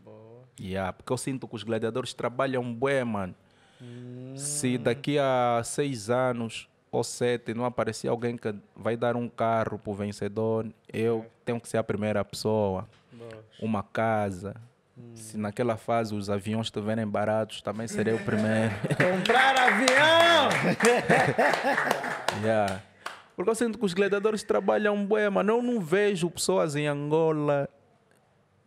Boa. Yeah, porque eu sinto que os gladiadores trabalham bem, mano. Se daqui a seis anos ou sete não aparecer alguém que vai dar um carro para o vencedor, eu tenho que ser a primeira pessoa. Nossa. Uma casa. Hum. Se naquela fase os aviões estiverem baratos, também serei o primeiro. Comprar avião! yeah. Porque eu sinto que os gladiadores trabalham bem, mas eu não vejo pessoas em Angola,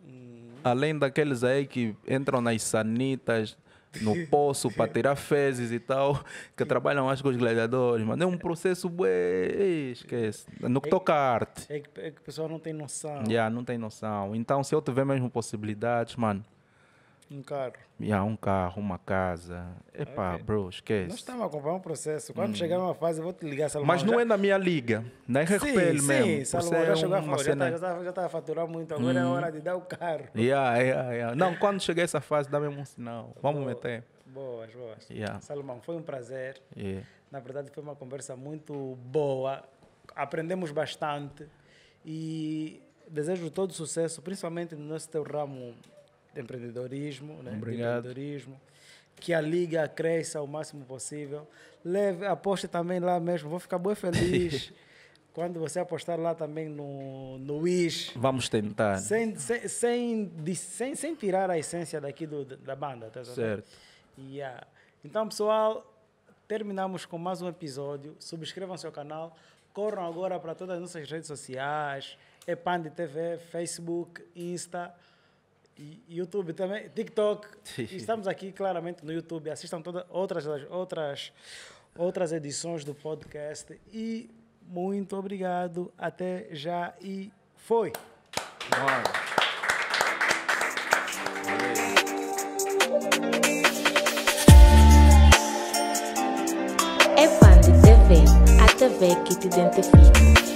hum. além daqueles aí que entram nas sanitas, no poço para tirar fezes e tal, que trabalham acho com os gladiadores, mas é um processo, ué, esquece. No que é toca arte. É que, é que o pessoal não tem noção. Yeah, não tem noção. Então, se eu tiver mesmo possibilidades, mano, um carro. um carro, uma casa. Epá, okay. É, é. bro, esquece. Nós estamos a acompanhar um processo. Quando hum. chegar uma fase, eu vou te ligar, Salomão. Mas não já... é na minha liga, na é RRPL sim, mesmo. Sim, Salomão já chegou a uma cena... Tá, já está tá a faturar muito, agora hum. é hora de dar o carro. Yeah, yeah, yeah. Não, quando chegar essa fase, dá mesmo um sinal. Vamos meter. Boas, boas. Yeah. Salomão, foi um prazer. Yeah. Na verdade, foi uma conversa muito boa. Aprendemos bastante. E desejo todo sucesso, principalmente no nosso teu ramo de empreendedorismo, né? Obrigado. empreendedorismo que a liga cresça o máximo possível. Leve, aposte também lá mesmo. Vou ficar bem feliz quando você apostar lá também no, no Wish. Vamos tentar. Sem, sem, sem, sem, sem tirar a essência daqui do, da banda, tá Certo. Yeah. Então, pessoal, terminamos com mais um episódio. Subscrevam seu canal. Corram agora para todas as nossas redes sociais. Epande TV, Facebook, Insta. E YouTube também, TikTok. E estamos aqui claramente no YouTube. Assistam todas outras, outras, outras edições do podcast. E muito obrigado. Até já e foi. É fã de TV, a TV que te identifica.